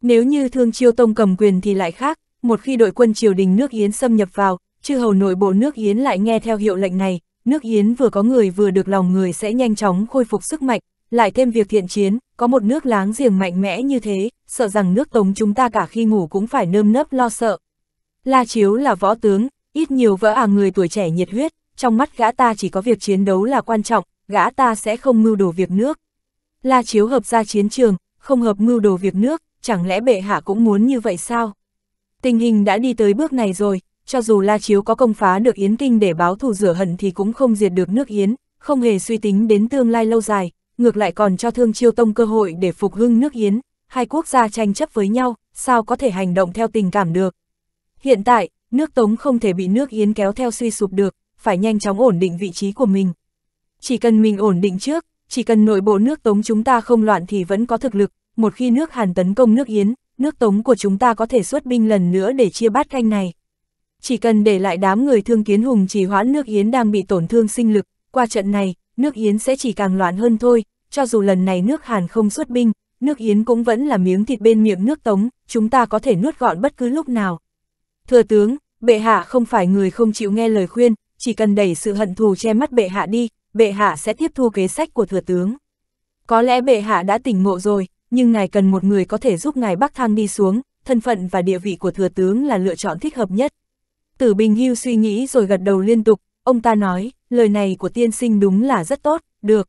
Nếu như Thương Chiêu Tông cầm quyền thì lại khác, một khi đội quân triều đình nước Yến xâm nhập vào, chư hầu nội bộ nước Yến lại nghe theo hiệu lệnh này, nước Yến vừa có người vừa được lòng người sẽ nhanh chóng khôi phục sức mạnh, lại thêm việc thiện chiến, có một nước láng giềng mạnh mẽ như thế, sợ rằng nước Tống chúng ta cả khi ngủ cũng phải nơm nớp lo sợ. La Chiếu là võ tướng, ít nhiều vỡ à người tuổi trẻ nhiệt huyết, trong mắt gã ta chỉ có việc chiến đấu là quan trọng, gã ta sẽ không mưu đồ việc nước. La Chiếu hợp ra chiến trường, không hợp mưu đồ việc nước, chẳng lẽ bệ hạ cũng muốn như vậy sao? Tình hình đã đi tới bước này rồi, cho dù La Chiếu có công phá được Yến Kinh để báo thù rửa hận thì cũng không diệt được nước Yến, không hề suy tính đến tương lai lâu dài, ngược lại còn cho Thương Chiêu Tông cơ hội để phục hưng nước Yến, hai quốc gia tranh chấp với nhau, sao có thể hành động theo tình cảm được. Hiện tại, nước Tống không thể bị nước Yến kéo theo suy sụp được, phải nhanh chóng ổn định vị trí của mình. Chỉ cần mình ổn định trước, chỉ cần nội bộ nước Tống chúng ta không loạn thì vẫn có thực lực, một khi nước Hàn tấn công nước Yến, nước Tống của chúng ta có thể xuất binh lần nữa để chia bát canh này. Chỉ cần để lại đám người thương kiến hùng trì hoãn nước Yến đang bị tổn thương sinh lực, qua trận này, nước Yến sẽ chỉ càng loạn hơn thôi, cho dù lần này nước Hàn không xuất binh, nước Yến cũng vẫn là miếng thịt bên miệng nước Tống, chúng ta có thể nuốt gọn bất cứ lúc nào. Thừa tướng, bệ hạ không phải người không chịu nghe lời khuyên, chỉ cần đẩy sự hận thù che mắt bệ hạ đi, bệ hạ sẽ tiếp thu kế sách của thừa tướng. Có lẽ bệ hạ đã tỉnh ngộ rồi, nhưng ngài cần một người có thể giúp ngài bắc thang đi xuống, thân phận và địa vị của thừa tướng là lựa chọn thích hợp nhất. Tử Bình Hưu suy nghĩ rồi gật đầu liên tục, Ông ta nói, lời này của tiên sinh đúng là rất tốt, được.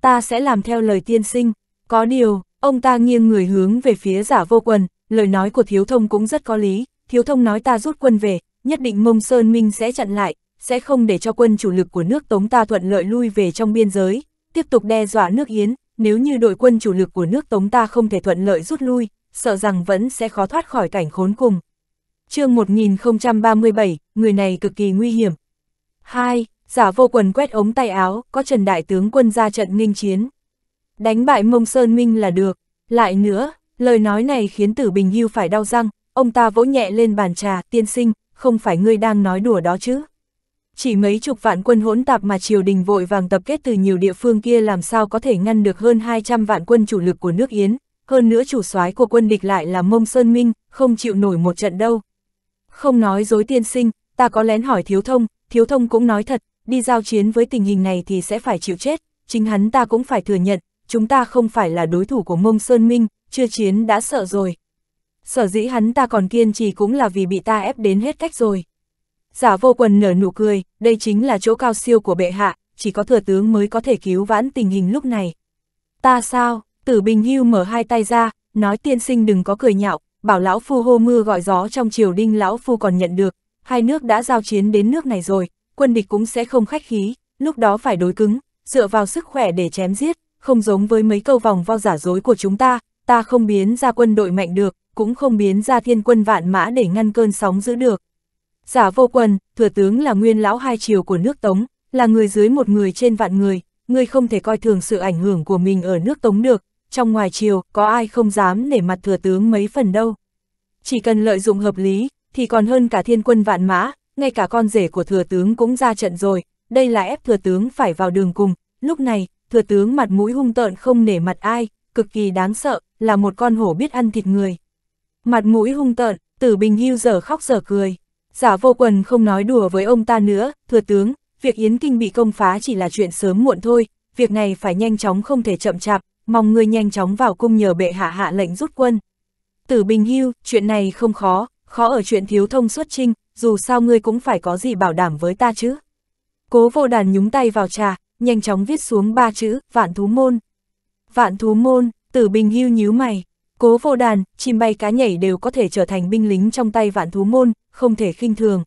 Ta sẽ làm theo lời tiên sinh, có điều, ông ta nghiêng người hướng về phía giả vô quần, lời nói của thiếu thông cũng rất có lý, thiếu thông nói ta rút quân về, nhất định mông Sơn Minh sẽ chặn lại, sẽ không để cho quân chủ lực của nước Tống ta thuận lợi lui về trong biên giới, tiếp tục đe dọa nước Yến, nếu như đội quân chủ lực của nước Tống ta không thể thuận lợi rút lui, sợ rằng vẫn sẽ khó thoát khỏi cảnh khốn cùng. chương 1037, người này cực kỳ nguy hiểm, 2. Giả vô quần quét ống tay áo, có Trần Đại Tướng quân ra trận nghinh chiến. Đánh bại Mông Sơn Minh là được. Lại nữa, lời nói này khiến Tử Bình Hưu phải đau răng, ông ta vỗ nhẹ lên bàn trà, tiên sinh, không phải ngươi đang nói đùa đó chứ. Chỉ mấy chục vạn quân hỗn tạp mà triều đình vội vàng tập kết từ nhiều địa phương kia làm sao có thể ngăn được hơn 200 vạn quân chủ lực của nước Yến, hơn nữa chủ soái của quân địch lại là Mông Sơn Minh, không chịu nổi một trận đâu. Không nói dối tiên sinh, ta có lén hỏi thiếu thông, Thiếu thông cũng nói thật, đi giao chiến với tình hình này thì sẽ phải chịu chết, chính hắn ta cũng phải thừa nhận, chúng ta không phải là đối thủ của mông Sơn Minh, chưa chiến đã sợ rồi. Sở dĩ hắn ta còn kiên trì cũng là vì bị ta ép đến hết cách rồi. Giả vô quần nở nụ cười, đây chính là chỗ cao siêu của bệ hạ, chỉ có thừa tướng mới có thể cứu vãn tình hình lúc này. Ta sao, tử bình hưu mở hai tay ra, nói tiên sinh đừng có cười nhạo, bảo lão phu hô mưa gọi gió trong triều đinh lão phu còn nhận được, hai nước đã giao chiến đến nước này rồi, quân địch cũng sẽ không khách khí, lúc đó phải đối cứng, dựa vào sức khỏe để chém giết, không giống với mấy câu vòng vo giả dối của chúng ta, ta không biến ra quân đội mạnh được, cũng không biến ra thiên quân vạn mã để ngăn cơn sóng giữ được. Giả vô quần, thừa tướng là nguyên lão hai triều của nước Tống, là người dưới một người trên vạn người, người không thể coi thường sự ảnh hưởng của mình ở nước Tống được, trong ngoài triều có ai không dám nể mặt thừa tướng mấy phần đâu. Chỉ cần lợi dụng hợp lý, thì còn hơn cả thiên quân vạn mã, ngay cả con rể của thừa tướng cũng ra trận rồi, đây là ép thừa tướng phải vào đường cùng, lúc này, thừa tướng mặt mũi hung tợn không nể mặt ai, cực kỳ đáng sợ, là một con hổ biết ăn thịt người. Mặt mũi hung tợn, tử bình hưu giờ khóc giờ cười. Giả vô quần không nói đùa với ông ta nữa, thừa tướng, việc Yến Kinh bị công phá chỉ là chuyện sớm muộn thôi, việc này phải nhanh chóng không thể chậm chạp, mong người nhanh chóng vào cung nhờ bệ hạ hạ lệnh rút quân. Tử Bình Hưu, chuyện này không khó, khó ở chuyện thiếu thông xuất trinh, dù sao ngươi cũng phải có gì bảo đảm với ta chứ. Cố vô đàn nhúng tay vào trà, nhanh chóng viết xuống ba chữ, vạn thú môn. Vạn thú môn, tử bình hưu nhíu mày. Cố vô đàn, chim bay cá nhảy đều có thể trở thành binh lính trong tay vạn thú môn, không thể khinh thường.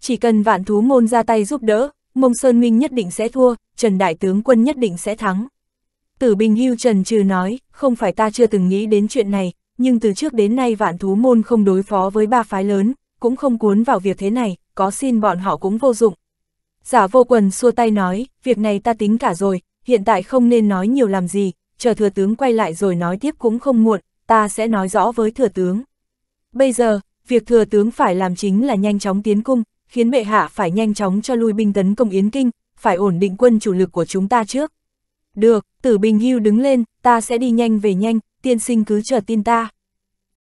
Chỉ cần vạn thú môn ra tay giúp đỡ, mông Sơn Minh nhất định sẽ thua, Trần Đại Tướng Quân nhất định sẽ thắng. Tử Bình Hưu Trần Trừ nói, không phải ta chưa từng nghĩ đến chuyện này, nhưng từ trước đến nay vạn thú môn không đối phó với ba phái lớn, cũng không cuốn vào việc thế này, có xin bọn họ cũng vô dụng. Giả vô quần xua tay nói, việc này ta tính cả rồi, hiện tại không nên nói nhiều làm gì, chờ thừa tướng quay lại rồi nói tiếp cũng không muộn, ta sẽ nói rõ với thừa tướng. Bây giờ, việc thừa tướng phải làm chính là nhanh chóng tiến cung, khiến bệ hạ phải nhanh chóng cho lui binh tấn công Yến Kinh, phải ổn định quân chủ lực của chúng ta trước. Được, tử Bình Hưu đứng lên, ta sẽ đi nhanh về nhanh, tiên sinh cứ chờ tin ta.